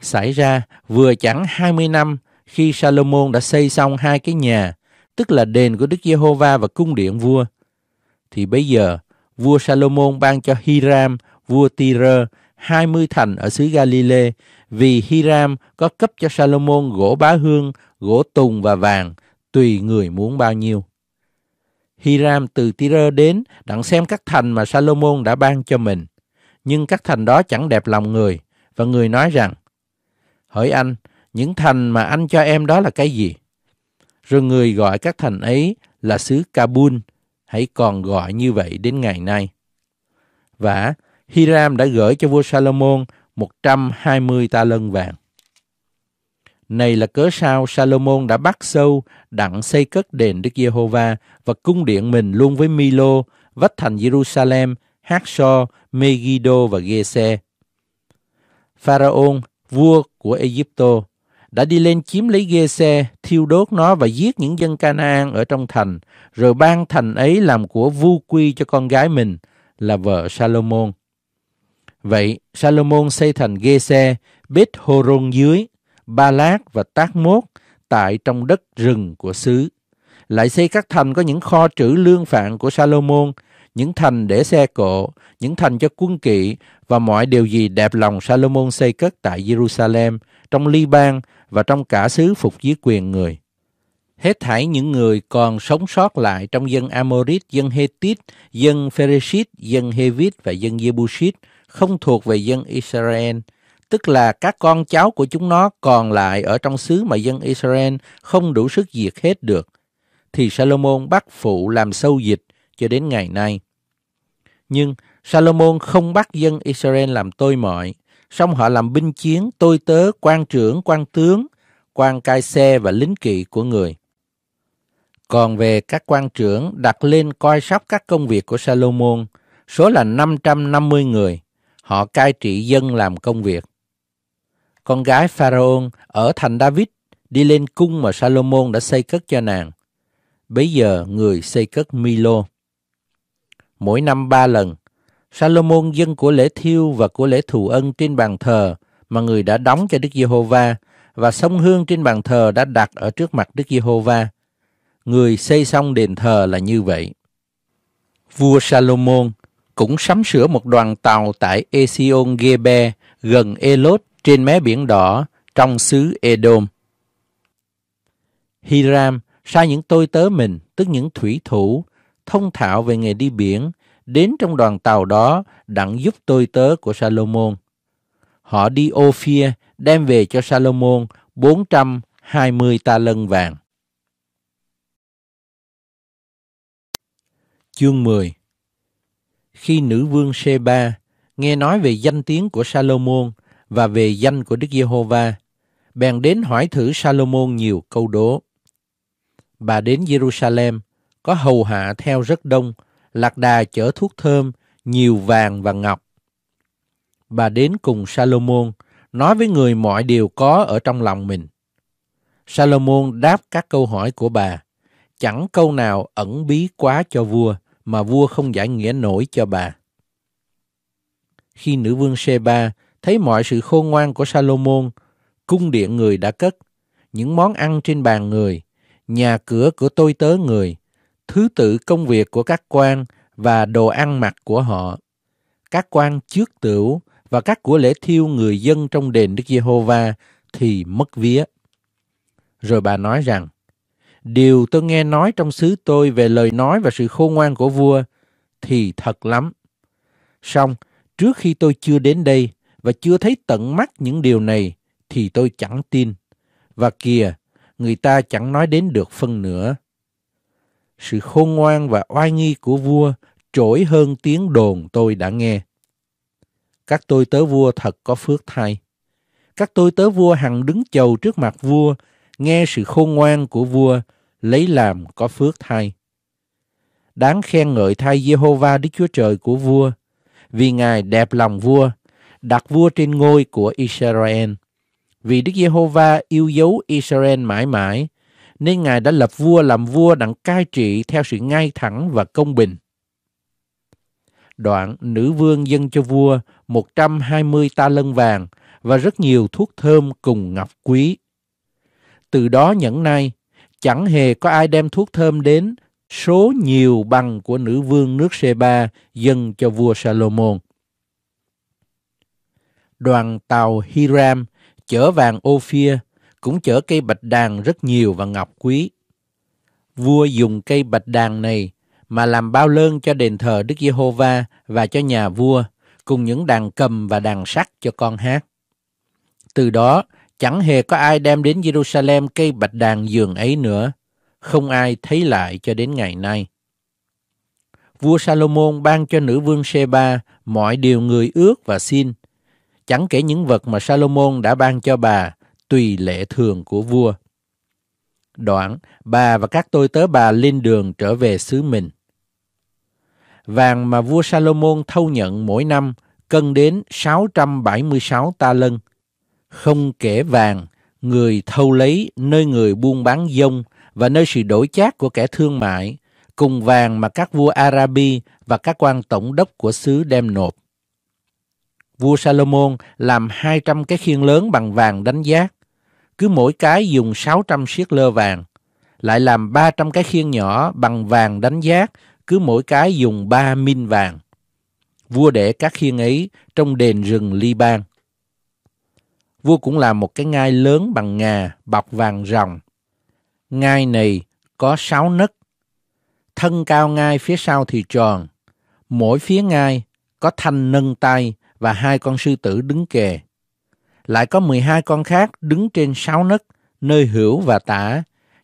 Xảy ra vừa chẳng 20 năm khi Salomon đã xây xong hai cái nhà, tức là đền của Đức Giê-hô-va và cung điện vua. Thì bây giờ, vua Salomon ban cho Hiram, vua Tyre, 20 thành ở xứ Galile vì Hiram có cấp cho Salomon gỗ bá hương, gỗ tùng và vàng, tùy người muốn bao nhiêu. Hiram từ Tyre đến đặng xem các thành mà Salomon đã ban cho mình. Nhưng các thành đó chẳng đẹp lòng người, và người nói rằng, Hỡi anh, những thành mà anh cho em đó là cái gì? Rồi người gọi các thành ấy là xứ Kabul, hãy còn gọi như vậy đến ngày nay. Và Hiram đã gửi cho vua Salomon 120 ta lân vàng. Này là cớ sao Salomon đã bắt sâu đặng xây cất đền Đức Giê-hô-va và cung điện mình luôn với Milo, vách thành Jerusalem, Haxo, Megiddo và Gese. Pharaon, vua của Egypto, đã đi lên chiếm lấy Gese, thiêu đốt nó và giết những dân Canaan ở trong thành, rồi ban thành ấy làm của vu quy cho con gái mình là vợ Salomon. Vậy Salomon xây thành Gese, Bết Horon dưới, Ba Lát và Tác Mốt tại trong đất rừng của xứ. Lại xây các thành có những kho trữ lương phạn của Salomon, những thành để xe cộ, những thành cho quân kỵ và mọi điều gì đẹp lòng Salomon xây cất tại Jerusalem, trong Liban và trong cả xứ phục dưới quyền người. Hết thảy những người còn sống sót lại trong dân Amorit, dân Hethit, dân Pheresit, dân Hevit và dân Jebusit không thuộc về dân Israel, tức là các con cháu của chúng nó còn lại ở trong xứ mà dân Israel không đủ sức diệt hết được, thì Salomon bắt phụ làm sâu dịch cho đến ngày nay. Nhưng Salomon không bắt dân Israel làm tôi mọi, song họ làm binh chiến, tôi tớ, quan trưởng, quan tướng, quan cai xe và lính kỵ của người. Còn về các quan trưởng đặt lên coi sóc các công việc của Salomon, số là 550 người, họ cai trị dân làm công việc. Con gái pharaoh ở thành David đi lên cung mà Salomon đã xây cất cho nàng. bây giờ người xây cất Milo. Mỗi năm ba lần, Salomon dân của lễ thiêu và của lễ thù ân trên bàn thờ mà người đã đóng cho Đức Giê-hô-va và sông hương trên bàn thờ đã đặt ở trước mặt Đức Giê-hô-va. Người xây xong đền thờ là như vậy. Vua Salomon cũng sắm sửa một đoàn tàu tại Ezion Gebe gần Elot trên mé biển đỏ trong xứ Edom. Hiram sai những tôi tớ mình, tức những thủy thủ, thông thạo về nghề đi biển, đến trong đoàn tàu đó đặng giúp tôi tớ của Salomon. Họ đi Ophir đem về cho Salomon 420 ta lân vàng. Chương 10 khi nữ vương Sheba nghe nói về danh tiếng của Salomon và về danh của Đức Giê-hô-va, bèn đến hỏi thử Salomon nhiều câu đố. Bà đến Jerusalem, có hầu hạ theo rất đông, lạc đà chở thuốc thơm, nhiều vàng và ngọc. Bà đến cùng Salomon, nói với người mọi điều có ở trong lòng mình. Salomon đáp các câu hỏi của bà, chẳng câu nào ẩn bí quá cho vua, mà vua không giải nghĩa nổi cho bà. Khi nữ vương Sheba thấy mọi sự khôn ngoan của Salomon, cung điện người đã cất, những món ăn trên bàn người, nhà cửa của tôi tớ người, thứ tự công việc của các quan và đồ ăn mặc của họ. Các quan trước tửu và các của lễ thiêu người dân trong đền Đức Giê-hô-va thì mất vía. Rồi bà nói rằng, điều tôi nghe nói trong xứ tôi về lời nói và sự khôn ngoan của vua thì thật lắm. Song, trước khi tôi chưa đến đây và chưa thấy tận mắt những điều này thì tôi chẳng tin. Và kìa, người ta chẳng nói đến được phân nữa. Sự khôn ngoan và oai nghi của vua trỗi hơn tiếng đồn tôi đã nghe. Các tôi tớ vua thật có phước thay. Các tôi tớ vua hằng đứng chầu trước mặt vua, nghe sự khôn ngoan của vua lấy làm có phước thay. Đáng khen ngợi thay Giê-hô-va, Đức Chúa Trời của vua, vì Ngài đẹp lòng vua, đặt vua trên ngôi của Israel. Vì Đức Giê-hô-va yêu dấu Israel mãi mãi, nên Ngài đã lập vua làm vua đặng cai trị theo sự ngay thẳng và công bình. Đoạn nữ vương dâng cho vua 120 ta lân vàng và rất nhiều thuốc thơm cùng ngọc quý. Từ đó nhẫn nay, chẳng hề có ai đem thuốc thơm đến, số nhiều bằng của nữ vương nước Seba dâng cho vua Salomon. Đoàn tàu Hiram chở vàng Ophir, cũng chở cây bạch đàn rất nhiều và ngọc quý. Vua dùng cây bạch đàn này mà làm bao lơn cho đền thờ Đức Giê-hô-va và cho nhà vua, cùng những đàn cầm và đàn sắt cho con hát. Từ đó, Chẳng hề có ai đem đến Jerusalem cây bạch đàn giường ấy nữa. Không ai thấy lại cho đến ngày nay. Vua Salomon ban cho nữ vương Sheba mọi điều người ước và xin. Chẳng kể những vật mà Salomon đã ban cho bà, tùy lệ thường của vua. Đoạn, bà và các tôi tớ bà lên đường trở về xứ mình. Vàng mà vua Salomon thâu nhận mỗi năm cân đến 676 ta lân, không kể vàng, người thâu lấy nơi người buôn bán dông và nơi sự đổi chác của kẻ thương mại, cùng vàng mà các vua Arabi và các quan tổng đốc của xứ đem nộp. Vua Salomon làm 200 cái khiên lớn bằng vàng đánh giác, cứ mỗi cái dùng 600 siết lơ vàng, lại làm 300 cái khiên nhỏ bằng vàng đánh giác, cứ mỗi cái dùng 3 min vàng. Vua để các khiên ấy trong đền rừng Liban. Vua cũng làm một cái ngai lớn bằng ngà, bọc vàng ròng. Ngai này có sáu nấc. Thân cao ngai phía sau thì tròn. Mỗi phía ngai có thanh nâng tay và hai con sư tử đứng kề. Lại có 12 con khác đứng trên sáu nấc, nơi hữu và tả.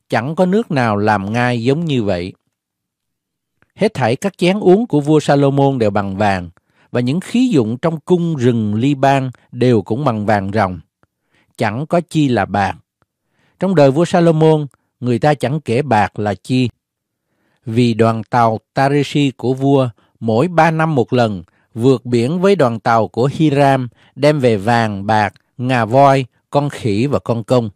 Chẳng có nước nào làm ngai giống như vậy. Hết thảy các chén uống của vua Salomon đều bằng vàng, và những khí dụng trong cung rừng Liban đều cũng bằng vàng ròng chẳng có chi là bạc. Trong đời vua Salomon, người ta chẳng kể bạc là chi. Vì đoàn tàu Tarishi của vua mỗi ba năm một lần vượt biển với đoàn tàu của Hiram đem về vàng, bạc, ngà voi, con khỉ và con công.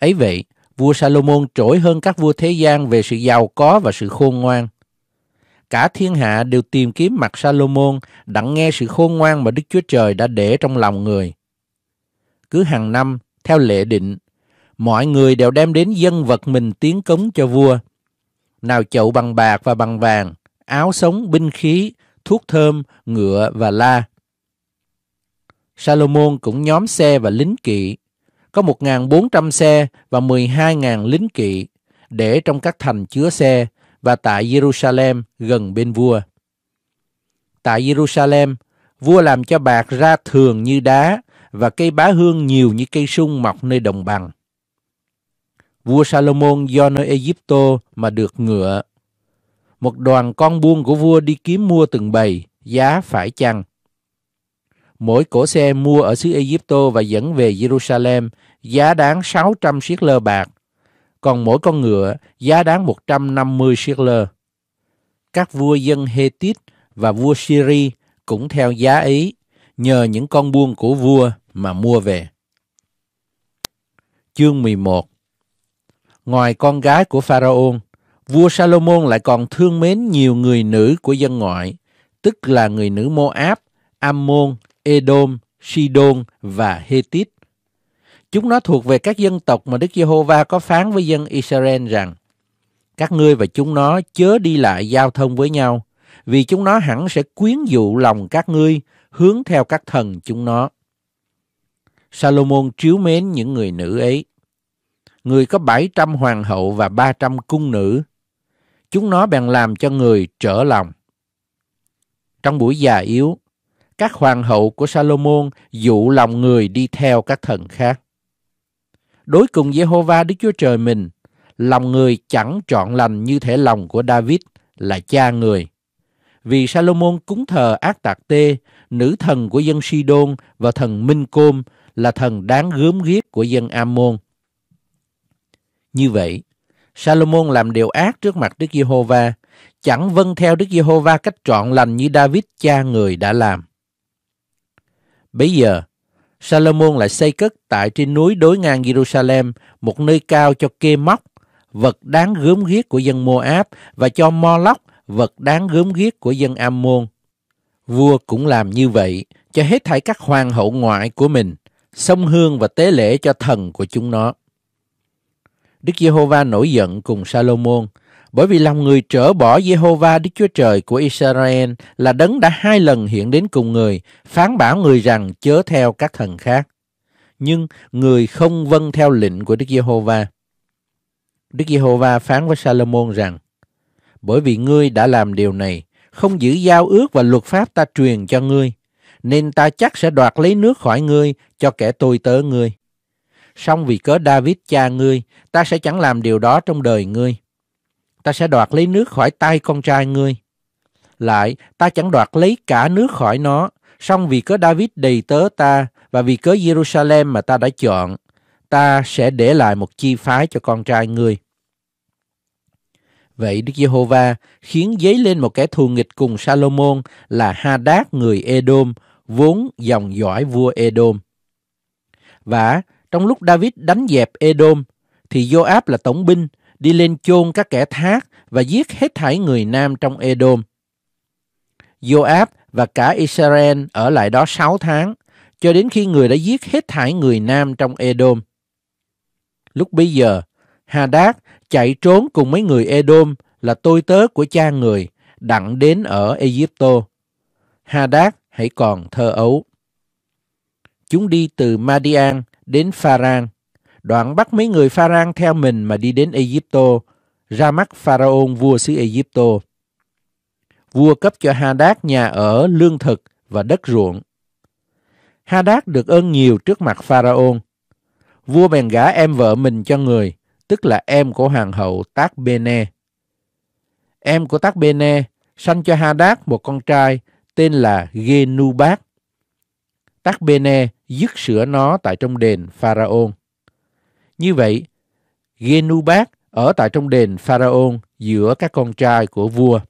Ấy vậy, vua Salomon trỗi hơn các vua thế gian về sự giàu có và sự khôn ngoan. Cả thiên hạ đều tìm kiếm mặt Salomon đặng nghe sự khôn ngoan mà Đức Chúa Trời đã để trong lòng người cứ hàng năm theo lệ định. Mọi người đều đem đến dân vật mình tiến cống cho vua. Nào chậu bằng bạc và bằng vàng, áo sống, binh khí, thuốc thơm, ngựa và la. Salomon cũng nhóm xe và lính kỵ. Có 1.400 xe và 12.000 lính kỵ để trong các thành chứa xe và tại Jerusalem gần bên vua. Tại Jerusalem, vua làm cho bạc ra thường như đá và cây bá hương nhiều như cây sung mọc nơi đồng bằng. Vua Salomon do nơi Egypto mà được ngựa. Một đoàn con buôn của vua đi kiếm mua từng bầy, giá phải chăng. Mỗi cổ xe mua ở xứ Egypto và dẫn về Jerusalem giá đáng 600 siết lơ bạc, còn mỗi con ngựa giá đáng 150 siết lơ. Các vua dân Hethit và vua Syri cũng theo giá ấy nhờ những con buôn của vua mà mua về. Chương 11 Ngoài con gái của Pharaon, vua Salomon lại còn thương mến nhiều người nữ của dân ngoại, tức là người nữ Moab, Ammon, Edom, Sidon và Hethit. Chúng nó thuộc về các dân tộc mà Đức Giê-hô-va có phán với dân Israel rằng các ngươi và chúng nó chớ đi lại giao thông với nhau, vì chúng nó hẳn sẽ quyến dụ lòng các ngươi hướng theo các thần chúng nó. Salomon chiếu mến những người nữ ấy. Người có 700 hoàng hậu và 300 cung nữ. Chúng nó bèn làm cho người trở lòng. Trong buổi già yếu, các hoàng hậu của Salomon dụ lòng người đi theo các thần khác. Đối cùng Jehovah Đức Chúa Trời mình, lòng người chẳng trọn lành như thể lòng của David là cha người. Vì Salomon cúng thờ ác tạc tê, nữ thần của dân Sidon và thần Minh Côm là thần đáng gớm ghiếp của dân Ammon. Như vậy, Salomon làm điều ác trước mặt Đức Giê-hô-va, chẳng vâng theo Đức Giê-hô-va cách trọn lành như David cha người đã làm. Bây giờ, Salomon lại xây cất tại trên núi đối ngang Jerusalem một nơi cao cho kê móc, vật đáng gớm ghiếc của dân Moab và cho mo Moloch, vật đáng gớm ghiếc của dân Ammon. Vua cũng làm như vậy cho hết thảy các hoàng hậu ngoại của mình sông hương và tế lễ cho thần của chúng nó. Đức Giê-hô-va nổi giận cùng Sa-lô-môn, bởi vì lòng người trở bỏ Giê-hô-va Đức Chúa Trời của Israel là đấng đã hai lần hiện đến cùng người, phán bảo người rằng chớ theo các thần khác. Nhưng người không vâng theo lệnh của Đức Giê-hô-va. Đức Giê-hô-va phán với Sa-lô-môn rằng: Bởi vì ngươi đã làm điều này, không giữ giao ước và luật pháp ta truyền cho ngươi, nên ta chắc sẽ đoạt lấy nước khỏi ngươi cho kẻ tôi tớ ngươi. Song vì cớ David cha ngươi, ta sẽ chẳng làm điều đó trong đời ngươi. Ta sẽ đoạt lấy nước khỏi tay con trai ngươi. Lại, ta chẳng đoạt lấy cả nước khỏi nó, song vì cớ David đầy tớ ta và vì cớ Jerusalem mà ta đã chọn, ta sẽ để lại một chi phái cho con trai ngươi. Vậy Đức Giê-hô-va khiến dấy lên một kẻ thù nghịch cùng Salomon là Hadad người Edom, vốn dòng dõi vua Edom. Và trong lúc David đánh dẹp Edom, thì Joab là tổng binh đi lên chôn các kẻ thác và giết hết thảy người nam trong Edom. Joab và cả Israel ở lại đó 6 tháng, cho đến khi người đã giết hết thảy người nam trong Edom. Lúc bây giờ, Hadad chạy trốn cùng mấy người Edom là tôi tớ của cha người, đặng đến ở Egypto. Hadad hãy còn thơ ấu. Chúng đi từ Madian đến Pharan, đoạn bắt mấy người Pharan theo mình mà đi đến Egypto, ra mắt Pharaon vua xứ Egypto. Vua cấp cho Hadad nhà ở, lương thực và đất ruộng. Hadad được ơn nhiều trước mặt Pharaon. Vua bèn gả em vợ mình cho người, tức là em của hoàng hậu Tác Bene. Em của Tác Bene sanh cho Hadad một con trai tên là Genubat. Tắc Bene dứt sửa nó tại trong đền Pharaon. Như vậy, Genubat ở tại trong đền Pharaon giữa các con trai của vua.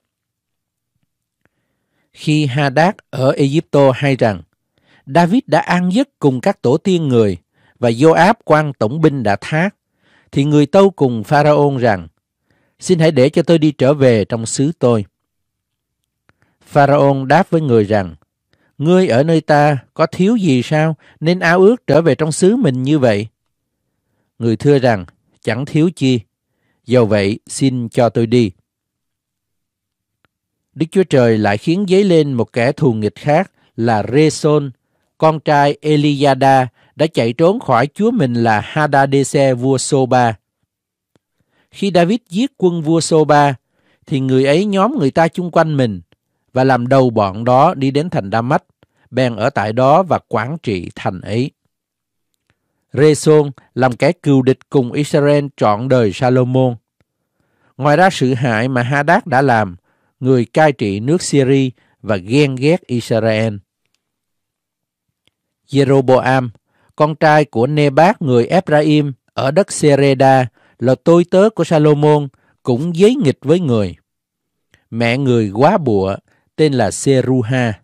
Khi Hadad ở Egypto hay rằng, David đã an giấc cùng các tổ tiên người và Joab quan tổng binh đã thác, thì người tâu cùng Pharaon rằng, xin hãy để cho tôi đi trở về trong xứ tôi. Pharaon đáp với người rằng, Ngươi ở nơi ta có thiếu gì sao nên ao ước trở về trong xứ mình như vậy? Người thưa rằng, chẳng thiếu chi. Dầu vậy, xin cho tôi đi. Đức Chúa Trời lại khiến dấy lên một kẻ thù nghịch khác là Reson, con trai Eliada, đã chạy trốn khỏi chúa mình là Hadadese vua Soba. Khi David giết quân vua Soba, thì người ấy nhóm người ta chung quanh mình – và làm đầu bọn đó đi đến thành Đa bèn ở tại đó và quản trị thành ấy. rê làm kẻ cừu địch cùng Israel trọn đời Salomon. Ngoài ra sự hại mà Hadad đã làm, người cai trị nước Syria và ghen ghét Israel. Jeroboam, con trai của Nebat người Ephraim ở đất Sereda là tôi tớ của Salomon cũng giấy nghịch với người. Mẹ người quá bụa tên là Seruha.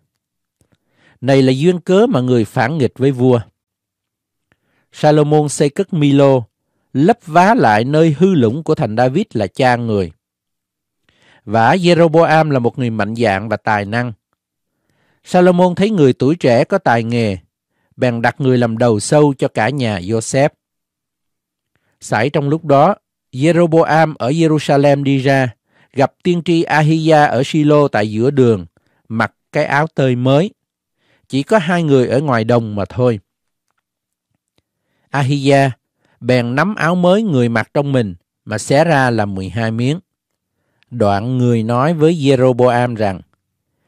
Này là duyên cớ mà người phản nghịch với vua. Salomon xây cất Milo, lấp vá lại nơi hư lũng của thành David là cha người. Và Jeroboam là một người mạnh dạn và tài năng. Salomon thấy người tuổi trẻ có tài nghề, bèn đặt người làm đầu sâu cho cả nhà Joseph. Xảy trong lúc đó, Jeroboam ở Jerusalem đi ra, gặp tiên tri Ahiya ở Silo tại giữa đường, mặc cái áo tơi mới. Chỉ có hai người ở ngoài đồng mà thôi. Ahiya bèn nắm áo mới người mặc trong mình mà xé ra làm 12 miếng. Đoạn người nói với Jeroboam rằng,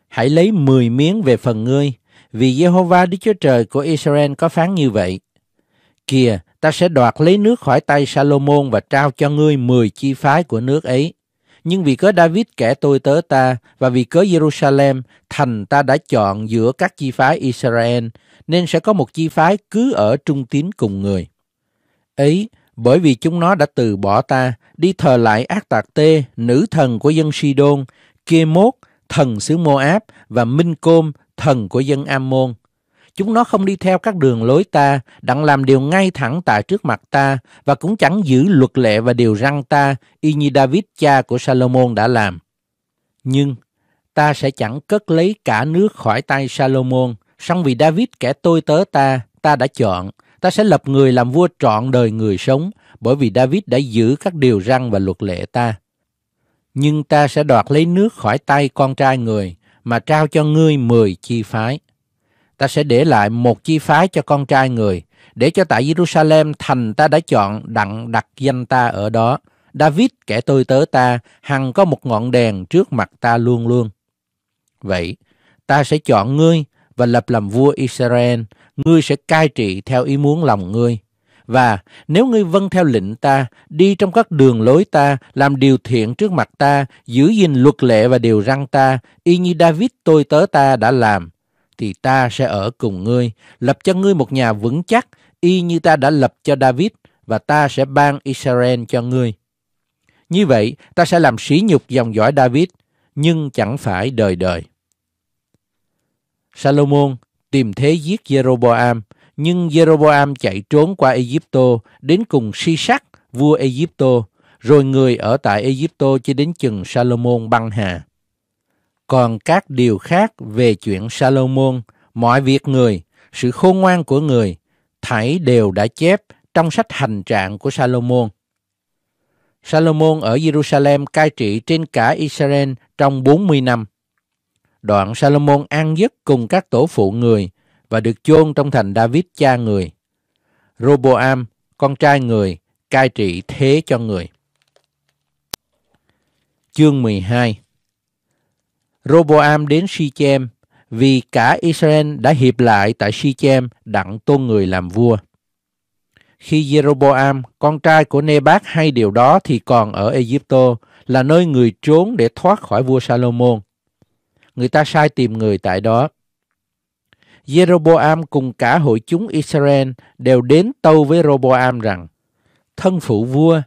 Hãy lấy 10 miếng về phần ngươi, vì Jehovah Đức Chúa Trời của Israel có phán như vậy. Kìa, ta sẽ đoạt lấy nước khỏi tay Salomon và trao cho ngươi 10 chi phái của nước ấy nhưng vì cớ David kẻ tôi tớ ta và vì cớ Jerusalem thành ta đã chọn giữa các chi phái Israel nên sẽ có một chi phái cứ ở trung tín cùng người. Ấy, bởi vì chúng nó đã từ bỏ ta, đi thờ lại ác tạc tê, nữ thần của dân Sidon, Kê Mốt, thần xứ Moab và Minh Côm, thần của dân Ammon. Chúng nó không đi theo các đường lối ta, đặng làm điều ngay thẳng tại trước mặt ta, và cũng chẳng giữ luật lệ và điều răng ta, y như David cha của Salomon đã làm. Nhưng ta sẽ chẳng cất lấy cả nước khỏi tay Salomon, song vì David kẻ tôi tớ ta, ta đã chọn, ta sẽ lập người làm vua trọn đời người sống, bởi vì David đã giữ các điều răng và luật lệ ta. Nhưng ta sẽ đoạt lấy nước khỏi tay con trai người, mà trao cho ngươi mười chi phái ta sẽ để lại một chi phái cho con trai người, để cho tại Jerusalem thành ta đã chọn đặng đặt danh ta ở đó. David kẻ tôi tớ ta, hằng có một ngọn đèn trước mặt ta luôn luôn. Vậy, ta sẽ chọn ngươi và lập làm vua Israel, ngươi sẽ cai trị theo ý muốn lòng ngươi. Và nếu ngươi vâng theo lệnh ta, đi trong các đường lối ta, làm điều thiện trước mặt ta, giữ gìn luật lệ và điều răn ta, y như David tôi tớ ta đã làm, thì ta sẽ ở cùng ngươi, lập cho ngươi một nhà vững chắc, y như ta đã lập cho David, và ta sẽ ban Israel cho ngươi. Như vậy, ta sẽ làm sỉ nhục dòng dõi David, nhưng chẳng phải đời đời. Salomon tìm thế giết Jeroboam, nhưng Jeroboam chạy trốn qua Egypto đến cùng Si-sắc, vua Egypto, rồi người ở tại Egypto cho đến chừng Salomon băng hà còn các điều khác về chuyện Salomon, mọi việc người, sự khôn ngoan của người, thảy đều đã chép trong sách hành trạng của Salomon. Salomon ở Jerusalem cai trị trên cả Israel trong 40 năm. Đoạn Salomon an giấc cùng các tổ phụ người và được chôn trong thành David cha người. Roboam, con trai người, cai trị thế cho người. Chương 12 Roboam đến Sichem vì cả Israel đã hiệp lại tại Sichem đặng tôn người làm vua. Khi Jeroboam, con trai của Nebat hay điều đó thì còn ở Egypto, là nơi người trốn để thoát khỏi vua Salomon. Người ta sai tìm người tại đó. Jeroboam cùng cả hội chúng Israel đều đến tâu với Roboam rằng, thân phụ vua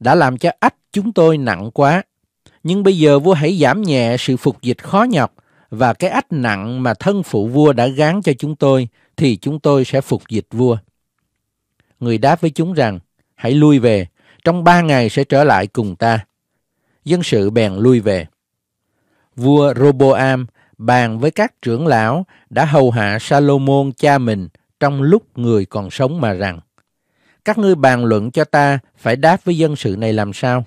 đã làm cho ách chúng tôi nặng quá nhưng bây giờ vua hãy giảm nhẹ sự phục dịch khó nhọc và cái ách nặng mà thân phụ vua đã gán cho chúng tôi thì chúng tôi sẽ phục dịch vua. Người đáp với chúng rằng, hãy lui về, trong ba ngày sẽ trở lại cùng ta. Dân sự bèn lui về. Vua Roboam bàn với các trưởng lão đã hầu hạ Salomon cha mình trong lúc người còn sống mà rằng các ngươi bàn luận cho ta phải đáp với dân sự này làm sao?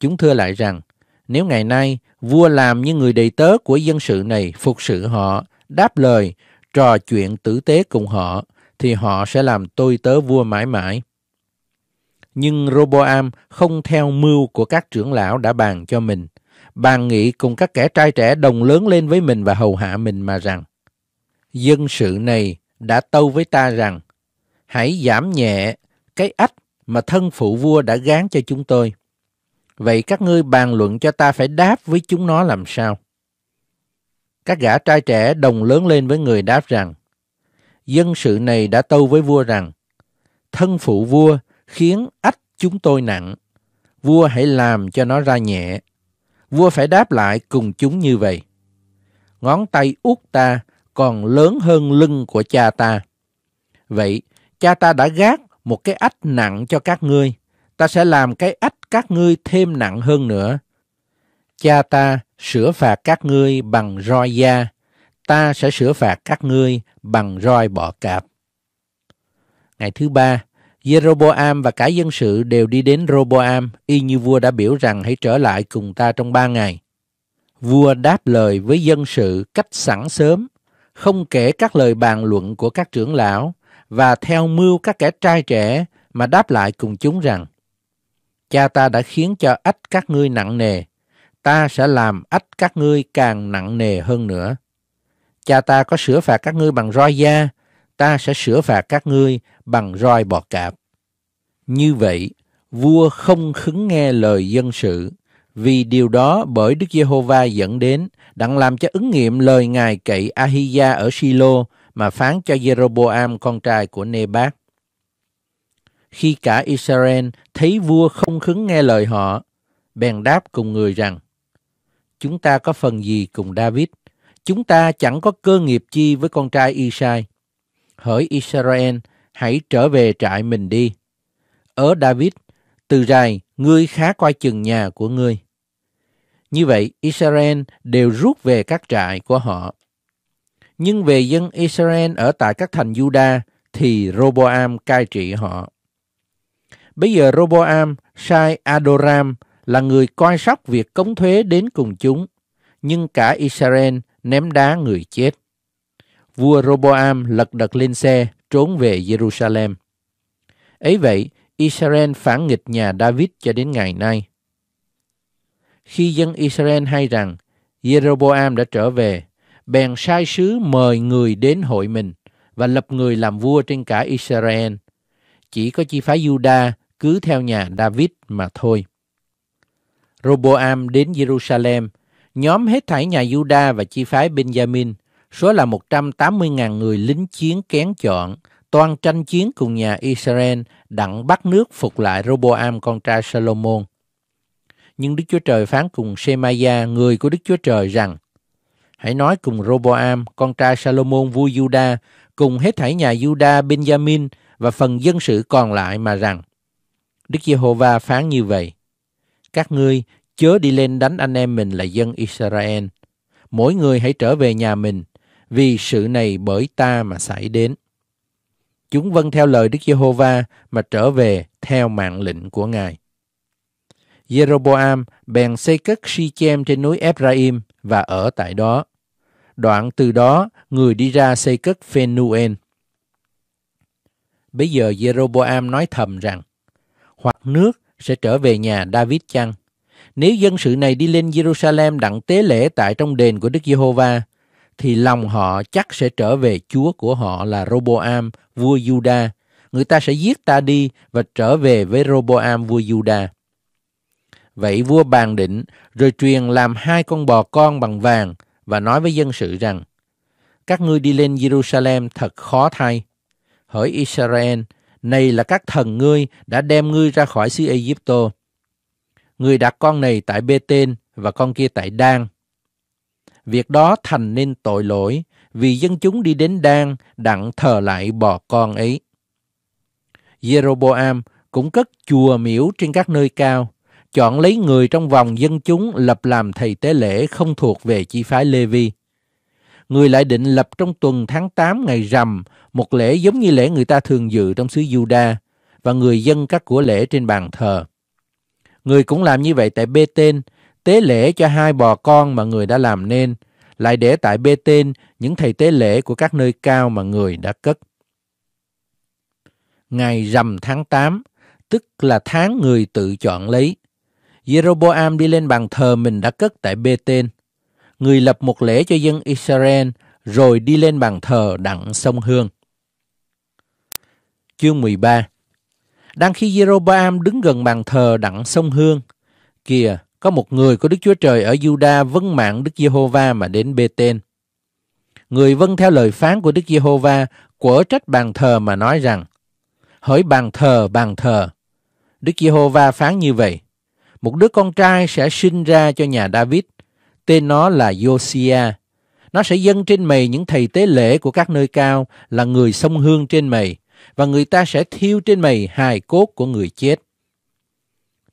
Chúng thưa lại rằng, nếu ngày nay vua làm như người đầy tớ của dân sự này phục sự họ, đáp lời, trò chuyện tử tế cùng họ, thì họ sẽ làm tôi tớ vua mãi mãi. Nhưng Roboam không theo mưu của các trưởng lão đã bàn cho mình, bàn nghị cùng các kẻ trai trẻ đồng lớn lên với mình và hầu hạ mình mà rằng, dân sự này đã tâu với ta rằng, hãy giảm nhẹ cái ách mà thân phụ vua đã gán cho chúng tôi. Vậy các ngươi bàn luận cho ta phải đáp với chúng nó làm sao? Các gã trai trẻ đồng lớn lên với người đáp rằng, dân sự này đã tâu với vua rằng, thân phụ vua khiến ách chúng tôi nặng, vua hãy làm cho nó ra nhẹ. Vua phải đáp lại cùng chúng như vậy. Ngón tay út ta còn lớn hơn lưng của cha ta. Vậy, cha ta đã gác một cái ách nặng cho các ngươi ta sẽ làm cái ách các ngươi thêm nặng hơn nữa. Cha ta sửa phạt các ngươi bằng roi da, ta sẽ sửa phạt các ngươi bằng roi bọ cạp. Ngày thứ ba, Jeroboam và cả dân sự đều đi đến Roboam, y như vua đã biểu rằng hãy trở lại cùng ta trong ba ngày. Vua đáp lời với dân sự cách sẵn sớm, không kể các lời bàn luận của các trưởng lão và theo mưu các kẻ trai trẻ mà đáp lại cùng chúng rằng cha ta đã khiến cho ách các ngươi nặng nề, ta sẽ làm ách các ngươi càng nặng nề hơn nữa. Cha ta có sửa phạt các ngươi bằng roi da, ta sẽ sửa phạt các ngươi bằng roi bọ cạp. Như vậy, vua không khứng nghe lời dân sự, vì điều đó bởi Đức Giê-hô-va dẫn đến đặng làm cho ứng nghiệm lời ngài cậy Ahia ở Silo mà phán cho Jeroboam con trai của Nebat khi cả Israel thấy vua không khứng nghe lời họ, bèn đáp cùng người rằng, Chúng ta có phần gì cùng David? Chúng ta chẳng có cơ nghiệp chi với con trai Isai. Hỡi Israel, hãy trở về trại mình đi. Ở David, từ rài, ngươi khá coi chừng nhà của ngươi. Như vậy, Israel đều rút về các trại của họ. Nhưng về dân Israel ở tại các thành Juda thì Roboam cai trị họ. Bây giờ Roboam sai Adoram là người coi sóc việc cống thuế đến cùng chúng, nhưng cả Israel ném đá người chết. Vua Roboam lật đật lên xe, trốn về Jerusalem. Ấy vậy, Israel phản nghịch nhà David cho đến ngày nay. Khi dân Israel hay rằng Jeroboam đã trở về, bèn sai sứ mời người đến hội mình và lập người làm vua trên cả Israel. Chỉ có chi phái Judah cứ theo nhà David mà thôi. Roboam đến Jerusalem, nhóm hết thảy nhà Juda và chi phái Benjamin, số là 180.000 người lính chiến kén chọn, toàn tranh chiến cùng nhà Israel đặng bắt nước phục lại Roboam con trai Salomon. Nhưng Đức Chúa Trời phán cùng Semaya, người của Đức Chúa Trời rằng, Hãy nói cùng Roboam, con trai Salomon vua Juda, cùng hết thảy nhà Juda, Benjamin và phần dân sự còn lại mà rằng, Đức Giê-hô-va phán như vậy: Các ngươi chớ đi lên đánh anh em mình là dân Israel. Mỗi người hãy trở về nhà mình, vì sự này bởi ta mà xảy đến. Chúng vâng theo lời Đức Giê-hô-va mà trở về theo mạng lệnh của Ngài. Jeroboam bèn xây cất Sichem trên núi Ephraim và ở tại đó. Đoạn từ đó, người đi ra xây cất Phenuel. Bây giờ Jeroboam nói thầm rằng, hoặc nước sẽ trở về nhà David chăng? Nếu dân sự này đi lên Jerusalem đặng tế lễ tại trong đền của Đức Giê-hô-va, thì lòng họ chắc sẽ trở về chúa của họ là Roboam, vua Juda. Người ta sẽ giết ta đi và trở về với Roboam, vua Juda. Vậy vua bàn định rồi truyền làm hai con bò con bằng vàng và nói với dân sự rằng các ngươi đi lên Jerusalem thật khó thay. Hỡi Israel, này là các thần ngươi đã đem ngươi ra khỏi xứ Ai Egypto. Người đặt con này tại bê tên và con kia tại Đan. Việc đó thành nên tội lỗi vì dân chúng đi đến Đan đặng thờ lại bò con ấy. Jeroboam cũng cất chùa miễu trên các nơi cao, chọn lấy người trong vòng dân chúng lập làm thầy tế lễ không thuộc về chi phái Lê Vi người lại định lập trong tuần tháng 8 ngày rằm, một lễ giống như lễ người ta thường dự trong xứ Juda và người dân các của lễ trên bàn thờ. Người cũng làm như vậy tại Bê Tên, tế lễ cho hai bò con mà người đã làm nên, lại để tại Bê Tên những thầy tế lễ của các nơi cao mà người đã cất. Ngày rằm tháng 8, tức là tháng người tự chọn lấy. Jeroboam đi lên bàn thờ mình đã cất tại Bê Tên người lập một lễ cho dân Israel rồi đi lên bàn thờ đặng sông Hương. Chương 13 Đang khi Jeroboam đứng gần bàn thờ đặng sông Hương, kìa, có một người của Đức Chúa Trời ở Juda vâng mạng Đức Giê-hô-va mà đến Bê-tên. Người vâng theo lời phán của Đức Giê-hô-va quở trách bàn thờ mà nói rằng, hỡi bàn thờ, bàn thờ. Đức Giê-hô-va phán như vậy, một đứa con trai sẽ sinh ra cho nhà David – Tên nó là Yosia. Nó sẽ dâng trên mày những thầy tế lễ của các nơi cao là người sông hương trên mày và người ta sẽ thiêu trên mày hài cốt của người chết.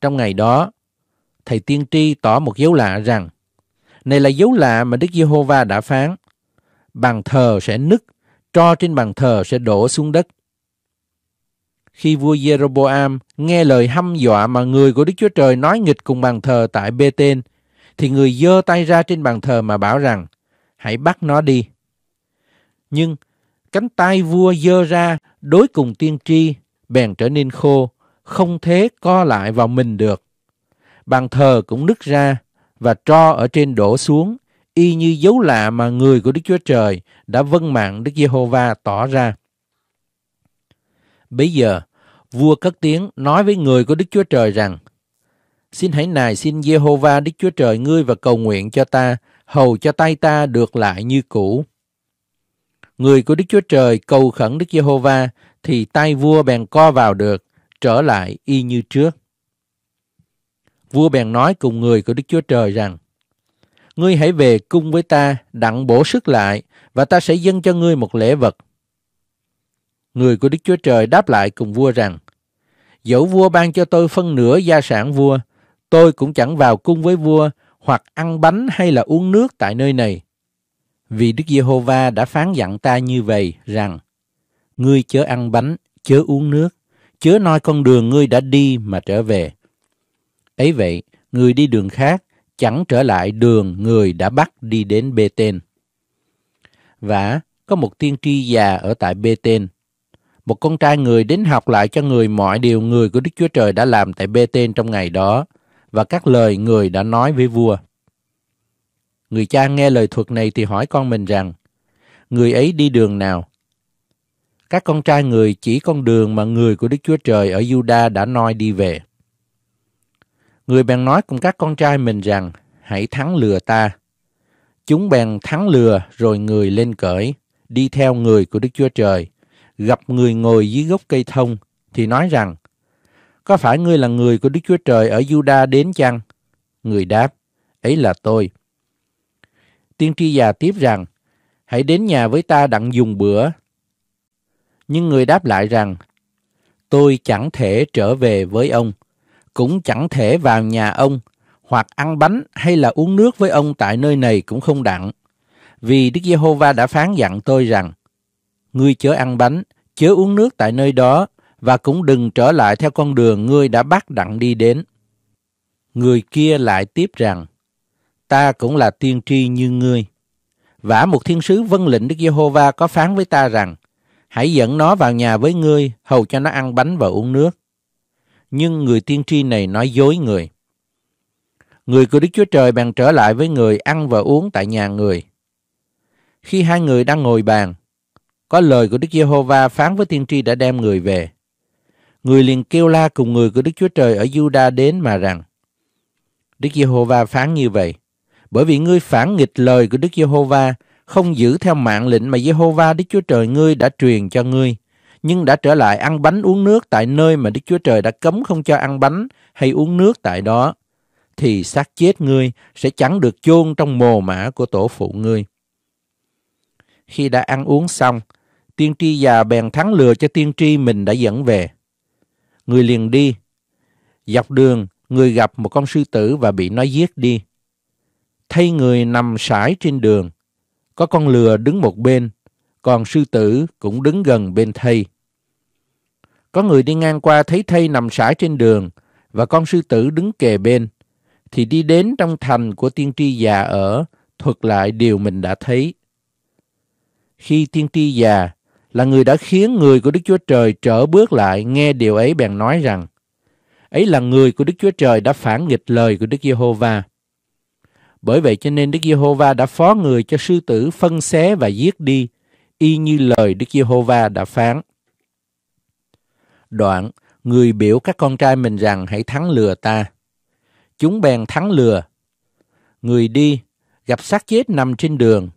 Trong ngày đó, thầy tiên tri tỏ một dấu lạ rằng này là dấu lạ mà Đức Giê-hô-va đã phán. Bàn thờ sẽ nứt, tro trên bàn thờ sẽ đổ xuống đất. Khi vua Jeroboam nghe lời hăm dọa mà người của Đức Chúa Trời nói nghịch cùng bàn thờ tại Bê-tên, thì người giơ tay ra trên bàn thờ mà bảo rằng hãy bắt nó đi. Nhưng cánh tay vua giơ ra đối cùng tiên tri bèn trở nên khô, không thế co lại vào mình được. Bàn thờ cũng nứt ra và tro ở trên đổ xuống, y như dấu lạ mà người của Đức Chúa Trời đã vâng mạng Đức Giê-hô-va tỏ ra. Bấy giờ, vua cất tiếng nói với người của Đức Chúa Trời rằng, Xin hãy nài xin Jehovah Đức Chúa Trời ngươi và cầu nguyện cho ta, hầu cho tay ta được lại như cũ. Người của Đức Chúa Trời cầu khẩn Đức Jehovah thì tay vua bèn co vào được, trở lại y như trước. Vua bèn nói cùng người của Đức Chúa Trời rằng, Ngươi hãy về cung với ta, đặng bổ sức lại, và ta sẽ dâng cho ngươi một lễ vật. Người của Đức Chúa Trời đáp lại cùng vua rằng, Dẫu vua ban cho tôi phân nửa gia sản vua, Tôi cũng chẳng vào cung với vua hoặc ăn bánh hay là uống nước tại nơi này. Vì Đức Giê-hô-va đã phán dặn ta như vậy rằng Ngươi chớ ăn bánh, chớ uống nước, chớ noi con đường ngươi đã đi mà trở về. Ấy vậy, người đi đường khác chẳng trở lại đường người đã bắt đi đến bê tên. Và có một tiên tri già ở tại bê tên. Một con trai người đến học lại cho người mọi điều người của Đức Chúa Trời đã làm tại bê tên trong ngày đó và các lời người đã nói với vua. Người cha nghe lời thuật này thì hỏi con mình rằng, người ấy đi đường nào? Các con trai người chỉ con đường mà người của Đức Chúa Trời ở Juda đã noi đi về. Người bèn nói cùng các con trai mình rằng, hãy thắng lừa ta. Chúng bèn thắng lừa rồi người lên cởi, đi theo người của Đức Chúa Trời, gặp người ngồi dưới gốc cây thông, thì nói rằng, có phải ngươi là người của Đức Chúa Trời ở Juda đến chăng? Người đáp, ấy là tôi. Tiên tri già tiếp rằng, hãy đến nhà với ta đặng dùng bữa. Nhưng người đáp lại rằng, tôi chẳng thể trở về với ông, cũng chẳng thể vào nhà ông, hoặc ăn bánh hay là uống nước với ông tại nơi này cũng không đặng. Vì Đức Giê-hô-va đã phán dặn tôi rằng, ngươi chớ ăn bánh, chớ uống nước tại nơi đó, và cũng đừng trở lại theo con đường ngươi đã bắt đặng đi đến. Người kia lại tiếp rằng, ta cũng là tiên tri như ngươi. Vả một thiên sứ vân lệnh Đức Giê-hô-va có phán với ta rằng, hãy dẫn nó vào nhà với ngươi, hầu cho nó ăn bánh và uống nước. Nhưng người tiên tri này nói dối người. Người của Đức Chúa Trời bèn trở lại với người ăn và uống tại nhà người. Khi hai người đang ngồi bàn, có lời của Đức Giê-hô-va phán với tiên tri đã đem người về người liền kêu la cùng người của Đức Chúa Trời ở Juda đến mà rằng, Đức Giê-hô-va phán như vậy, bởi vì ngươi phản nghịch lời của Đức Giê-hô-va, không giữ theo mạng lệnh mà Giê-hô-va Đức Chúa Trời ngươi đã truyền cho ngươi, nhưng đã trở lại ăn bánh uống nước tại nơi mà Đức Chúa Trời đã cấm không cho ăn bánh hay uống nước tại đó, thì xác chết ngươi sẽ chẳng được chôn trong mồ mã của tổ phụ ngươi. Khi đã ăn uống xong, tiên tri già bèn thắng lừa cho tiên tri mình đã dẫn về người liền đi. Dọc đường, người gặp một con sư tử và bị nó giết đi. Thay người nằm sải trên đường, có con lừa đứng một bên, còn sư tử cũng đứng gần bên thây. Có người đi ngang qua thấy thây nằm sải trên đường và con sư tử đứng kề bên, thì đi đến trong thành của tiên tri già ở, thuật lại điều mình đã thấy. Khi tiên tri già là người đã khiến người của Đức Chúa Trời trở bước lại nghe điều ấy bèn nói rằng ấy là người của Đức Chúa Trời đã phản nghịch lời của Đức Giê-hô-va. Bởi vậy cho nên Đức Giê-hô-va đã phó người cho sư tử phân xé và giết đi, y như lời Đức Giê-hô-va đã phán. Đoạn, người biểu các con trai mình rằng hãy thắng lừa ta. Chúng bèn thắng lừa. Người đi, gặp xác chết nằm trên đường,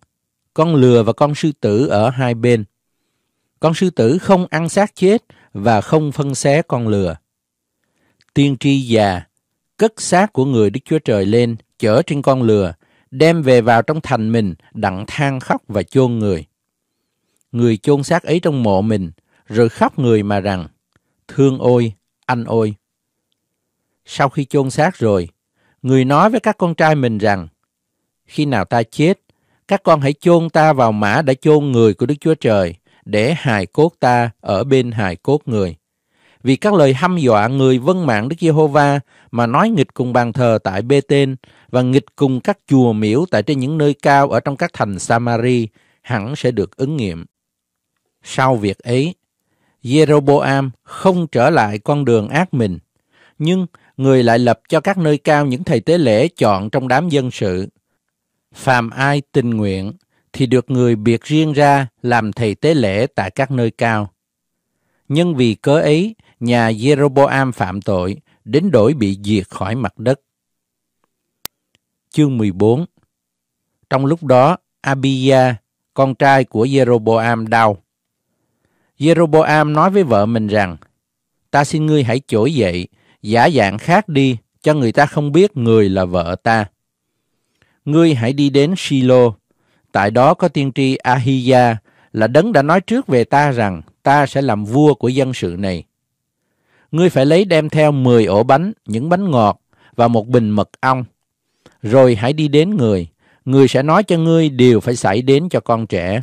con lừa và con sư tử ở hai bên. Con sư tử không ăn xác chết và không phân xé con lừa. Tiên tri già cất xác của người Đức Chúa Trời lên, chở trên con lừa, đem về vào trong thành mình, đặng than khóc và chôn người. Người chôn xác ấy trong mộ mình, rồi khóc người mà rằng, thương ôi, anh ôi. Sau khi chôn xác rồi, người nói với các con trai mình rằng, khi nào ta chết, các con hãy chôn ta vào mã đã chôn người của Đức Chúa Trời, để hài cốt ta ở bên hài cốt người. Vì các lời hăm dọa người vân mạng Đức Giê-hô-va mà nói nghịch cùng bàn thờ tại Bê-tên và nghịch cùng các chùa miễu tại trên những nơi cao ở trong các thành Samari hẳn sẽ được ứng nghiệm. Sau việc ấy, Jeroboam không trở lại con đường ác mình, nhưng người lại lập cho các nơi cao những thầy tế lễ chọn trong đám dân sự. Phàm ai tình nguyện thì được người biệt riêng ra làm thầy tế lễ tại các nơi cao. Nhưng vì cớ ấy, nhà Jeroboam phạm tội, đến đổi bị diệt khỏi mặt đất. Chương 14 Trong lúc đó, Abia, con trai của Jeroboam đau. Jeroboam nói với vợ mình rằng, ta xin ngươi hãy trỗi dậy, giả dạng khác đi, cho người ta không biết người là vợ ta. Ngươi hãy đi đến Shiloh, Tại đó có tiên tri Ahia là đấng đã nói trước về ta rằng ta sẽ làm vua của dân sự này. Ngươi phải lấy đem theo 10 ổ bánh, những bánh ngọt và một bình mật ong. Rồi hãy đi đến người, người sẽ nói cho ngươi điều phải xảy đến cho con trẻ.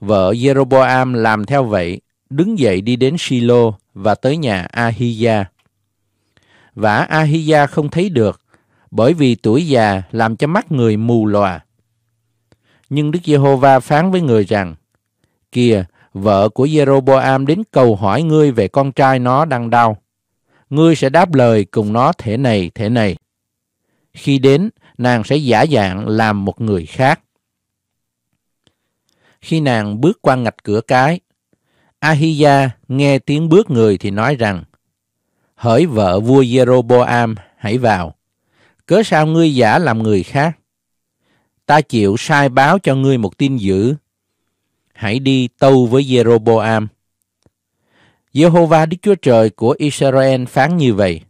Vợ Jeroboam làm theo vậy, đứng dậy đi đến Silo và tới nhà Ahia. Và Ahia không thấy được, bởi vì tuổi già làm cho mắt người mù lòa nhưng Đức Giê-hô-va phán với người rằng: Kìa, vợ của Jeroboam đến cầu hỏi ngươi về con trai nó đang đau. Ngươi sẽ đáp lời cùng nó thế này thế này. Khi đến, nàng sẽ giả dạng làm một người khác. Khi nàng bước qua ngạch cửa cái, Ahiya nghe tiếng bước người thì nói rằng: Hỡi vợ vua Jeroboam, hãy vào. Cớ sao ngươi giả làm người khác? ta chịu sai báo cho ngươi một tin dữ. Hãy đi tâu với Jeroboam. Jehovah Đức Chúa Trời của Israel phán như vậy.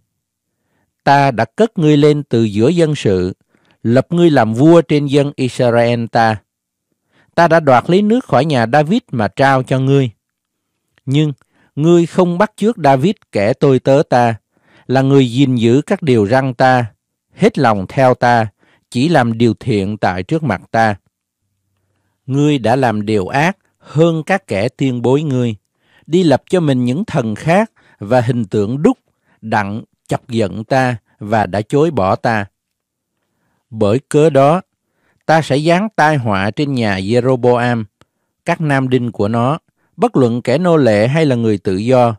Ta đã cất ngươi lên từ giữa dân sự, lập ngươi làm vua trên dân Israel ta. Ta đã đoạt lấy nước khỏi nhà David mà trao cho ngươi. Nhưng ngươi không bắt trước David kẻ tôi tớ ta, là người gìn giữ các điều răng ta, hết lòng theo ta, chỉ làm điều thiện tại trước mặt ta. Ngươi đã làm điều ác hơn các kẻ tiên bối ngươi, đi lập cho mình những thần khác và hình tượng đúc, đặng, chọc giận ta và đã chối bỏ ta. Bởi cớ đó, ta sẽ giáng tai họa trên nhà Jeroboam, các nam đinh của nó, bất luận kẻ nô lệ hay là người tự do,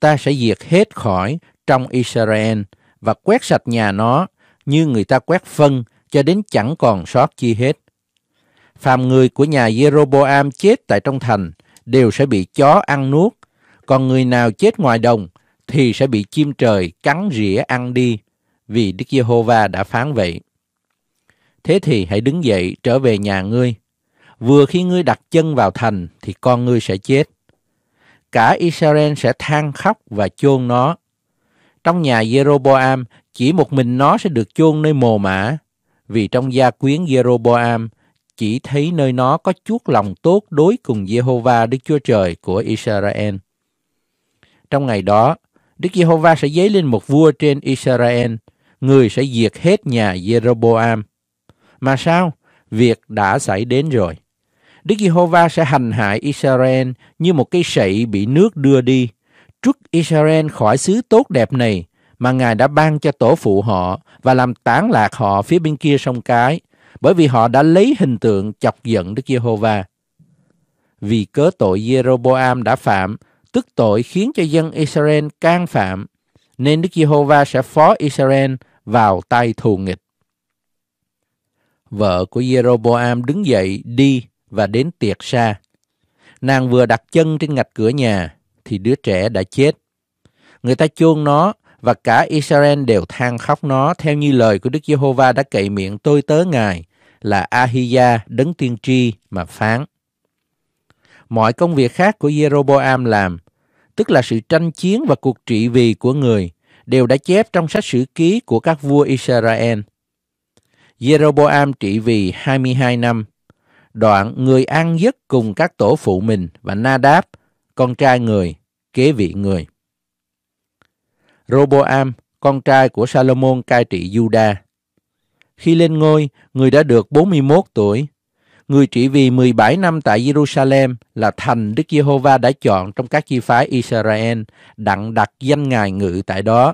ta sẽ diệt hết khỏi trong Israel và quét sạch nhà nó như người ta quét phân cho đến chẳng còn sót chi hết. Phàm người của nhà Jeroboam chết tại trong thành đều sẽ bị chó ăn nuốt, còn người nào chết ngoài đồng thì sẽ bị chim trời cắn rỉa ăn đi, vì Đức Giê-hô-va đã phán vậy. Thế thì hãy đứng dậy trở về nhà ngươi. Vừa khi ngươi đặt chân vào thành thì con ngươi sẽ chết. Cả Israel sẽ than khóc và chôn nó. Trong nhà Jeroboam, chỉ một mình nó sẽ được chôn nơi mồ mả vì trong gia quyến Jeroboam chỉ thấy nơi nó có chuốt lòng tốt đối cùng Jehovah Đức Chúa Trời của Israel. Trong ngày đó, Đức Giê-hô-va sẽ dấy lên một vua trên Israel, người sẽ diệt hết nhà Jeroboam. Mà sao? Việc đã xảy đến rồi. Đức Giê-hô-va sẽ hành hại Israel như một cây sậy bị nước đưa đi, trút Israel khỏi xứ tốt đẹp này mà Ngài đã ban cho tổ phụ họ và làm tán lạc họ phía bên kia sông cái, bởi vì họ đã lấy hình tượng chọc giận Đức Giê-hô-va. Vì cớ tội Jeroboam đã phạm, tức tội khiến cho dân Israel can phạm, nên Đức Giê-hô-va sẽ phó Israel vào tay thù nghịch. Vợ của Jeroboam đứng dậy đi và đến tiệc xa. Nàng vừa đặt chân trên ngạch cửa nhà thì đứa trẻ đã chết. Người ta chôn nó và cả Israel đều than khóc nó theo như lời của Đức Giê-hô-va đã cậy miệng tôi tớ Ngài là Ahia đấng tiên tri mà phán. Mọi công việc khác của Jeroboam làm, tức là sự tranh chiến và cuộc trị vì của người, đều đã chép trong sách sử ký của các vua Israel. Jeroboam trị vì 22 năm. Đoạn người ăn dứt cùng các tổ phụ mình và Nadab, con trai người, kế vị người. Roboam, con trai của Salomon cai trị Juda. Khi lên ngôi, người đã được 41 tuổi. Người trị vì 17 năm tại Jerusalem là thành Đức Giê-hô-va đã chọn trong các chi phái Israel, đặng đặt danh ngài ngự tại đó.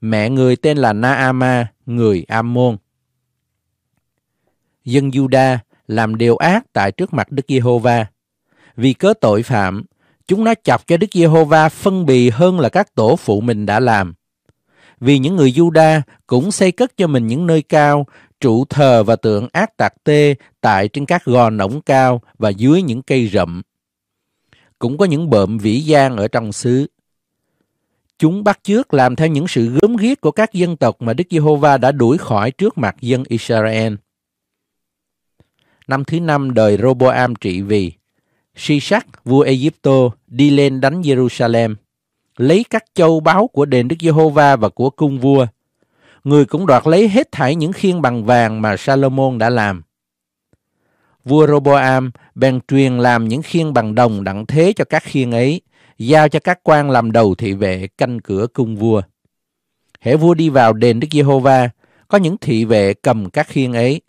Mẹ người tên là Naama, người Ammon. Dân Juda làm điều ác tại trước mặt Đức Giê-hô-va. Vì cớ tội phạm, Chúng nó chọc cho Đức Giê-hô-va phân bì hơn là các tổ phụ mình đã làm. Vì những người Juda cũng xây cất cho mình những nơi cao, trụ thờ và tượng ác tạc tê tại trên các gò nổng cao và dưới những cây rậm. Cũng có những bợm vĩ giang ở trong xứ. Chúng bắt chước làm theo những sự gớm ghiếc của các dân tộc mà Đức Giê-hô-va đã đuổi khỏi trước mặt dân Israel. Năm thứ năm đời Roboam trị vì. Sisak, vua Egypto, đi lên đánh Jerusalem, lấy các châu báu của đền Đức Giê-hô-va và của cung vua. Người cũng đoạt lấy hết thảy những khiên bằng vàng mà Salomon đã làm. Vua Roboam bèn truyền làm những khiên bằng đồng đặng thế cho các khiên ấy, giao cho các quan làm đầu thị vệ canh cửa cung vua. Hễ vua đi vào đền Đức Giê-hô-va, có những thị vệ cầm các khiên ấy.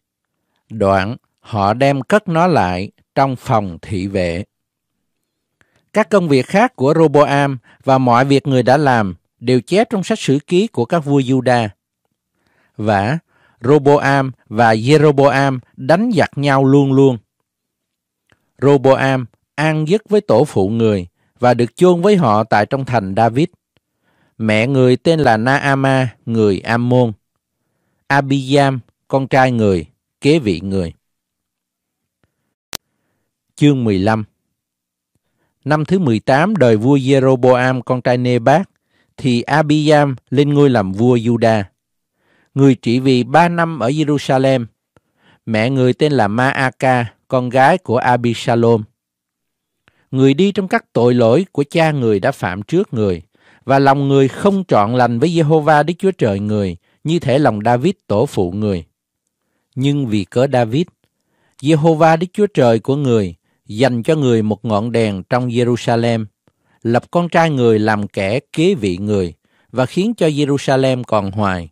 Đoạn, họ đem cất nó lại trong phòng thị vệ. Các công việc khác của Roboam và mọi việc người đã làm đều chép trong sách sử ký của các vua Juda. Và Roboam và Jeroboam đánh giặc nhau luôn luôn. Roboam an dứt với tổ phụ người và được chôn với họ tại trong thành David. Mẹ người tên là Naama, người Ammon. Abiyam, con trai người, kế vị người chương 15 Năm thứ 18 đời vua Jeroboam con trai Nebat thì Abiyam lên ngôi làm vua Juda. Người trị vì ba năm ở Jerusalem. Mẹ người tên là Maaka, con gái của Abishalom. Người đi trong các tội lỗi của cha người đã phạm trước người và lòng người không trọn lành với Jehovah Đức Chúa Trời người như thể lòng David tổ phụ người. Nhưng vì cớ David, Jehovah Đức Chúa Trời của người dành cho người một ngọn đèn trong Jerusalem, lập con trai người làm kẻ kế vị người và khiến cho Jerusalem còn hoài.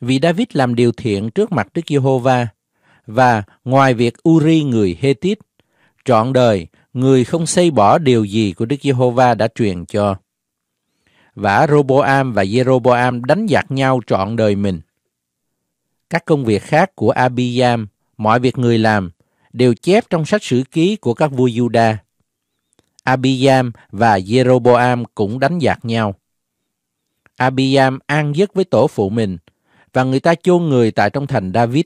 Vì David làm điều thiện trước mặt Đức Giê-hô-va và ngoài việc Uri người Hê-tít trọn đời người không xây bỏ điều gì của Đức Giê-hô-va đã truyền cho. Và Roboam và Jeroboam đánh giặc nhau trọn đời mình. Các công việc khác của Abiyam, mọi việc người làm, đều chép trong sách sử ký của các vua Juda. Abiyam và Jeroboam cũng đánh giặc nhau. Abiyam an giấc với tổ phụ mình và người ta chôn người tại trong thành David.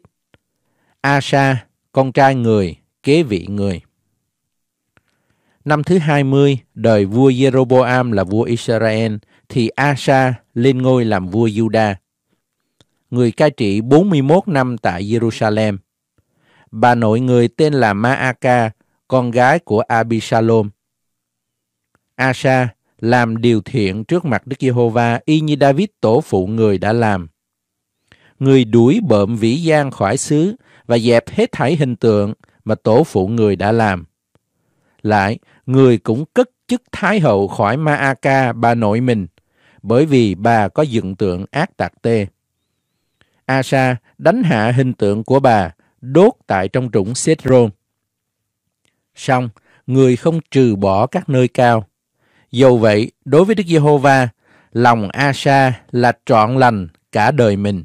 Asa, con trai người, kế vị người. Năm thứ 20, đời vua Jeroboam là vua Israel, thì Asa lên ngôi làm vua Juda. Người cai trị 41 năm tại Jerusalem – bà nội người tên là Maaka, con gái của Abishalom. Asa làm điều thiện trước mặt Đức Giê-hô-va y như David tổ phụ người đã làm. Người đuổi bợm vĩ gian khỏi xứ và dẹp hết thảy hình tượng mà tổ phụ người đã làm. Lại, người cũng cất chức Thái hậu khỏi Maaka bà nội mình, bởi vì bà có dựng tượng ác tạc tê. Asa đánh hạ hình tượng của bà đốt tại trong trũng Cedron. Song, người không trừ bỏ các nơi cao. Dầu vậy, đối với Đức Giê-hô-va, lòng Asa là trọn lành cả đời mình.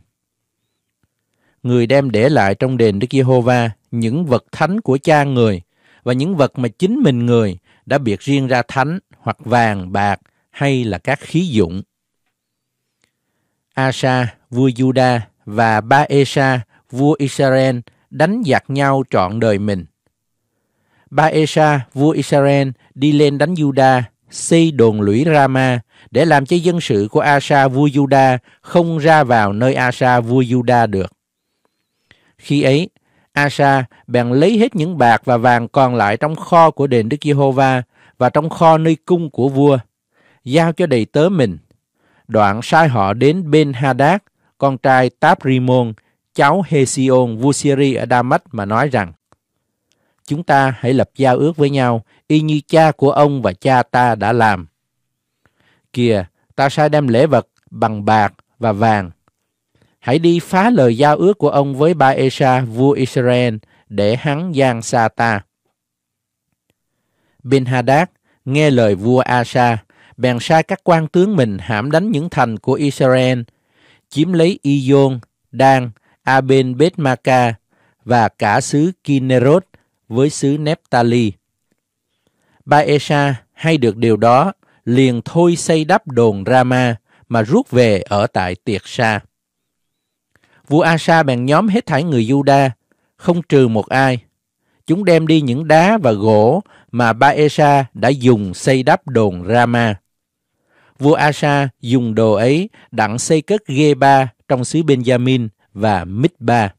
Người đem để lại trong đền Đức Giê-hô-va những vật thánh của cha người và những vật mà chính mình người đã biệt riêng ra thánh hoặc vàng, bạc hay là các khí dụng. Asa, vua Juda và Ba Esa, vua Israel đánh giặc nhau trọn đời mình. Ba Esa, vua Israel, đi lên đánh Juda, xây đồn lũy Rama để làm cho dân sự của Asa vua Juda không ra vào nơi Asa vua Juda được. Khi ấy, Asa bèn lấy hết những bạc và vàng còn lại trong kho của đền Đức Giê-hô-va và trong kho nơi cung của vua, giao cho đầy tớ mình. Đoạn sai họ đến bên Hadad, con trai Táp môn cháu Hesiôn vua Syri ở Damas mà nói rằng Chúng ta hãy lập giao ước với nhau y như cha của ông và cha ta đã làm. Kìa, ta sai đem lễ vật bằng bạc và vàng. Hãy đi phá lời giao ước của ông với ba Esa vua Israel để hắn gian xa ta. Bin Hadad nghe lời vua Asa, bèn sai các quan tướng mình hãm đánh những thành của Israel, chiếm lấy Iyon, Dan Aben Betmaka và cả xứ Kinerot với xứ Nephtali. Ba Esha hay được điều đó liền thôi xây đắp đồn Rama mà rút về ở tại Tiệt Sa. Vua Asa bèn nhóm hết thảy người Juda, không trừ một ai. Chúng đem đi những đá và gỗ mà Ba Esa đã dùng xây đắp đồn Rama. Vua Asa dùng đồ ấy đặng xây cất Geba trong xứ Benjamin và Mitba.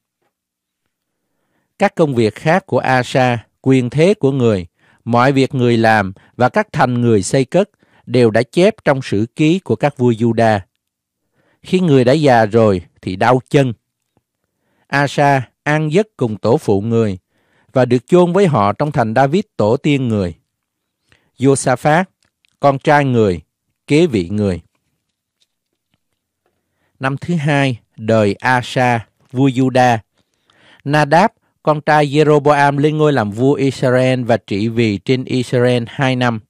Các công việc khác của Asa, quyền thế của người, mọi việc người làm và các thành người xây cất đều đã chép trong sử ký của các vua Juda. Khi người đã già rồi thì đau chân. Asa an giấc cùng tổ phụ người và được chôn với họ trong thành David tổ tiên người. Josaphat, con trai người, kế vị người. Năm thứ hai, đời Asa, vua Juda. Nadab, con trai Jeroboam lên ngôi làm vua Israel và trị vì trên Israel hai năm.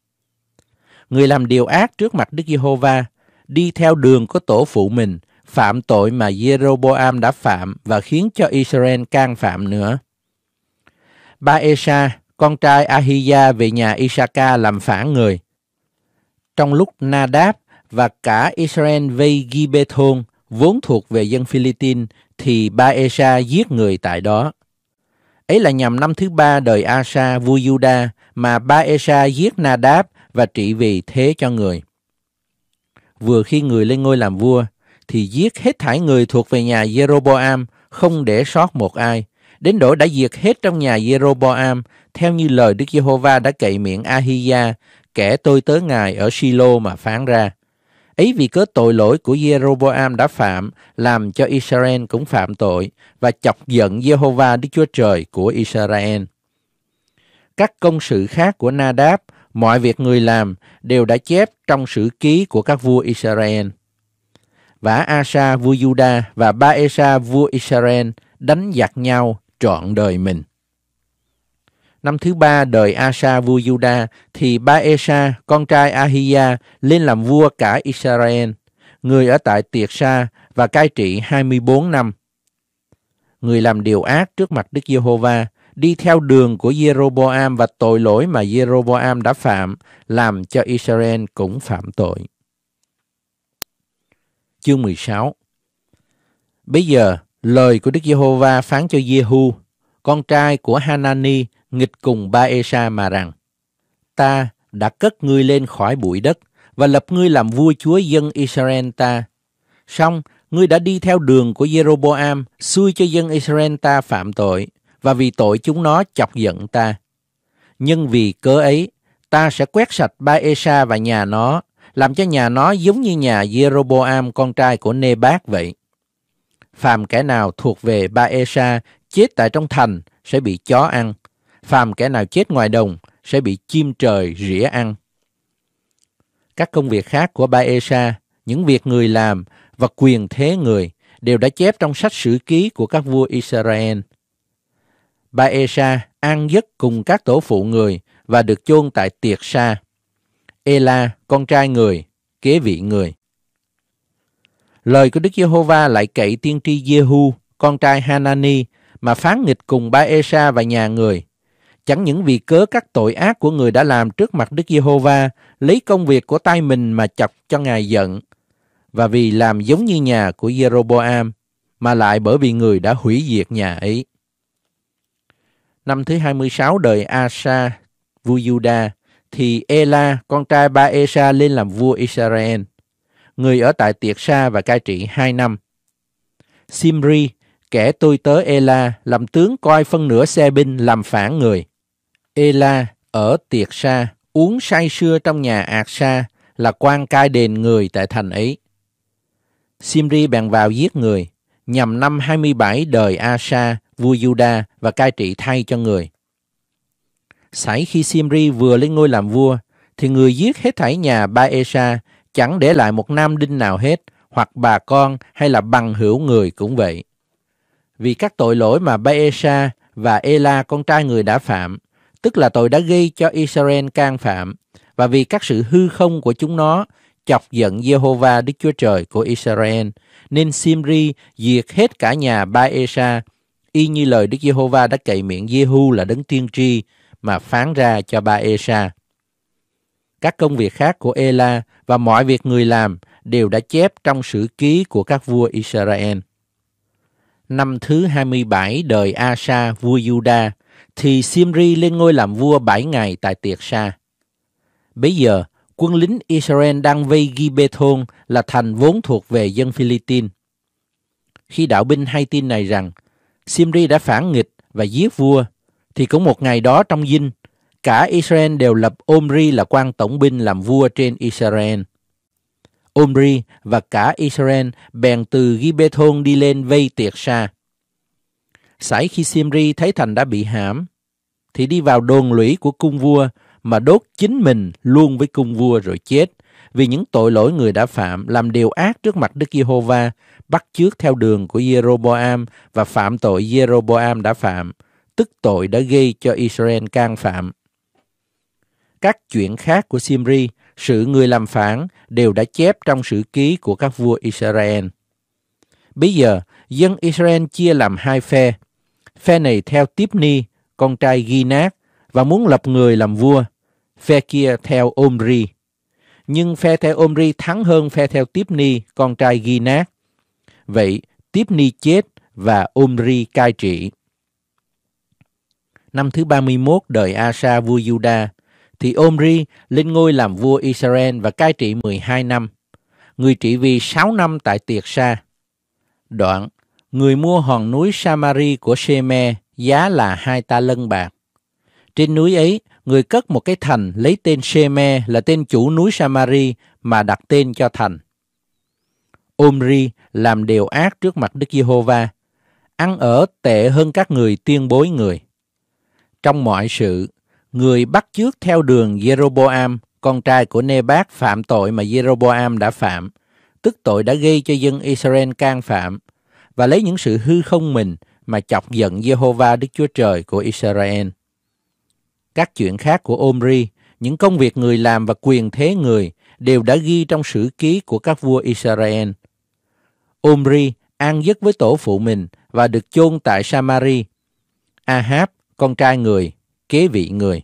Người làm điều ác trước mặt Đức Giê-hô-va, đi theo đường của tổ phụ mình, phạm tội mà Jeroboam đã phạm và khiến cho Israel can phạm nữa. Ba Esa, con trai Ahia về nhà Isaka làm phản người. Trong lúc Nadab và cả Israel vây Gibethon, vốn thuộc về dân Philippines thì ba Esa giết người tại đó. Ấy là nhằm năm thứ ba đời Asa vua Juda mà ba Esa giết Nadab và trị vì thế cho người. Vừa khi người lên ngôi làm vua, thì giết hết thải người thuộc về nhà Jeroboam, không để sót một ai. Đến đổi đã diệt hết trong nhà Jeroboam, theo như lời Đức Giê-hô-va đã cậy miệng Ahia, kẻ tôi tớ ngài ở Silo mà phán ra. Ấy vì cớ tội lỗi của Jeroboam đã phạm, làm cho Israel cũng phạm tội, và chọc giận Jehovah Đức Chúa Trời của Israel. Các công sự khác của Nadab, mọi việc người làm đều đã chép trong sử ký của các vua Israel. Và Asa vua Juda và Ba Esa vua Israel đánh giặc nhau trọn đời mình. Năm thứ ba đời Asa vua Juda thì ba Esa, con trai Ahia, lên làm vua cả Israel. Người ở tại Tiệt Sa và cai trị 24 năm. Người làm điều ác trước mặt Đức Giê-hô-va, đi theo đường của Jeroboam và tội lỗi mà Jeroboam đã phạm, làm cho Israel cũng phạm tội. Chương 16 Bây giờ, lời của Đức Giê-hô-va phán cho Jehu, con trai của Hanani nghịch cùng ba Esa mà rằng, Ta đã cất ngươi lên khỏi bụi đất và lập ngươi làm vua chúa dân Israel ta. song ngươi đã đi theo đường của Jeroboam, xui cho dân Israel ta phạm tội, và vì tội chúng nó chọc giận ta. Nhưng vì cớ ấy, ta sẽ quét sạch ba Esa và nhà nó, làm cho nhà nó giống như nhà Jeroboam con trai của Nebat vậy. Phàm kẻ nào thuộc về ba Esa chết tại trong thành sẽ bị chó ăn, phàm kẻ nào chết ngoài đồng sẽ bị chim trời rỉa ăn. Các công việc khác của ba Esa, những việc người làm và quyền thế người đều đã chép trong sách sử ký của các vua Israel. Ba Esa an giấc cùng các tổ phụ người và được chôn tại Tiệt Sa. Ela, con trai người, kế vị người. Lời của Đức Giê-hô-va lại cậy tiên tri Giê-hu, con trai Hanani, mà phán nghịch cùng ba Esa và nhà người, Chẳng những vì cớ các tội ác của người đã làm trước mặt Đức Giê-hô-va, lấy công việc của tay mình mà chọc cho Ngài giận, và vì làm giống như nhà của Jeroboam, mà lại bởi vì người đã hủy diệt nhà ấy. Năm thứ 26 đời Asa, vua Juda, thì Ela, con trai ba Esa lên làm vua Israel. Người ở tại Tiệt Sa và cai trị hai năm. Simri, kẻ tôi tớ Ela, làm tướng coi phân nửa xe binh làm phản người. Ela ở Tiệt Sa uống say sưa trong nhà Ạc Sa là quan cai đền người tại thành ấy. Simri bèn vào giết người, nhằm năm 27 đời Asa, vua Juda và cai trị thay cho người. Xảy khi Simri vừa lên ngôi làm vua, thì người giết hết thảy nhà Ba Esa, chẳng để lại một nam đinh nào hết, hoặc bà con hay là bằng hữu người cũng vậy. Vì các tội lỗi mà Ba Esa và Ela con trai người đã phạm, tức là tội đã gây cho Israel can phạm, và vì các sự hư không của chúng nó chọc giận Jehovah Đức Chúa Trời của Israel, nên Simri diệt hết cả nhà Ba Esa, y như lời Đức Jehovah đã cậy miệng Jehu là đấng tiên tri mà phán ra cho Ba Esa. Các công việc khác của Ela và mọi việc người làm đều đã chép trong sử ký của các vua Israel. Năm thứ 27 đời Asa vua Juda, thì Simri lên ngôi làm vua 7 ngày tại Tiệt Sa. Bây giờ, quân lính Israel đang vây Gibethon là thành vốn thuộc về dân Philippines. Khi đạo binh hay tin này rằng Simri đã phản nghịch và giết vua, thì cũng một ngày đó trong dinh, cả Israel đều lập Omri là quan tổng binh làm vua trên Israel. Omri và cả Israel bèn từ Gibethon đi lên vây Tiệt Sa. Sải khi Simri thấy thành đã bị hãm, thì đi vào đồn lũy của cung vua mà đốt chính mình luôn với cung vua rồi chết vì những tội lỗi người đã phạm làm điều ác trước mặt Đức Giê-hô-va bắt chước theo đường của Jeroboam và phạm tội Jeroboam đã phạm tức tội đã gây cho Israel can phạm các chuyện khác của Simri sự người làm phản đều đã chép trong sử ký của các vua Israel bây giờ dân Israel chia làm hai phe Phe này theo Tiếp Ni, con trai Ginat, và muốn lập người làm vua. Phe kia theo Omri. Nhưng phe theo Omri thắng hơn phe theo Tiếp Ni, con trai Ginat. Vậy Tiếp Ni chết và Omri cai trị. Năm thứ 31 đời Asa vua Juda, thì Omri lên ngôi làm vua Israel và cai trị 12 năm. Người trị vì 6 năm tại Tiệt Sa. Đoạn, người mua hòn núi Samari của Sheme giá là hai ta lân bạc. Trên núi ấy, người cất một cái thành lấy tên Sheme là tên chủ núi Samari mà đặt tên cho thành. Omri làm điều ác trước mặt Đức Giê-hô-va, ăn ở tệ hơn các người tiên bối người. Trong mọi sự, người bắt chước theo đường Jeroboam, con trai của Nebat phạm tội mà Jeroboam đã phạm, tức tội đã gây cho dân Israel can phạm, và lấy những sự hư không mình mà chọc giận Jehovah Đức Chúa Trời của Israel. Các chuyện khác của Omri, những công việc người làm và quyền thế người đều đã ghi trong sử ký của các vua Israel. Omri an giấc với tổ phụ mình và được chôn tại Samari. Ahab, con trai người, kế vị người.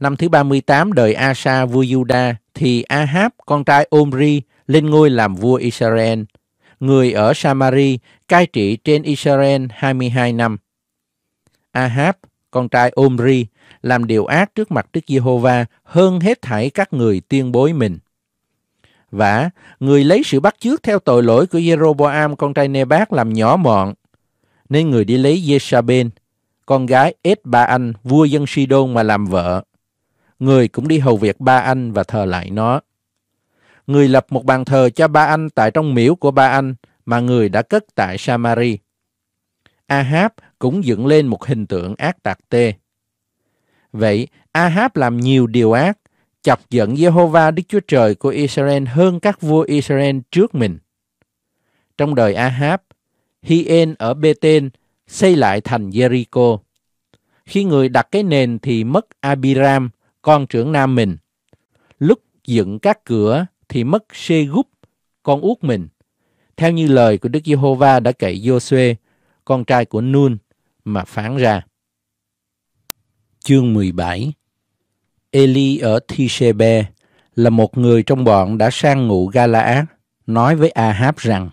Năm thứ 38 đời Asa vua Juda thì Ahab, con trai Omri, lên ngôi làm vua Israel – người ở Samari, cai trị trên Israel 22 năm. Ahab, con trai Omri, làm điều ác trước mặt Đức Giê-hô-va hơn hết thảy các người tiên bối mình. Và người lấy sự bắt chước theo tội lỗi của Jeroboam con trai Nebat làm nhỏ mọn, nên người đi lấy Jezabel, con gái ết ba anh vua dân Sidon mà làm vợ. Người cũng đi hầu việc ba anh và thờ lại nó người lập một bàn thờ cho ba anh tại trong miễu của ba anh mà người đã cất tại Samari. Ahab cũng dựng lên một hình tượng ác tạc tê. Vậy, Ahab làm nhiều điều ác, chọc giận Jehovah Đức Chúa Trời của Israel hơn các vua Israel trước mình. Trong đời Ahab, Hien ở Bethel xây lại thành Jericho. Khi người đặt cái nền thì mất Abiram, con trưởng nam mình. Lúc dựng các cửa, thì mất Shegub, con út mình, theo như lời của Đức Giê-hô-va đã cậy Giô-suê, con trai của Nun, mà phán ra. Chương 17 Eli ở Thishebe là một người trong bọn đã sang ngụ Galaad, nói với Ahab rằng,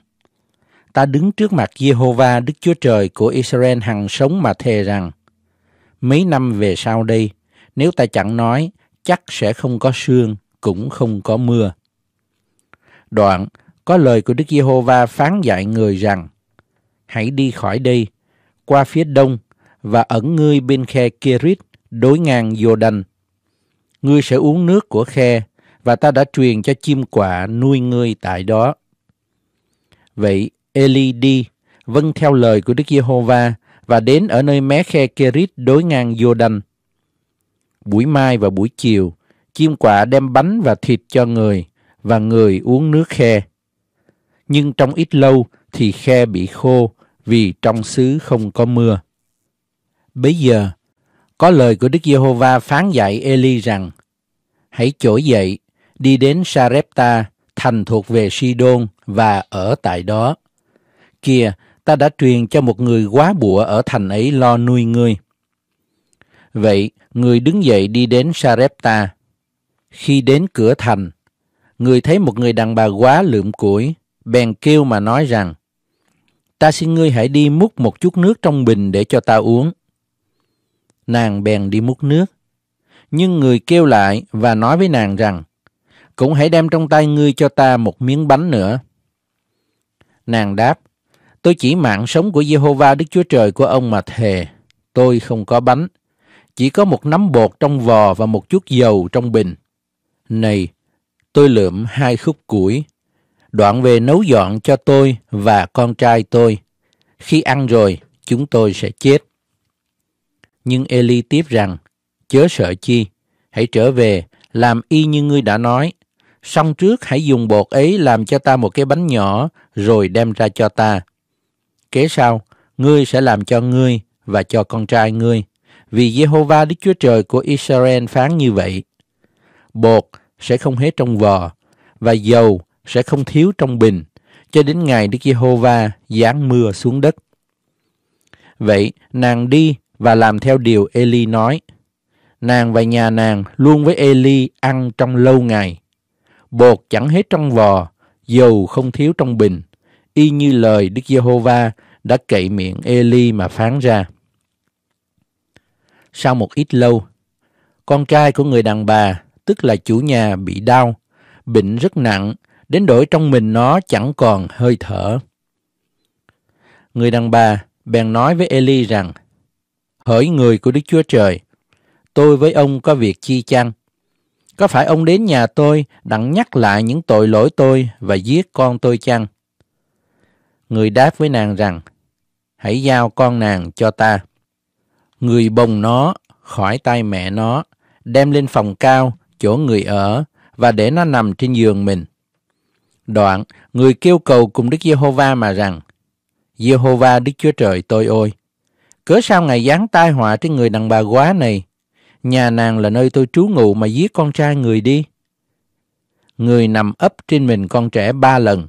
Ta đứng trước mặt Giê-hô-va Đức Chúa Trời của Israel hằng sống mà thề rằng, Mấy năm về sau đây, nếu ta chẳng nói, chắc sẽ không có sương, cũng không có mưa. Đoạn, có lời của Đức Giê-hô-va phán dạy người rằng, Hãy đi khỏi đây, qua phía đông, và ẩn ngươi bên khe Kirit, đối ngang Giô-đanh. Ngươi sẽ uống nước của khe, và ta đã truyền cho chim quạ nuôi ngươi tại đó. Vậy, Eli đi, vâng theo lời của Đức Giê-hô-va, và đến ở nơi mé khe Kerit đối ngang Jordan. Buổi mai và buổi chiều, chim quạ đem bánh và thịt cho người, và người uống nước khe. Nhưng trong ít lâu thì khe bị khô vì trong xứ không có mưa. bây giờ, có lời của Đức Giê-hô-va phán dạy Eli rằng, Hãy trỗi dậy, đi đến Sarepta, thành thuộc về Sidon và ở tại đó. Kìa, ta đã truyền cho một người quá bụa ở thành ấy lo nuôi ngươi. Vậy, người đứng dậy đi đến Sarepta. Khi đến cửa thành, người thấy một người đàn bà quá lượm củi, bèn kêu mà nói rằng, ta xin ngươi hãy đi múc một chút nước trong bình để cho ta uống. Nàng bèn đi múc nước. Nhưng người kêu lại và nói với nàng rằng, cũng hãy đem trong tay ngươi cho ta một miếng bánh nữa. Nàng đáp, tôi chỉ mạng sống của Jehovah Đức Chúa Trời của ông mà thề, tôi không có bánh, chỉ có một nắm bột trong vò và một chút dầu trong bình. Này, tôi lượm hai khúc củi, đoạn về nấu dọn cho tôi và con trai tôi. Khi ăn rồi, chúng tôi sẽ chết. Nhưng Eli tiếp rằng, chớ sợ chi, hãy trở về, làm y như ngươi đã nói. Xong trước hãy dùng bột ấy làm cho ta một cái bánh nhỏ, rồi đem ra cho ta. Kế sau, ngươi sẽ làm cho ngươi và cho con trai ngươi, vì Jehovah Đức Chúa Trời của Israel phán như vậy. Bột sẽ không hết trong vò và dầu sẽ không thiếu trong bình cho đến ngày Đức Giê-hô-va giáng mưa xuống đất. Vậy nàng đi và làm theo điều Eli nói. Nàng và nhà nàng luôn với Eli ăn trong lâu ngày. Bột chẳng hết trong vò, dầu không thiếu trong bình, y như lời Đức Giê-hô-va đã cậy miệng Eli mà phán ra. Sau một ít lâu, con trai của người đàn bà tức là chủ nhà bị đau, bệnh rất nặng, đến đổi trong mình nó chẳng còn hơi thở. Người đàn bà bèn nói với Eli rằng, Hỡi người của Đức Chúa Trời, tôi với ông có việc chi chăng? Có phải ông đến nhà tôi đặng nhắc lại những tội lỗi tôi và giết con tôi chăng? Người đáp với nàng rằng, hãy giao con nàng cho ta. Người bồng nó khỏi tay mẹ nó, đem lên phòng cao chỗ người ở và để nó nằm trên giường mình. Đoạn, người kêu cầu cùng Đức Giê-hô-va mà rằng, Giê-hô-va Đức Chúa Trời tôi ôi! Cớ sao Ngài giáng tai họa trên người đàn bà quá này? Nhà nàng là nơi tôi trú ngụ mà giết con trai người đi. Người nằm ấp trên mình con trẻ ba lần,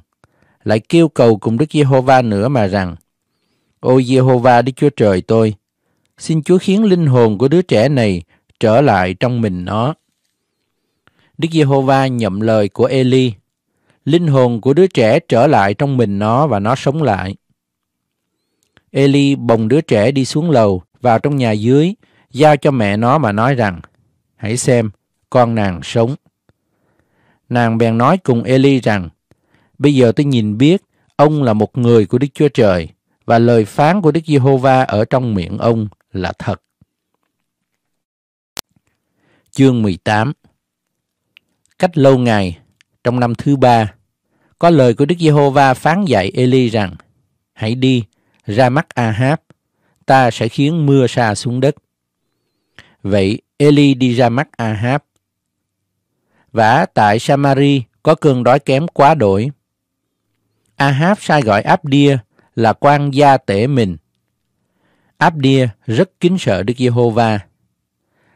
lại kêu cầu cùng Đức Giê-hô-va nữa mà rằng, Ôi Giê-hô-va Đức Chúa Trời tôi! Xin Chúa khiến linh hồn của đứa trẻ này trở lại trong mình nó. Đức Giê-hô-va nhậm lời của Eli. Linh hồn của đứa trẻ trở lại trong mình nó và nó sống lại. Eli bồng đứa trẻ đi xuống lầu, vào trong nhà dưới, giao cho mẹ nó mà nói rằng, hãy xem, con nàng sống. Nàng bèn nói cùng Eli rằng, bây giờ tôi nhìn biết ông là một người của Đức Chúa Trời và lời phán của Đức Giê-hô-va ở trong miệng ông là thật. Chương 18 Cách lâu ngày, trong năm thứ ba, có lời của Đức Giê-hô-va phán dạy Eli rằng, Hãy đi, ra mắt Ahab, ta sẽ khiến mưa sa xuống đất. Vậy Eli đi ra mắt Ahab. Và tại Samari có cơn đói kém quá đổi. Ahab sai gọi Abdia là quan gia tể mình. Abdia rất kính sợ Đức Giê-hô-va.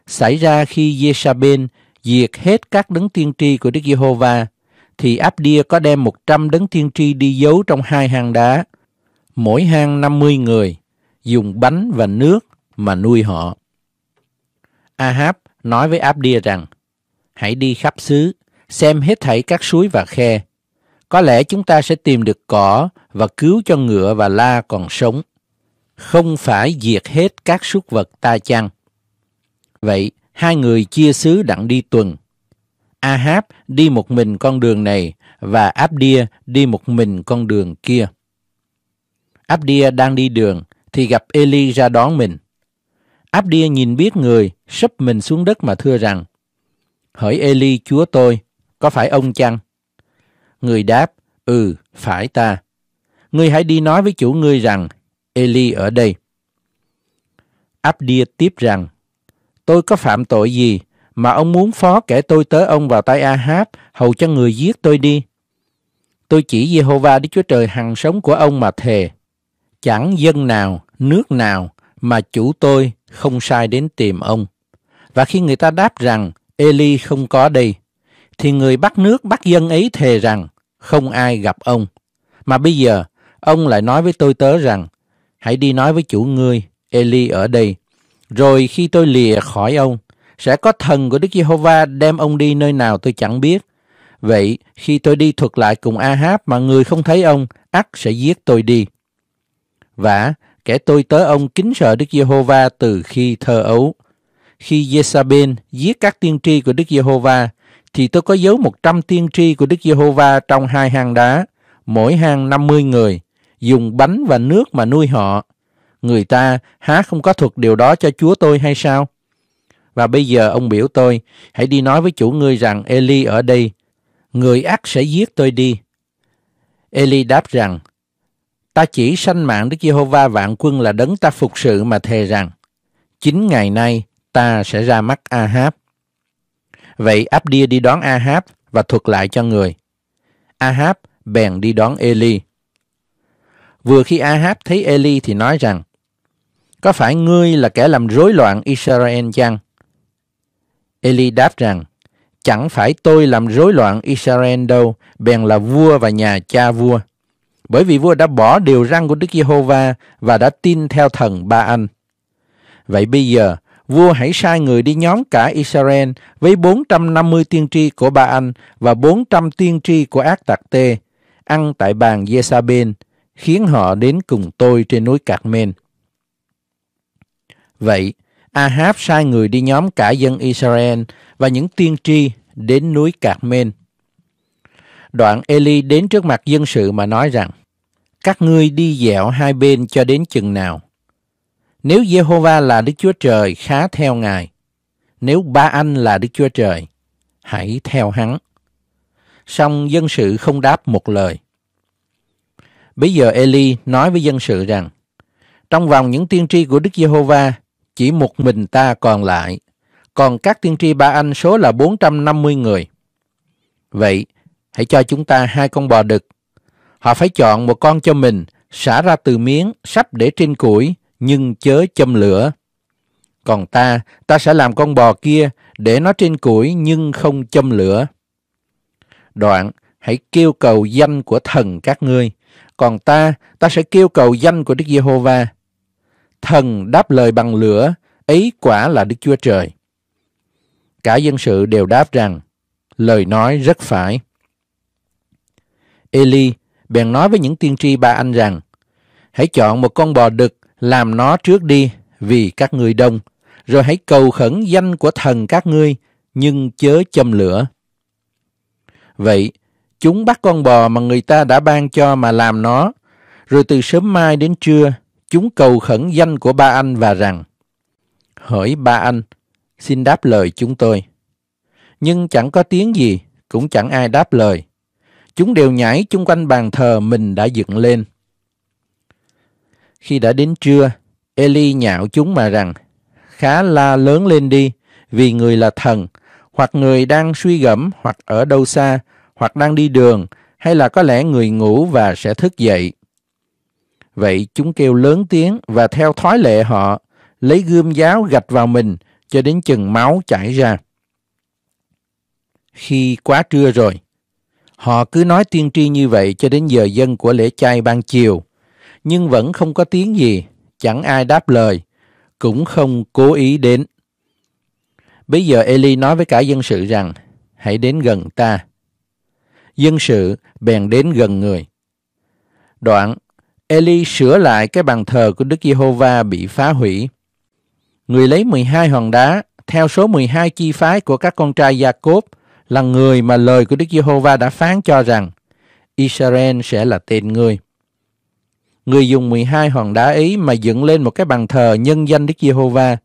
Xảy ra khi Giê-sa-bên diệt hết các đấng tiên tri của Đức Giê-hô-va, thì Áp đia có đem 100 đấng tiên tri đi giấu trong hai hang đá, mỗi hang 50 người, dùng bánh và nước mà nuôi họ. Ahab nói với Áp đia rằng, hãy đi khắp xứ, xem hết thảy các suối và khe. Có lẽ chúng ta sẽ tìm được cỏ và cứu cho ngựa và la còn sống. Không phải diệt hết các súc vật ta chăng? Vậy, hai người chia sứ đặng đi tuần. Ahab đi một mình con đường này và Abdia đi một mình con đường kia. Abdia đang đi đường thì gặp Eli ra đón mình. Abdia nhìn biết người, sấp mình xuống đất mà thưa rằng, Hỡi Eli chúa tôi, có phải ông chăng? Người đáp, ừ, phải ta. Ngươi hãy đi nói với chủ ngươi rằng, Eli ở đây. Abdia tiếp rằng, tôi có phạm tội gì mà ông muốn phó kẻ tôi tới ông vào tay Ahab hầu cho người giết tôi đi. Tôi chỉ Jehovah Đức Chúa Trời hằng sống của ông mà thề. Chẳng dân nào, nước nào mà chủ tôi không sai đến tìm ông. Và khi người ta đáp rằng Eli không có đây, thì người bắt nước bắt dân ấy thề rằng không ai gặp ông. Mà bây giờ, ông lại nói với tôi tớ rằng, hãy đi nói với chủ ngươi, Eli ở đây, rồi khi tôi lìa khỏi ông, sẽ có thần của Đức Giê-hô-va đem ông đi nơi nào tôi chẳng biết. Vậy khi tôi đi thuật lại cùng A-háp mà người không thấy ông, ắt sẽ giết tôi đi. Vả, kẻ tôi tới ông kính sợ Đức Giê-hô-va từ khi thơ ấu. Khi Giê-sa-bên giết các tiên tri của Đức Giê-hô-va, thì tôi có giấu một trăm tiên tri của Đức Giê-hô-va trong hai hang đá, mỗi hang năm mươi người, dùng bánh và nước mà nuôi họ người ta há không có thuật điều đó cho chúa tôi hay sao? Và bây giờ ông biểu tôi, hãy đi nói với chủ ngươi rằng Eli ở đây, người ác sẽ giết tôi đi. Eli đáp rằng, ta chỉ sanh mạng Đức Giê-hô-va vạn quân là đấng ta phục sự mà thề rằng, chính ngày nay ta sẽ ra mắt Ahab. Vậy Abdia đi đón Ahab và thuật lại cho người. Ahab bèn đi đón Eli. Vừa khi Ahab thấy Eli thì nói rằng, có phải ngươi là kẻ làm rối loạn Israel chăng? Eli đáp rằng, chẳng phải tôi làm rối loạn Israel đâu, bèn là vua và nhà cha vua. Bởi vì vua đã bỏ điều răn của Đức Giê-hô-va và đã tin theo thần Ba Anh. Vậy bây giờ, vua hãy sai người đi nhóm cả Israel với 450 tiên tri của Ba Anh và 400 tiên tri của Ác tặc Tê, ăn tại bàn Giê-sa-bên, khiến họ đến cùng tôi trên núi Cạc Men. Vậy, Ahab sai người đi nhóm cả dân Israel và những tiên tri đến núi Cạc Men. Đoạn Eli đến trước mặt dân sự mà nói rằng, các ngươi đi dẹo hai bên cho đến chừng nào. Nếu Jehovah là Đức Chúa Trời, khá theo Ngài. Nếu ba anh là Đức Chúa Trời, hãy theo hắn. Song dân sự không đáp một lời. Bây giờ Eli nói với dân sự rằng, trong vòng những tiên tri của Đức Giê-hô-va, chỉ một mình ta còn lại, còn các tiên tri ba anh số là 450 người. Vậy, hãy cho chúng ta hai con bò đực. Họ phải chọn một con cho mình, xả ra từ miếng, sắp để trên củi, nhưng chớ châm lửa. Còn ta, ta sẽ làm con bò kia, để nó trên củi nhưng không châm lửa. Đoạn, hãy kêu cầu danh của thần các ngươi. Còn ta, ta sẽ kêu cầu danh của Đức Giê-hô-va thần đáp lời bằng lửa, ấy quả là Đức Chúa Trời. Cả dân sự đều đáp rằng, lời nói rất phải. Eli bèn nói với những tiên tri ba anh rằng, hãy chọn một con bò đực làm nó trước đi vì các ngươi đông, rồi hãy cầu khẩn danh của thần các ngươi, nhưng chớ châm lửa. Vậy, chúng bắt con bò mà người ta đã ban cho mà làm nó, rồi từ sớm mai đến trưa, Chúng cầu khẩn danh của ba anh và rằng, Hỡi ba anh, xin đáp lời chúng tôi. Nhưng chẳng có tiếng gì, cũng chẳng ai đáp lời. Chúng đều nhảy chung quanh bàn thờ mình đã dựng lên. Khi đã đến trưa, Eli nhạo chúng mà rằng, khá la lớn lên đi, vì người là thần, hoặc người đang suy gẫm, hoặc ở đâu xa, hoặc đang đi đường, hay là có lẽ người ngủ và sẽ thức dậy. Vậy chúng kêu lớn tiếng và theo thói lệ họ, lấy gươm giáo gạch vào mình cho đến chừng máu chảy ra. Khi quá trưa rồi, họ cứ nói tiên tri như vậy cho đến giờ dân của lễ chay ban chiều, nhưng vẫn không có tiếng gì, chẳng ai đáp lời, cũng không cố ý đến. Bây giờ Eli nói với cả dân sự rằng, hãy đến gần ta. Dân sự bèn đến gần người. Đoạn Eli sửa lại cái bàn thờ của Đức Giê-hô-va bị phá hủy. Người lấy 12 hòn đá, theo số 12 chi phái của các con trai Gia-cốp, là người mà lời của Đức Giê-hô-va đã phán cho rằng Israel sẽ là tên người. Người dùng 12 hòn đá ấy mà dựng lên một cái bàn thờ nhân danh Đức Giê-hô-va.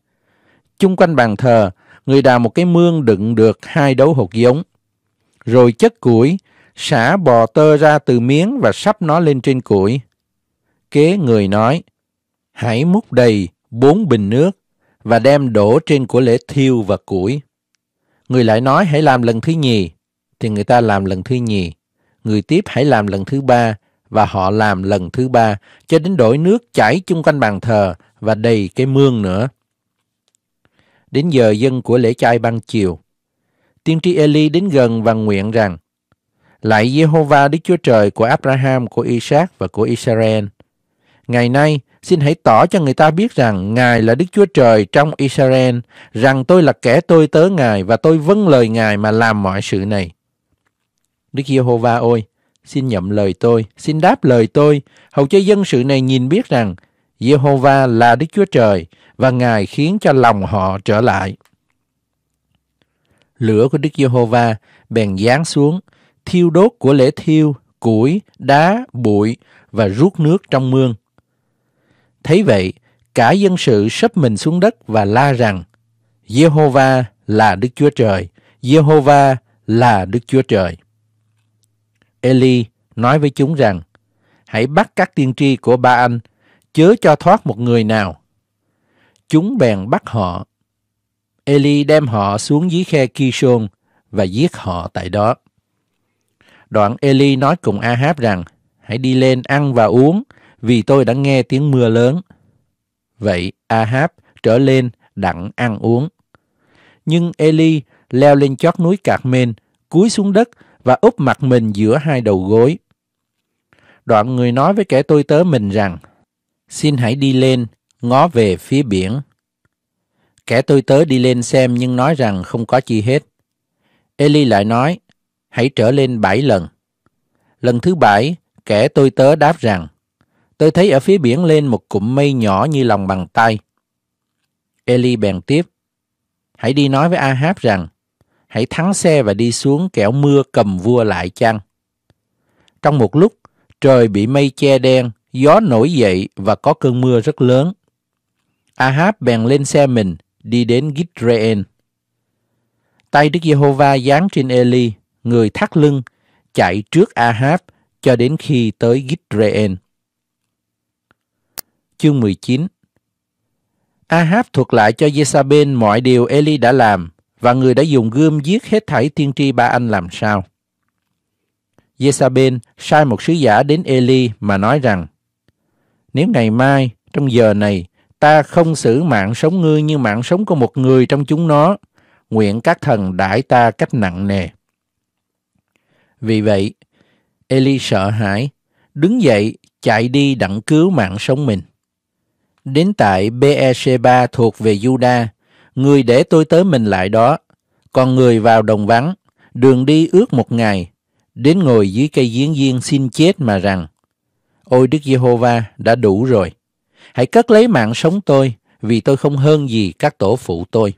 Chung quanh bàn thờ, người đào một cái mương đựng được hai đấu hột giống. Rồi chất củi, xả bò tơ ra từ miếng và sắp nó lên trên củi kế người nói, hãy múc đầy bốn bình nước và đem đổ trên của lễ thiêu và củi. Người lại nói hãy làm lần thứ nhì, thì người ta làm lần thứ nhì. Người tiếp hãy làm lần thứ ba, và họ làm lần thứ ba, cho đến đổi nước chảy chung quanh bàn thờ và đầy cái mương nữa. Đến giờ dân của lễ chay ban chiều, tiên tri Eli đến gần và nguyện rằng, Lạy Jehovah Đức Chúa Trời của Abraham, của Isaac và của Israel, Ngày nay, xin hãy tỏ cho người ta biết rằng Ngài là Đức Chúa Trời trong Israel, rằng tôi là kẻ tôi tớ Ngài và tôi vâng lời Ngài mà làm mọi sự này. Đức Giê-hô-va ôi, xin nhậm lời tôi, xin đáp lời tôi, hầu cho dân sự này nhìn biết rằng Giê-hô-va là Đức Chúa Trời và Ngài khiến cho lòng họ trở lại. Lửa của Đức Giê-hô-va bèn giáng xuống, thiêu đốt của lễ thiêu, củi, đá, bụi và rút nước trong mương. Thấy vậy, cả dân sự sấp mình xuống đất và la rằng, Jehovah là Đức Chúa Trời, Jehovah là Đức Chúa Trời. Eli nói với chúng rằng, hãy bắt các tiên tri của ba anh, chớ cho thoát một người nào. Chúng bèn bắt họ. Eli đem họ xuống dưới khe Kishon và giết họ tại đó. Đoạn Eli nói cùng Ahab rằng, hãy đi lên ăn và uống, vì tôi đã nghe tiếng mưa lớn. Vậy Ahab trở lên đặng ăn uống. Nhưng Eli leo lên chót núi Cạc Mên, cúi xuống đất và úp mặt mình giữa hai đầu gối. Đoạn người nói với kẻ tôi tớ mình rằng, xin hãy đi lên, ngó về phía biển. Kẻ tôi tớ đi lên xem nhưng nói rằng không có chi hết. Eli lại nói, hãy trở lên bảy lần. Lần thứ bảy, kẻ tôi tớ đáp rằng, Tôi thấy ở phía biển lên một cụm mây nhỏ như lòng bàn tay. Eli bèn tiếp. Hãy đi nói với Ahab rằng, hãy thắng xe và đi xuống kẻo mưa cầm vua lại chăng. Trong một lúc, trời bị mây che đen, gió nổi dậy và có cơn mưa rất lớn. Ahab bèn lên xe mình, đi đến Gitreen. Tay Đức Giê-hô-va giáng trên Eli, người thắt lưng, chạy trước Ahab cho đến khi tới Gitreen chương 19 Ahab thuật lại cho Jezabel mọi điều Eli đã làm và người đã dùng gươm giết hết thảy tiên tri ba anh làm sao. Jezabel sai một sứ giả đến Eli mà nói rằng Nếu ngày mai, trong giờ này, ta không xử mạng sống ngươi như mạng sống của một người trong chúng nó, nguyện các thần đãi ta cách nặng nề. Vì vậy, Eli sợ hãi, đứng dậy chạy đi đặng cứu mạng sống mình đến tại Beersheba thuộc về Juda, người để tôi tới mình lại đó. Còn người vào đồng vắng, đường đi ước một ngày, đến ngồi dưới cây giếng viên xin chết mà rằng, Ôi Đức Giê-hô-va, đã đủ rồi. Hãy cất lấy mạng sống tôi, vì tôi không hơn gì các tổ phụ tôi.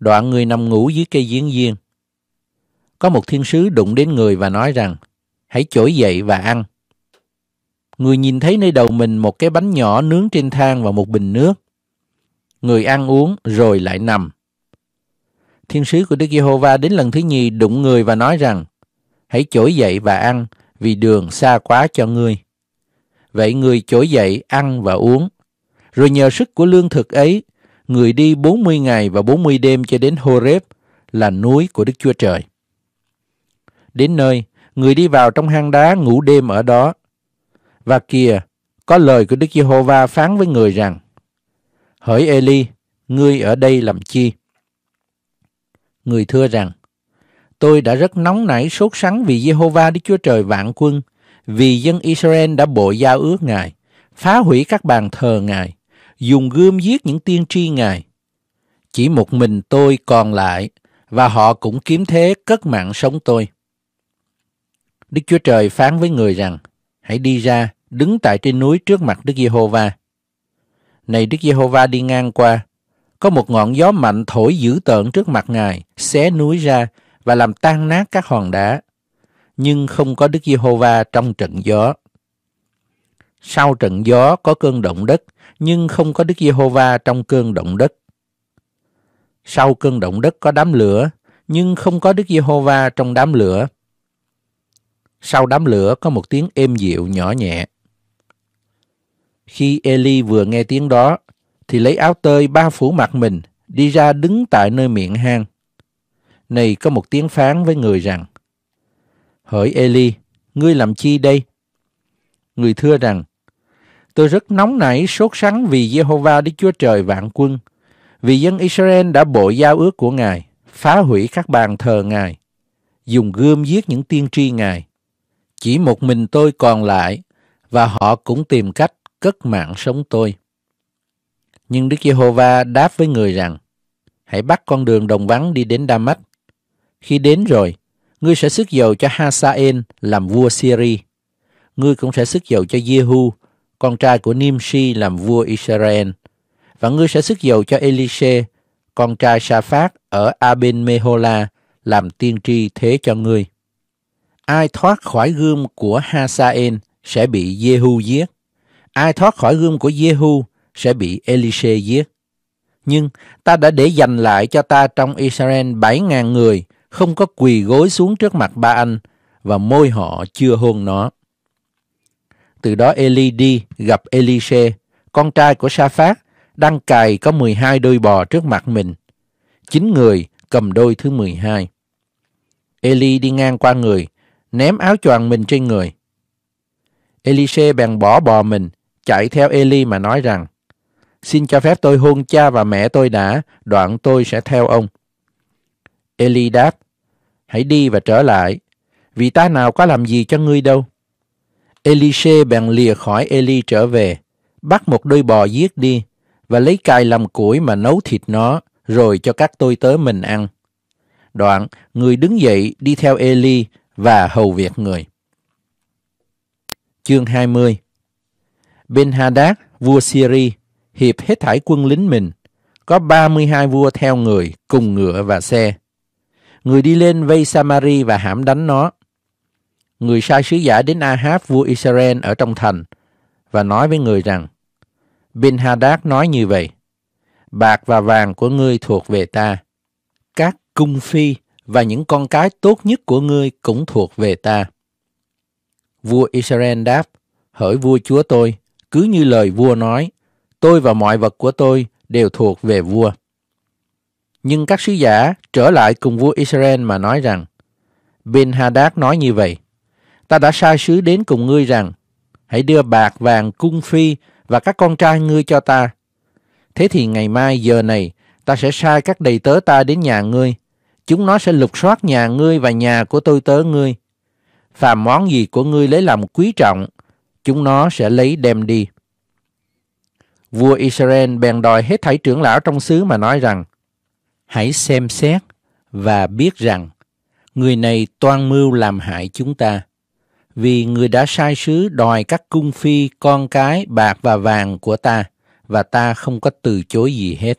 Đoạn người nằm ngủ dưới cây giếng viên. Có một thiên sứ đụng đến người và nói rằng, hãy trỗi dậy và ăn người nhìn thấy nơi đầu mình một cái bánh nhỏ nướng trên than và một bình nước. Người ăn uống rồi lại nằm. Thiên sứ của Đức Giê-hô-va đến lần thứ nhì đụng người và nói rằng, hãy trỗi dậy và ăn, vì đường xa quá cho ngươi. Vậy người trỗi dậy ăn và uống. Rồi nhờ sức của lương thực ấy, người đi 40 ngày và 40 đêm cho đến Horeb là núi của Đức Chúa Trời. Đến nơi, người đi vào trong hang đá ngủ đêm ở đó và kìa, có lời của Đức Giê-hô-va phán với người rằng, Hỡi Eli, ngươi ở đây làm chi? Người thưa rằng, Tôi đã rất nóng nảy sốt sắng vì Giê-hô-va Đức Chúa Trời vạn quân, vì dân Israel đã bội giao ước Ngài, phá hủy các bàn thờ Ngài, dùng gươm giết những tiên tri Ngài. Chỉ một mình tôi còn lại, và họ cũng kiếm thế cất mạng sống tôi. Đức Chúa Trời phán với người rằng, hãy đi ra, đứng tại trên núi trước mặt Đức Giê-hô-va. Này Đức Giê-hô-va đi ngang qua, có một ngọn gió mạnh thổi dữ tợn trước mặt Ngài, xé núi ra và làm tan nát các hòn đá. Nhưng không có Đức Giê-hô-va trong trận gió. Sau trận gió có cơn động đất, nhưng không có Đức Giê-hô-va trong cơn động đất. Sau cơn động đất có đám lửa, nhưng không có Đức Giê-hô-va trong đám lửa. Sau đám lửa có một tiếng êm dịu nhỏ nhẹ. Khi Eli vừa nghe tiếng đó, thì lấy áo tơi ba phủ mặt mình, đi ra đứng tại nơi miệng hang. Này có một tiếng phán với người rằng, Hỡi Eli, ngươi làm chi đây? Người thưa rằng, Tôi rất nóng nảy, sốt sắng vì Jehovah Đức Chúa Trời vạn quân, vì dân Israel đã bội giao ước của Ngài, phá hủy các bàn thờ Ngài, dùng gươm giết những tiên tri Ngài. Chỉ một mình tôi còn lại, và họ cũng tìm cách cất mạng sống tôi. Nhưng Đức Giê-hô-va đáp với người rằng, hãy bắt con đường đồng vắng đi đến Đa-mách. Khi đến rồi, ngươi sẽ sức dầu cho Hasael làm vua Syria. Ngươi cũng sẽ sức dầu cho Jehu, con trai của Nimshi làm vua Israel. Và ngươi sẽ sức dầu cho Elise, con trai Sa-phát ở Aben-mehola làm tiên tri thế cho ngươi. Ai thoát khỏi gươm của Hasael sẽ bị Jehu giết ai thoát khỏi gươm của Jehu sẽ bị Elise giết. Nhưng ta đã để dành lại cho ta trong Israel 7.000 người không có quỳ gối xuống trước mặt ba anh và môi họ chưa hôn nó. Từ đó Eli đi gặp Elise, con trai của Sa Phát, đang cài có 12 đôi bò trước mặt mình. Chín người cầm đôi thứ 12. Eli đi ngang qua người, ném áo choàng mình trên người. Elise bèn bỏ bò mình, chạy theo Eli mà nói rằng, Xin cho phép tôi hôn cha và mẹ tôi đã, đoạn tôi sẽ theo ông. Eli đáp, Hãy đi và trở lại, vì ta nào có làm gì cho ngươi đâu. Elise bèn lìa khỏi Eli trở về, bắt một đôi bò giết đi, và lấy cài làm củi mà nấu thịt nó, rồi cho các tôi tớ mình ăn. Đoạn, người đứng dậy đi theo Eli và hầu việc người. Chương 20 Ben Hadad, vua Syri, hiệp hết thảy quân lính mình, có 32 vua theo người, cùng ngựa và xe. Người đi lên vây Samari và hãm đánh nó. Người sai sứ giả đến Ahab vua Israel ở trong thành và nói với người rằng, Ben Hadad nói như vậy, bạc và vàng của ngươi thuộc về ta, các cung phi và những con cái tốt nhất của ngươi cũng thuộc về ta. Vua Israel đáp, hỡi vua chúa tôi, cứ như lời vua nói, tôi và mọi vật của tôi đều thuộc về vua. Nhưng các sứ giả trở lại cùng vua Israel mà nói rằng, Ben Hadad nói như vậy, ta đã sai sứ đến cùng ngươi rằng, hãy đưa bạc vàng cung phi và các con trai ngươi cho ta. Thế thì ngày mai giờ này, ta sẽ sai các đầy tớ ta đến nhà ngươi. Chúng nó sẽ lục soát nhà ngươi và nhà của tôi tớ ngươi. Phàm món gì của ngươi lấy làm quý trọng chúng nó sẽ lấy đem đi. Vua Israel bèn đòi hết thảy trưởng lão trong xứ mà nói rằng, hãy xem xét và biết rằng người này toan mưu làm hại chúng ta vì người đã sai sứ đòi các cung phi, con cái, bạc và vàng của ta, và ta không có từ chối gì hết.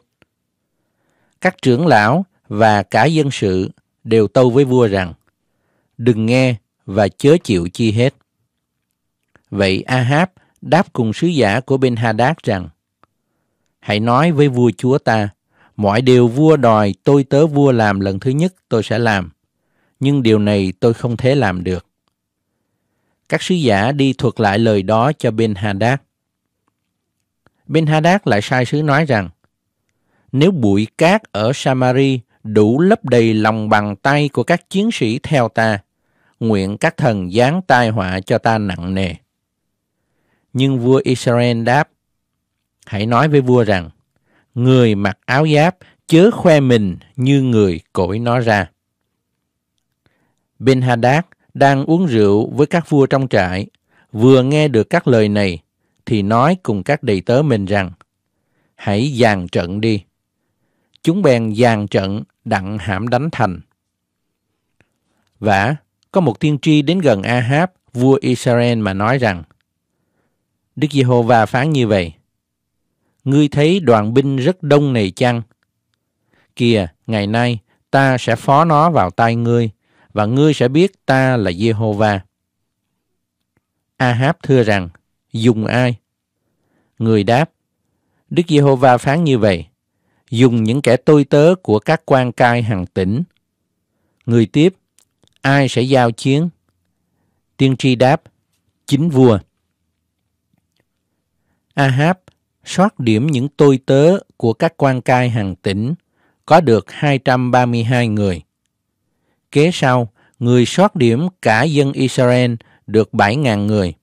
Các trưởng lão và cả dân sự đều tâu với vua rằng, đừng nghe và chớ chịu chi hết. Vậy Ahab đáp cùng sứ giả của bên Hadad rằng, Hãy nói với vua chúa ta, mọi điều vua đòi tôi tớ vua làm lần thứ nhất tôi sẽ làm, nhưng điều này tôi không thể làm được. Các sứ giả đi thuật lại lời đó cho bên Hadad. Bên Hadad lại sai sứ nói rằng, nếu bụi cát ở Samari đủ lấp đầy lòng bàn tay của các chiến sĩ theo ta, nguyện các thần giáng tai họa cho ta nặng nề. Nhưng vua Israel đáp, hãy nói với vua rằng, người mặc áo giáp chớ khoe mình như người cổi nó ra. Ben Hadad đang uống rượu với các vua trong trại, vừa nghe được các lời này thì nói cùng các đầy tớ mình rằng, hãy dàn trận đi. Chúng bèn dàn trận đặng hãm đánh thành. Vả, có một tiên tri đến gần Ahab, vua Israel mà nói rằng, Đức Giê-hô-va phán như vậy. Ngươi thấy đoàn binh rất đông này chăng? Kìa, ngày nay ta sẽ phó nó vào tay ngươi và ngươi sẽ biết ta là Giê-hô-va. A-háp thưa rằng, dùng ai? Người đáp, Đức Giê-hô-va phán như vậy, dùng những kẻ tôi tớ của các quan cai hàng tỉnh. Người tiếp, ai sẽ giao chiến? Tiên tri đáp, chính vua. Ahab soát điểm những tôi tớ của các quan cai hàng tỉnh, có được 232 người. Kế sau, người soát điểm cả dân Israel được 7.000 người.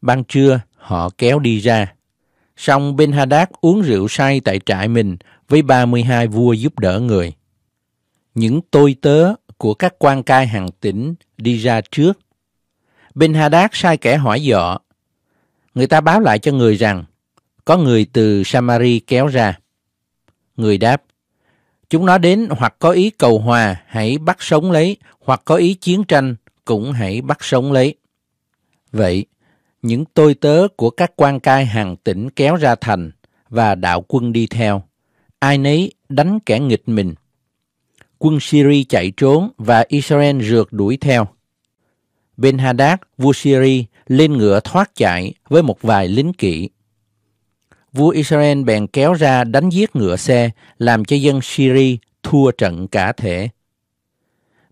Ban trưa, họ kéo đi ra. Xong Ben Hadad uống rượu say tại trại mình với 32 vua giúp đỡ người. Những tôi tớ của các quan cai hàng tỉnh đi ra trước. Ben Hadad sai kẻ hỏi dọ người ta báo lại cho người rằng có người từ Samari kéo ra. Người đáp, chúng nó đến hoặc có ý cầu hòa hãy bắt sống lấy, hoặc có ý chiến tranh cũng hãy bắt sống lấy. Vậy, những tôi tớ của các quan cai hàng tỉnh kéo ra thành và đạo quân đi theo. Ai nấy đánh kẻ nghịch mình. Quân Syria chạy trốn và Israel rượt đuổi theo. Ben Hadad, vua Syria, lên ngựa thoát chạy với một vài lính kỵ. Vua Israel bèn kéo ra đánh giết ngựa xe, làm cho dân Syria thua trận cả thể.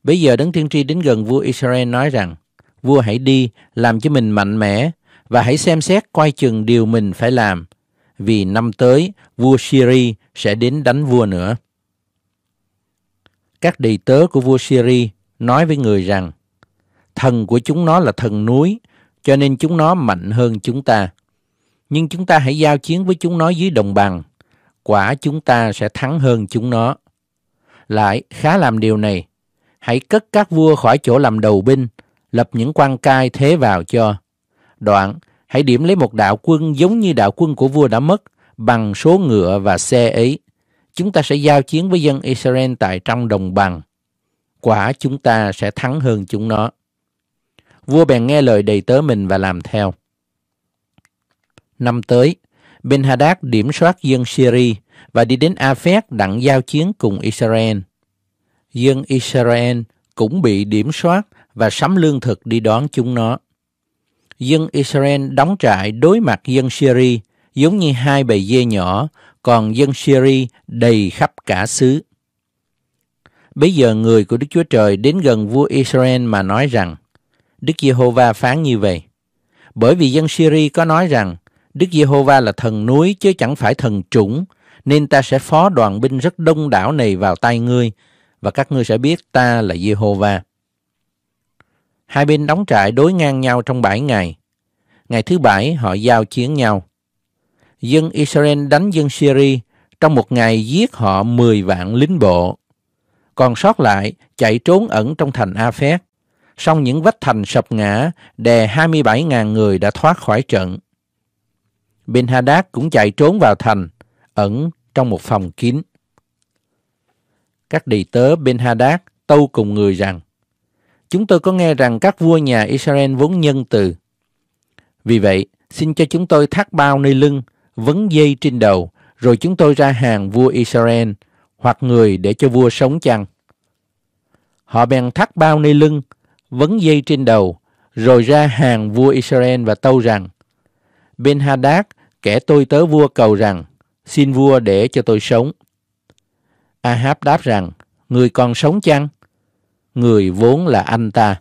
Bây giờ Đấng Tiên Tri đến gần vua Israel nói rằng, vua hãy đi, làm cho mình mạnh mẽ, và hãy xem xét coi chừng điều mình phải làm, vì năm tới vua Syria sẽ đến đánh vua nữa. Các đầy tớ của vua Syria nói với người rằng, thần của chúng nó là thần núi, cho nên chúng nó mạnh hơn chúng ta. Nhưng chúng ta hãy giao chiến với chúng nó dưới đồng bằng, quả chúng ta sẽ thắng hơn chúng nó. Lại khá làm điều này, hãy cất các vua khỏi chỗ làm đầu binh, lập những quan cai thế vào cho. Đoạn, hãy điểm lấy một đạo quân giống như đạo quân của vua đã mất, bằng số ngựa và xe ấy. Chúng ta sẽ giao chiến với dân Israel tại trong đồng bằng. Quả chúng ta sẽ thắng hơn chúng nó. Vua bèn nghe lời đầy tớ mình và làm theo. Năm tới, Ben Hadad điểm soát dân Syria và đi đến Afet đặng giao chiến cùng Israel. Dân Israel cũng bị điểm soát và sắm lương thực đi đón chúng nó. Dân Israel đóng trại đối mặt dân Syria giống như hai bầy dê nhỏ, còn dân Syria đầy khắp cả xứ. Bây giờ người của Đức Chúa Trời đến gần vua Israel mà nói rằng, Đức Giê-hô-va phán như vậy. Bởi vì dân Syri có nói rằng Đức Giê-hô-va là thần núi chứ chẳng phải thần chủng, nên ta sẽ phó đoàn binh rất đông đảo này vào tay ngươi và các ngươi sẽ biết ta là Giê-hô-va. Hai bên đóng trại đối ngang nhau trong bảy ngày. Ngày thứ bảy họ giao chiến nhau. Dân Israel đánh dân Syri trong một ngày giết họ 10 vạn lính bộ. Còn sót lại chạy trốn ẩn trong thành Afek song những vách thành sập ngã đè 27.000 người đã thoát khỏi trận. Bin Hadad cũng chạy trốn vào thành, ẩn trong một phòng kín. Các đầy tớ Bin Hadad tâu cùng người rằng, Chúng tôi có nghe rằng các vua nhà Israel vốn nhân từ. Vì vậy, xin cho chúng tôi thắt bao nơi lưng, vấn dây trên đầu, rồi chúng tôi ra hàng vua Israel, hoặc người để cho vua sống chăng. Họ bèn thắt bao nơi lưng, vấn dây trên đầu, rồi ra hàng vua Israel và tâu rằng, Ben Hadad, kẻ tôi tớ vua cầu rằng, xin vua để cho tôi sống. Ahab đáp rằng, người còn sống chăng? Người vốn là anh ta.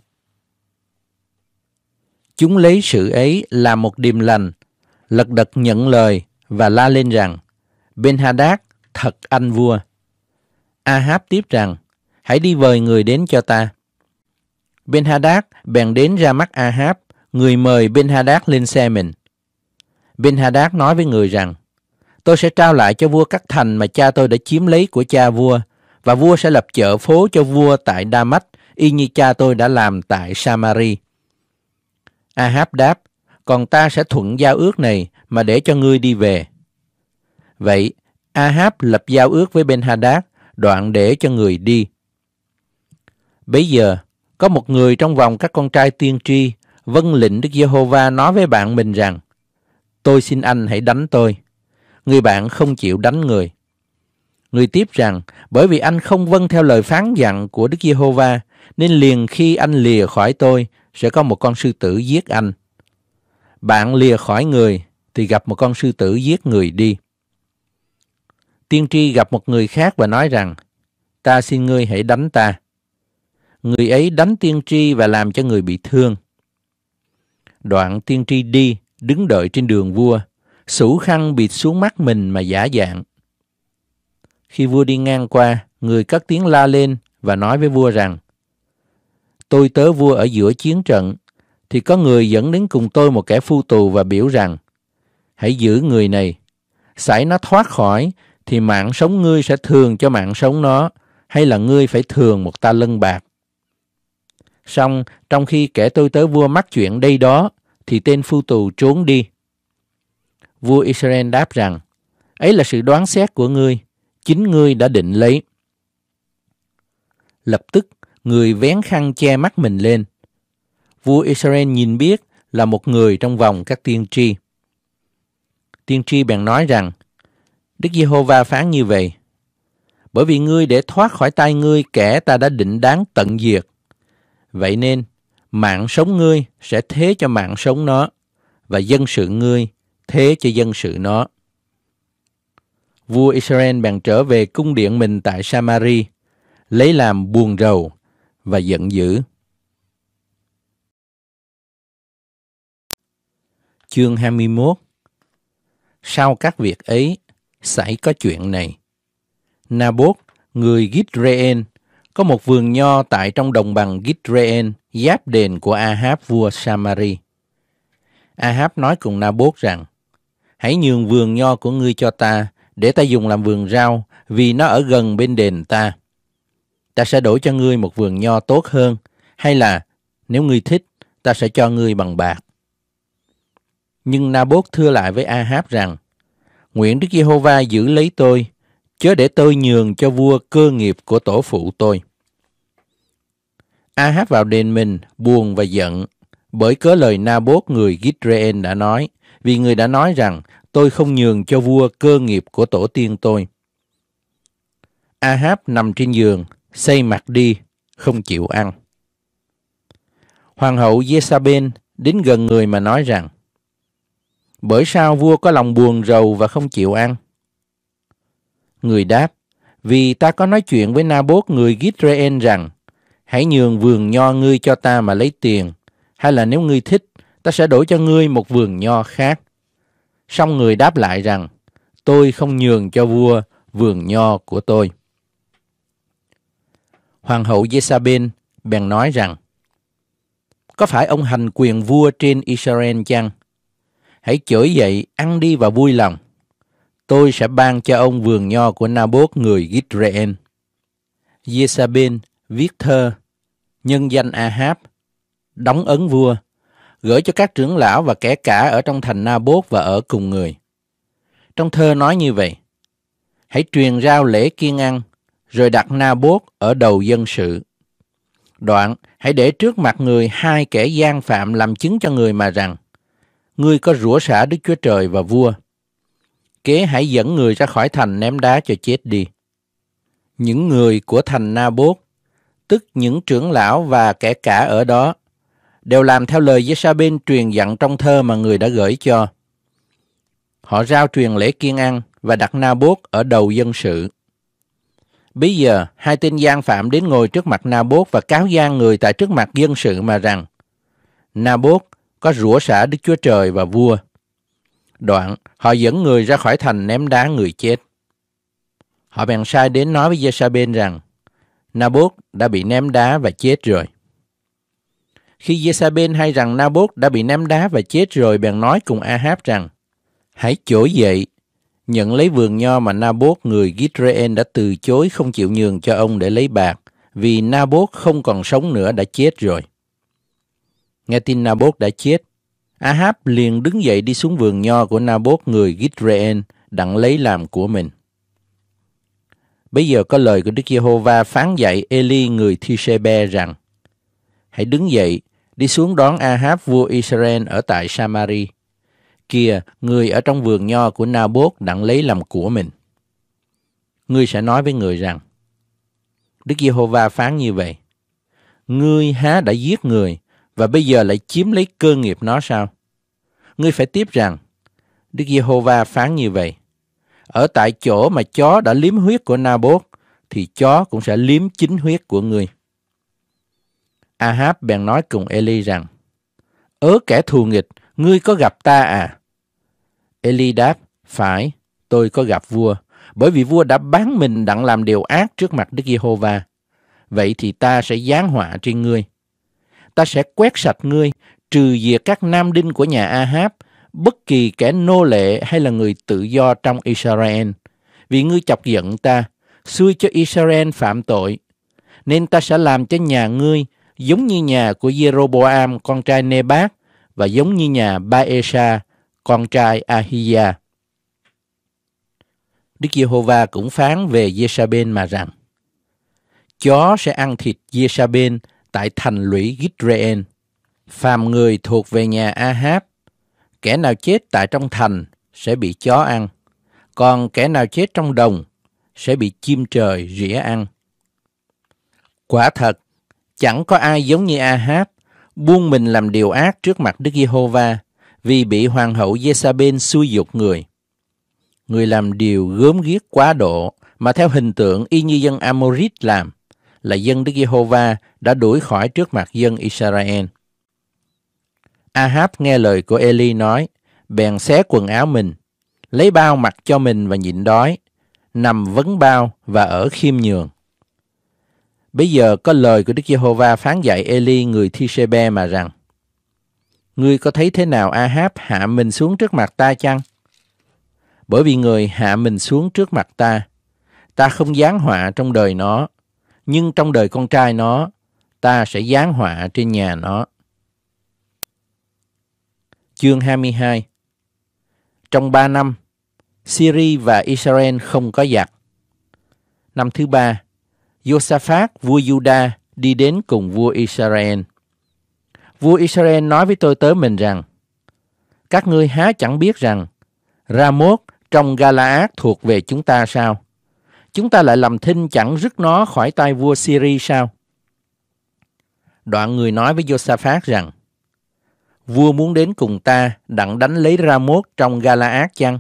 Chúng lấy sự ấy làm một điềm lành, lật đật nhận lời và la lên rằng, Ben Hadad, thật anh vua. Ahab tiếp rằng, hãy đi vời người đến cho ta. Ben-Hadad bèn đến ra mắt Ahab, người mời Ben-Hadad lên xe mình. Ben-Hadad nói với người rằng, tôi sẽ trao lại cho vua các thành mà cha tôi đã chiếm lấy của cha vua, và vua sẽ lập chợ phố cho vua tại Đa-mách, y như cha tôi đã làm tại Samari. Ahab đáp, còn ta sẽ thuận giao ước này mà để cho ngươi đi về. Vậy, Ahab lập giao ước với Ben-Hadad, đoạn để cho người đi. Bấy giờ, có một người trong vòng các con trai tiên tri vâng lệnh Đức Giê-hô-va nói với bạn mình rằng Tôi xin anh hãy đánh tôi. Người bạn không chịu đánh người. Người tiếp rằng bởi vì anh không vâng theo lời phán dặn của Đức Giê-hô-va nên liền khi anh lìa khỏi tôi sẽ có một con sư tử giết anh. Bạn lìa khỏi người thì gặp một con sư tử giết người đi. Tiên tri gặp một người khác và nói rằng ta xin ngươi hãy đánh ta người ấy đánh tiên tri và làm cho người bị thương. Đoạn tiên tri đi, đứng đợi trên đường vua, sủ khăn bịt xuống mắt mình mà giả dạng. Khi vua đi ngang qua, người cất tiếng la lên và nói với vua rằng, Tôi tớ vua ở giữa chiến trận, thì có người dẫn đến cùng tôi một kẻ phu tù và biểu rằng, Hãy giữ người này, xảy nó thoát khỏi, thì mạng sống ngươi sẽ thường cho mạng sống nó, hay là ngươi phải thường một ta lân bạc. Xong, trong khi kẻ tôi tới vua mắc chuyện đây đó, thì tên phu tù trốn đi. Vua Israel đáp rằng, ấy là sự đoán xét của ngươi, chính ngươi đã định lấy. Lập tức, người vén khăn che mắt mình lên. Vua Israel nhìn biết là một người trong vòng các tiên tri. Tiên tri bèn nói rằng, Đức Giê-hô-va phán như vậy, bởi vì ngươi để thoát khỏi tay ngươi kẻ ta đã định đáng tận diệt Vậy nên, mạng sống ngươi sẽ thế cho mạng sống nó, và dân sự ngươi thế cho dân sự nó. Vua Israel bèn trở về cung điện mình tại Samari, lấy làm buồn rầu và giận dữ. Chương 21 Sau các việc ấy, xảy có chuyện này. Nabot, người Gitreen, có một vườn nho tại trong đồng bằng Gitreen, giáp đền của Ahab vua Samari. Ahab nói cùng Nabot rằng, Hãy nhường vườn nho của ngươi cho ta, để ta dùng làm vườn rau, vì nó ở gần bên đền ta. Ta sẽ đổi cho ngươi một vườn nho tốt hơn, hay là, nếu ngươi thích, ta sẽ cho ngươi bằng bạc. Nhưng Nabot thưa lại với Ahab rằng, Nguyện Đức Giê-hô-va giữ lấy tôi, chớ để tôi nhường cho vua cơ nghiệp của tổ phụ tôi. Ahab vào đền mình, buồn và giận, bởi cớ lời Nabot người Gitreen đã nói, vì người đã nói rằng, tôi không nhường cho vua cơ nghiệp của tổ tiên tôi. Ahab nằm trên giường, xây mặt đi, không chịu ăn. Hoàng hậu Jezabel đến gần người mà nói rằng, bởi sao vua có lòng buồn rầu và không chịu ăn? Người đáp, vì ta có nói chuyện với Nabot người Gizrael rằng, hãy nhường vườn nho ngươi cho ta mà lấy tiền, hay là nếu ngươi thích, ta sẽ đổi cho ngươi một vườn nho khác. Xong người đáp lại rằng, tôi không nhường cho vua vườn nho của tôi. Hoàng hậu Jezabel bèn nói rằng, có phải ông hành quyền vua trên Israel chăng? Hãy chửi dậy, ăn đi và vui lòng tôi sẽ ban cho ông vườn nho của Naboth người Israel. Giê-sa-bên viết thơ, nhân danh Ahab, đóng ấn vua, gửi cho các trưởng lão và kẻ cả ở trong thành Naboth và ở cùng người. Trong thơ nói như vậy, hãy truyền rao lễ kiên ăn, rồi đặt Naboth ở đầu dân sự. Đoạn, hãy để trước mặt người hai kẻ gian phạm làm chứng cho người mà rằng, ngươi có rủa xả Đức Chúa Trời và vua, kế hãy dẫn người ra khỏi thành ném đá cho chết đi. Những người của thành Nabot, tức những trưởng lão và kẻ cả ở đó, đều làm theo lời Giê-sa-bên truyền dặn trong thơ mà người đã gửi cho. Họ rao truyền lễ kiên ăn và đặt Nabot ở đầu dân sự. Bây giờ, hai tên gian phạm đến ngồi trước mặt Nabot và cáo gian người tại trước mặt dân sự mà rằng, Nabot có rủa xả Đức Chúa Trời và vua. Đoạn, họ dẫn người ra khỏi thành ném đá người chết. Họ bèn sai đến nói với Jezabel rằng, Naboth đã bị ném đá và chết rồi. Khi Jezabel hay rằng Naboth đã bị ném đá và chết rồi, bèn nói cùng Ahab rằng, Hãy trỗi dậy, nhận lấy vườn nho mà Naboth người Gitreên đã từ chối không chịu nhường cho ông để lấy bạc, vì Naboth không còn sống nữa đã chết rồi. Nghe tin Naboth đã chết, Ahab liền đứng dậy đi xuống vườn nho của Naboth người Gizrael, đặng lấy làm của mình. Bây giờ có lời của Đức Giê-hô-va phán dạy Eli người thi sê Thishebe rằng, Hãy đứng dậy, đi xuống đón Ahab vua Israel ở tại Samari. Kìa, người ở trong vườn nho của Naboth đặng lấy làm của mình. Ngươi sẽ nói với người rằng, Đức Giê-hô-va phán như vậy, Ngươi há đã giết người, và bây giờ lại chiếm lấy cơ nghiệp nó sao? Ngươi phải tiếp rằng, Đức Giê-hô-va phán như vậy. Ở tại chỗ mà chó đã liếm huyết của na-bốt thì chó cũng sẽ liếm chính huyết của ngươi. Ahab bèn nói cùng Eli rằng, Ớ kẻ thù nghịch, ngươi có gặp ta à? Eli đáp, phải, tôi có gặp vua, bởi vì vua đã bán mình đặng làm điều ác trước mặt Đức Giê-hô-va. Vậy thì ta sẽ giáng họa trên ngươi ta sẽ quét sạch ngươi, trừ diệt các nam đinh của nhà Ahab, bất kỳ kẻ nô lệ hay là người tự do trong Israel. Vì ngươi chọc giận ta, xui cho Israel phạm tội, nên ta sẽ làm cho nhà ngươi giống như nhà của Jeroboam con trai Nebat và giống như nhà Baesha con trai Ahia. Đức Giê-hô-va cũng phán về Giê-sa-bên mà rằng: Chó sẽ ăn thịt Giê-sa-bên tại thành lũy Gizrael. Phàm người thuộc về nhà Ahab, kẻ nào chết tại trong thành sẽ bị chó ăn, còn kẻ nào chết trong đồng sẽ bị chim trời rỉa ăn. Quả thật, chẳng có ai giống như Ahab buông mình làm điều ác trước mặt Đức Giê-hô-va vì bị hoàng hậu Giê-sa-bên xui dục người. Người làm điều gớm ghiếc quá độ mà theo hình tượng y như dân Amorit làm là dân Đức Giê-hô-va đã đuổi khỏi trước mặt dân Israel. Ahab nghe lời của Eli nói, bèn xé quần áo mình, lấy bao mặc cho mình và nhịn đói, nằm vấn bao và ở khiêm nhường. Bây giờ có lời của Đức Giê-hô-va phán dạy Eli người Thi-sê-be mà rằng, Ngươi có thấy thế nào Ahab hạ mình xuống trước mặt ta chăng? Bởi vì người hạ mình xuống trước mặt ta, ta không giáng họa trong đời nó, nhưng trong đời con trai nó, ta sẽ giáng họa trên nhà nó. Chương 22 Trong ba năm, Syria và Israel không có giặc. Năm thứ ba, Josaphat, vua Juda, đi đến cùng vua Israel. Vua Israel nói với tôi tớ mình rằng, các ngươi há chẳng biết rằng Ramot trong Galaad thuộc về chúng ta sao? chúng ta lại làm thinh chẳng rứt nó khỏi tay vua Syri sao? Đoạn người nói với Josaphat rằng, Vua muốn đến cùng ta, đặng đánh lấy Ramot trong Galaad chăng?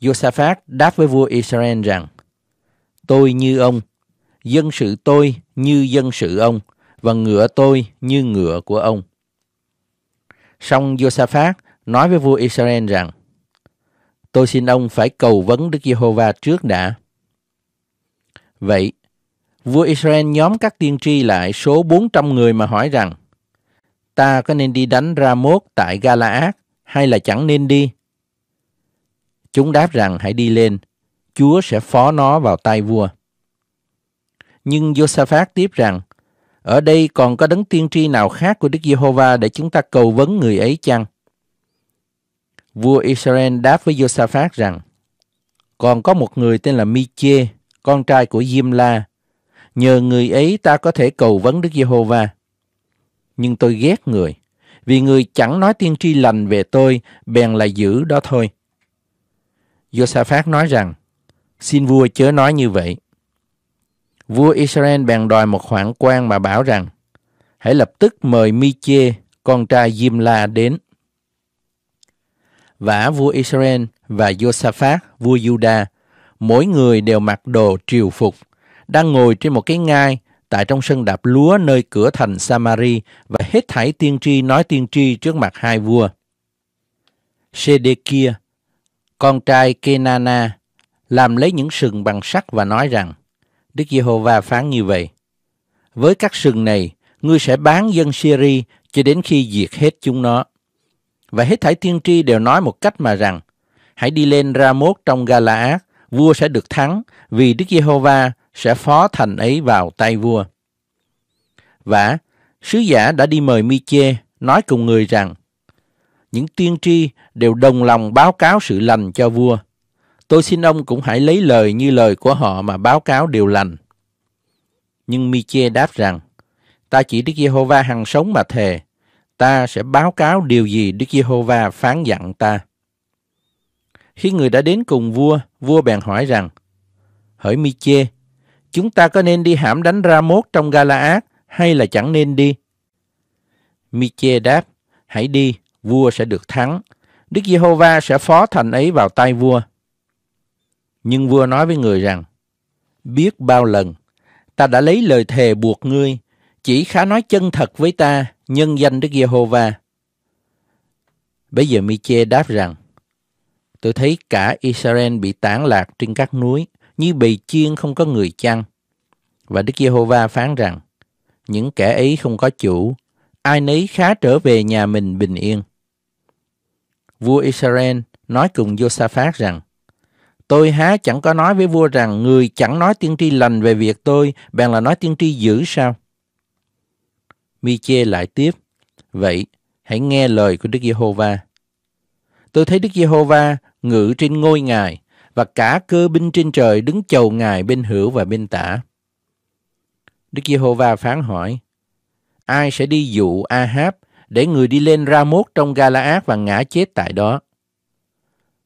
Josaphat đáp với vua Israel rằng, Tôi như ông, dân sự tôi như dân sự ông, và ngựa tôi như ngựa của ông. Song Josaphat nói với vua Israel rằng, Tôi xin ông phải cầu vấn Đức Giê-hô-va trước đã. Vậy, vua Israel nhóm các tiên tri lại số 400 người mà hỏi rằng ta có nên đi đánh Ramoth tại Galaad hay là chẳng nên đi? Chúng đáp rằng hãy đi lên, Chúa sẽ phó nó vào tay vua. Nhưng Josaphat tiếp rằng, ở đây còn có đấng tiên tri nào khác của Đức Giê-hô-va để chúng ta cầu vấn người ấy chăng? Vua Israel đáp với Josaphat rằng, còn có một người tên là Miche, con trai của Jimla. Nhờ người ấy ta có thể cầu vấn Đức Giê-hô-va. Nhưng tôi ghét người, vì người chẳng nói tiên tri lành về tôi, bèn là dữ đó thôi. Josaphat nói rằng, xin vua chớ nói như vậy. Vua Israel bèn đòi một khoản quan mà bảo rằng, hãy lập tức mời Miche, con trai Jimla đến vả vua Israel và Josaphat, vua Juda, mỗi người đều mặc đồ triều phục, đang ngồi trên một cái ngai tại trong sân đạp lúa nơi cửa thành Samari và hết thảy tiên tri nói tiên tri trước mặt hai vua. Sedekia, con trai Kenana, làm lấy những sừng bằng sắt và nói rằng, Đức Giê-hô-va phán như vậy, với các sừng này, ngươi sẽ bán dân Syri cho đến khi diệt hết chúng nó. Và hết thảy tiên tri đều nói một cách mà rằng, hãy đi lên ra mốt trong Galaad, vua sẽ được thắng vì Đức Giê-hô-va sẽ phó thành ấy vào tay vua. Và sứ giả đã đi mời Mi-chê nói cùng người rằng, những tiên tri đều đồng lòng báo cáo sự lành cho vua. Tôi xin ông cũng hãy lấy lời như lời của họ mà báo cáo điều lành. Nhưng Mi-chê đáp rằng, ta chỉ Đức Giê-hô-va hằng sống mà thề, ta sẽ báo cáo điều gì Đức Giê-hô-va phán dặn ta. Khi người đã đến cùng vua, vua bèn hỏi rằng, Hỡi Mi-chê, chúng ta có nên đi hãm đánh Ra-mốt trong Gala-át hay là chẳng nên đi? Mi-chê đáp, hãy đi, vua sẽ được thắng. Đức Giê-hô-va sẽ phó thành ấy vào tay vua. Nhưng vua nói với người rằng, biết bao lần, ta đã lấy lời thề buộc ngươi, chỉ khá nói chân thật với ta nhân danh Đức Giê-hô-va. Bây giờ Mi-chê đáp rằng, tôi thấy cả Israel bị tán lạc trên các núi, như bầy chiên không có người chăn. Và Đức Giê-hô-va phán rằng, những kẻ ấy không có chủ, ai nấy khá trở về nhà mình bình yên. Vua Israel nói cùng Do-sa-phát rằng, Tôi há chẳng có nói với vua rằng người chẳng nói tiên tri lành về việc tôi, bèn là nói tiên tri dữ sao? Miche lại tiếp, Vậy, hãy nghe lời của Đức Giê-hô-va. Tôi thấy Đức Giê-hô-va ngự trên ngôi Ngài và cả cơ binh trên trời đứng chầu Ngài bên hữu và bên tả. Đức Giê-hô-va phán hỏi, Ai sẽ đi dụ A-háp để người đi lên ra mốt trong Gala-át và ngã chết tại đó?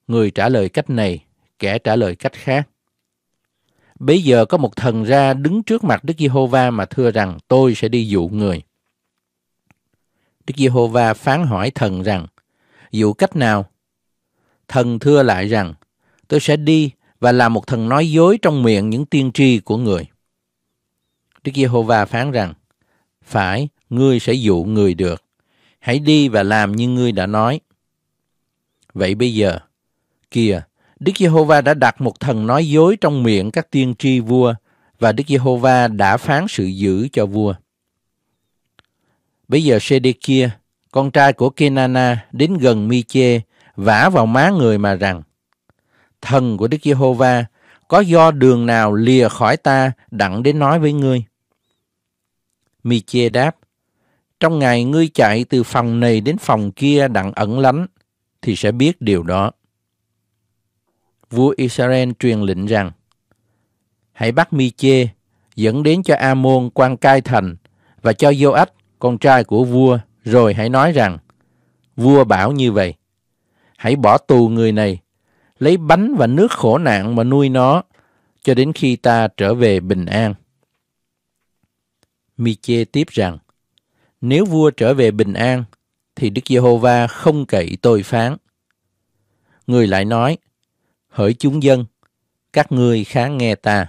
Người trả lời cách này, kẻ trả lời cách khác. Bây giờ có một thần ra đứng trước mặt Đức Giê-hô-va mà thưa rằng tôi sẽ đi dụ người. Đức Giê-hô-va phán hỏi thần rằng, dụ cách nào? Thần thưa lại rằng, tôi sẽ đi và làm một thần nói dối trong miệng những tiên tri của người. Đức Giê-hô-va phán rằng, phải, ngươi sẽ dụ người được. Hãy đi và làm như ngươi đã nói. Vậy bây giờ, kìa, Đức Giê-hô-va đã đặt một thần nói dối trong miệng các tiên tri vua và Đức Giê-hô-va đã phán sự dữ cho vua. Bây giờ kia, con trai của Kenana, đến gần Miche, vả vào má người mà rằng, Thần của Đức Giê-hô-va, có do đường nào lìa khỏi ta đặng đến nói với ngươi? Miche đáp, trong ngày ngươi chạy từ phòng này đến phòng kia đặng ẩn lánh, thì sẽ biết điều đó. Vua Israel truyền lệnh rằng, hãy bắt Mi Chê, dẫn đến cho Amon quan cai thành và cho Vô Ách con trai của vua, rồi hãy nói rằng, vua bảo như vậy, hãy bỏ tù người này, lấy bánh và nước khổ nạn mà nuôi nó, cho đến khi ta trở về bình an. Miche tiếp rằng, nếu vua trở về bình an, thì Đức Giê-hô-va không cậy tôi phán. Người lại nói, hỡi chúng dân, các ngươi khá nghe ta.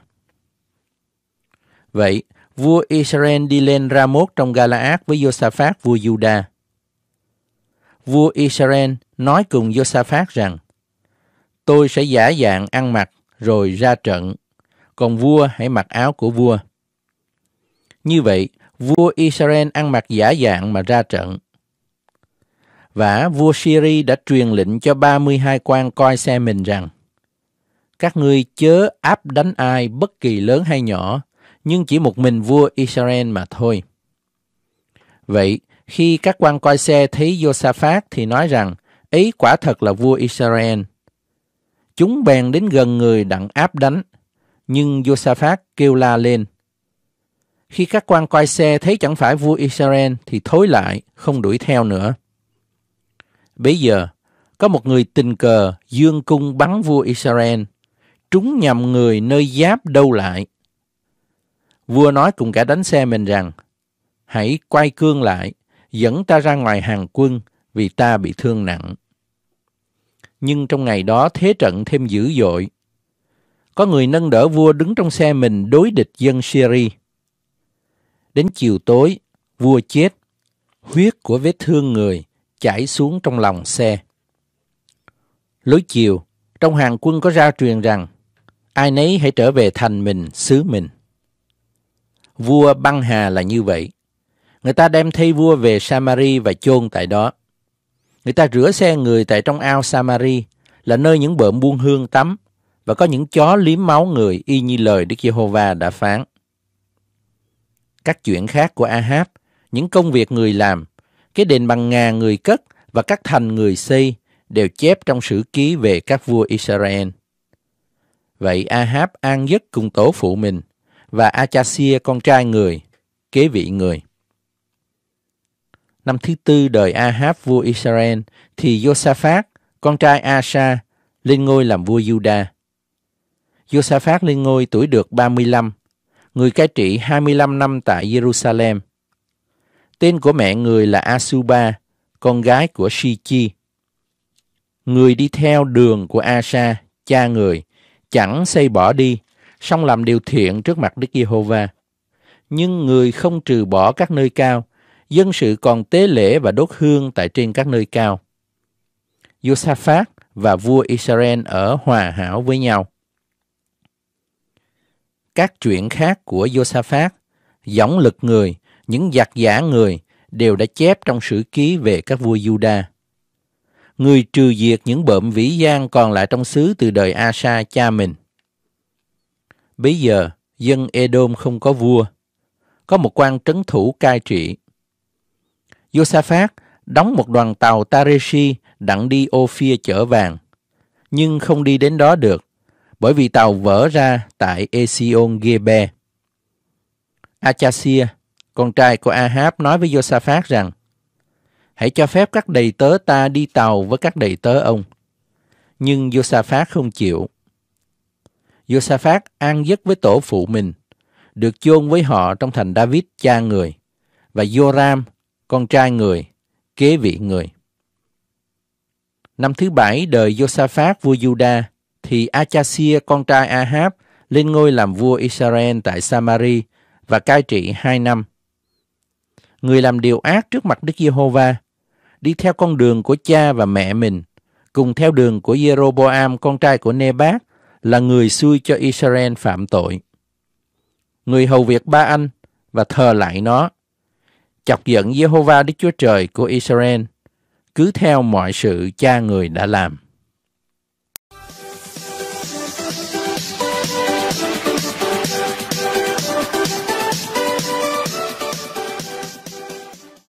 Vậy, Vua Israel đi lên Ramoth trong Galaad với Josaphat vua Juda. Vua Israel nói cùng Josaphat rằng, Tôi sẽ giả dạng ăn mặc rồi ra trận, còn vua hãy mặc áo của vua. Như vậy, vua Israel ăn mặc giả dạng mà ra trận. Và vua Syri đã truyền lệnh cho 32 quan coi xe mình rằng, các ngươi chớ áp đánh ai bất kỳ lớn hay nhỏ, nhưng chỉ một mình vua Israel mà thôi. Vậy, khi các quan coi xe thấy Josaphat thì nói rằng, ấy quả thật là vua Israel. Chúng bèn đến gần người đặng áp đánh, nhưng Josaphat kêu la lên. Khi các quan coi xe thấy chẳng phải vua Israel thì thối lại, không đuổi theo nữa. Bây giờ, có một người tình cờ dương cung bắn vua Israel, trúng nhầm người nơi giáp đâu lại vua nói cùng cả đánh xe mình rằng, hãy quay cương lại, dẫn ta ra ngoài hàng quân vì ta bị thương nặng. Nhưng trong ngày đó thế trận thêm dữ dội. Có người nâng đỡ vua đứng trong xe mình đối địch dân Syria. Đến chiều tối, vua chết, huyết của vết thương người chảy xuống trong lòng xe. Lối chiều, trong hàng quân có ra truyền rằng, ai nấy hãy trở về thành mình, xứ mình vua băng hà là như vậy. Người ta đem thay vua về Samari và chôn tại đó. Người ta rửa xe người tại trong ao Samari là nơi những bợm buông hương tắm và có những chó liếm máu người y như lời Đức Giê-hô-va đã phán. Các chuyện khác của Ahab, những công việc người làm, cái đền bằng ngà người cất và các thành người xây đều chép trong sử ký về các vua Israel. Vậy Ahab an giấc cùng tổ phụ mình – và Achasia con trai người, kế vị người. Năm thứ tư đời Ahab vua Israel thì Josaphat, con trai Asa, lên ngôi làm vua Juda. Josaphat lên ngôi tuổi được 35, người cai trị 25 năm tại Jerusalem. Tên của mẹ người là Asuba, con gái của Shichi. Người đi theo đường của Asa, cha người, chẳng xây bỏ đi song làm điều thiện trước mặt Đức Giê-hô-va. Nhưng người không trừ bỏ các nơi cao, dân sự còn tế lễ và đốt hương tại trên các nơi cao. Josaphat và vua Israel ở hòa hảo với nhau. Các chuyện khác của Josaphat, giọng lực người, những giặc giả người đều đã chép trong sử ký về các vua Juda. Người trừ diệt những bợm vĩ gian còn lại trong xứ từ đời Asa cha mình bây giờ, dân Edom không có vua. Có một quan trấn thủ cai trị. Josaphat đóng một đoàn tàu Tareshi đặng đi Ophir chở vàng, nhưng không đi đến đó được, bởi vì tàu vỡ ra tại Esion Gebe. Achasia, con trai của Ahab nói với Josaphat rằng, Hãy cho phép các đầy tớ ta đi tàu với các đầy tớ ông. Nhưng Josaphat không chịu. Josaphat an giấc với tổ phụ mình, được chôn với họ trong thành David cha người, và Joram, con trai người, kế vị người. Năm thứ bảy đời Josaphat vua Juda, thì Achasia con trai Ahab lên ngôi làm vua Israel tại Samari và cai trị hai năm. Người làm điều ác trước mặt Đức Giê-hô-va, đi theo con đường của cha và mẹ mình, cùng theo đường của Jeroboam con trai của Nebat là người xui cho Israel phạm tội. Người hầu việc ba anh và thờ lại nó, chọc giận Jehovah Đức Chúa Trời của Israel, cứ theo mọi sự cha người đã làm.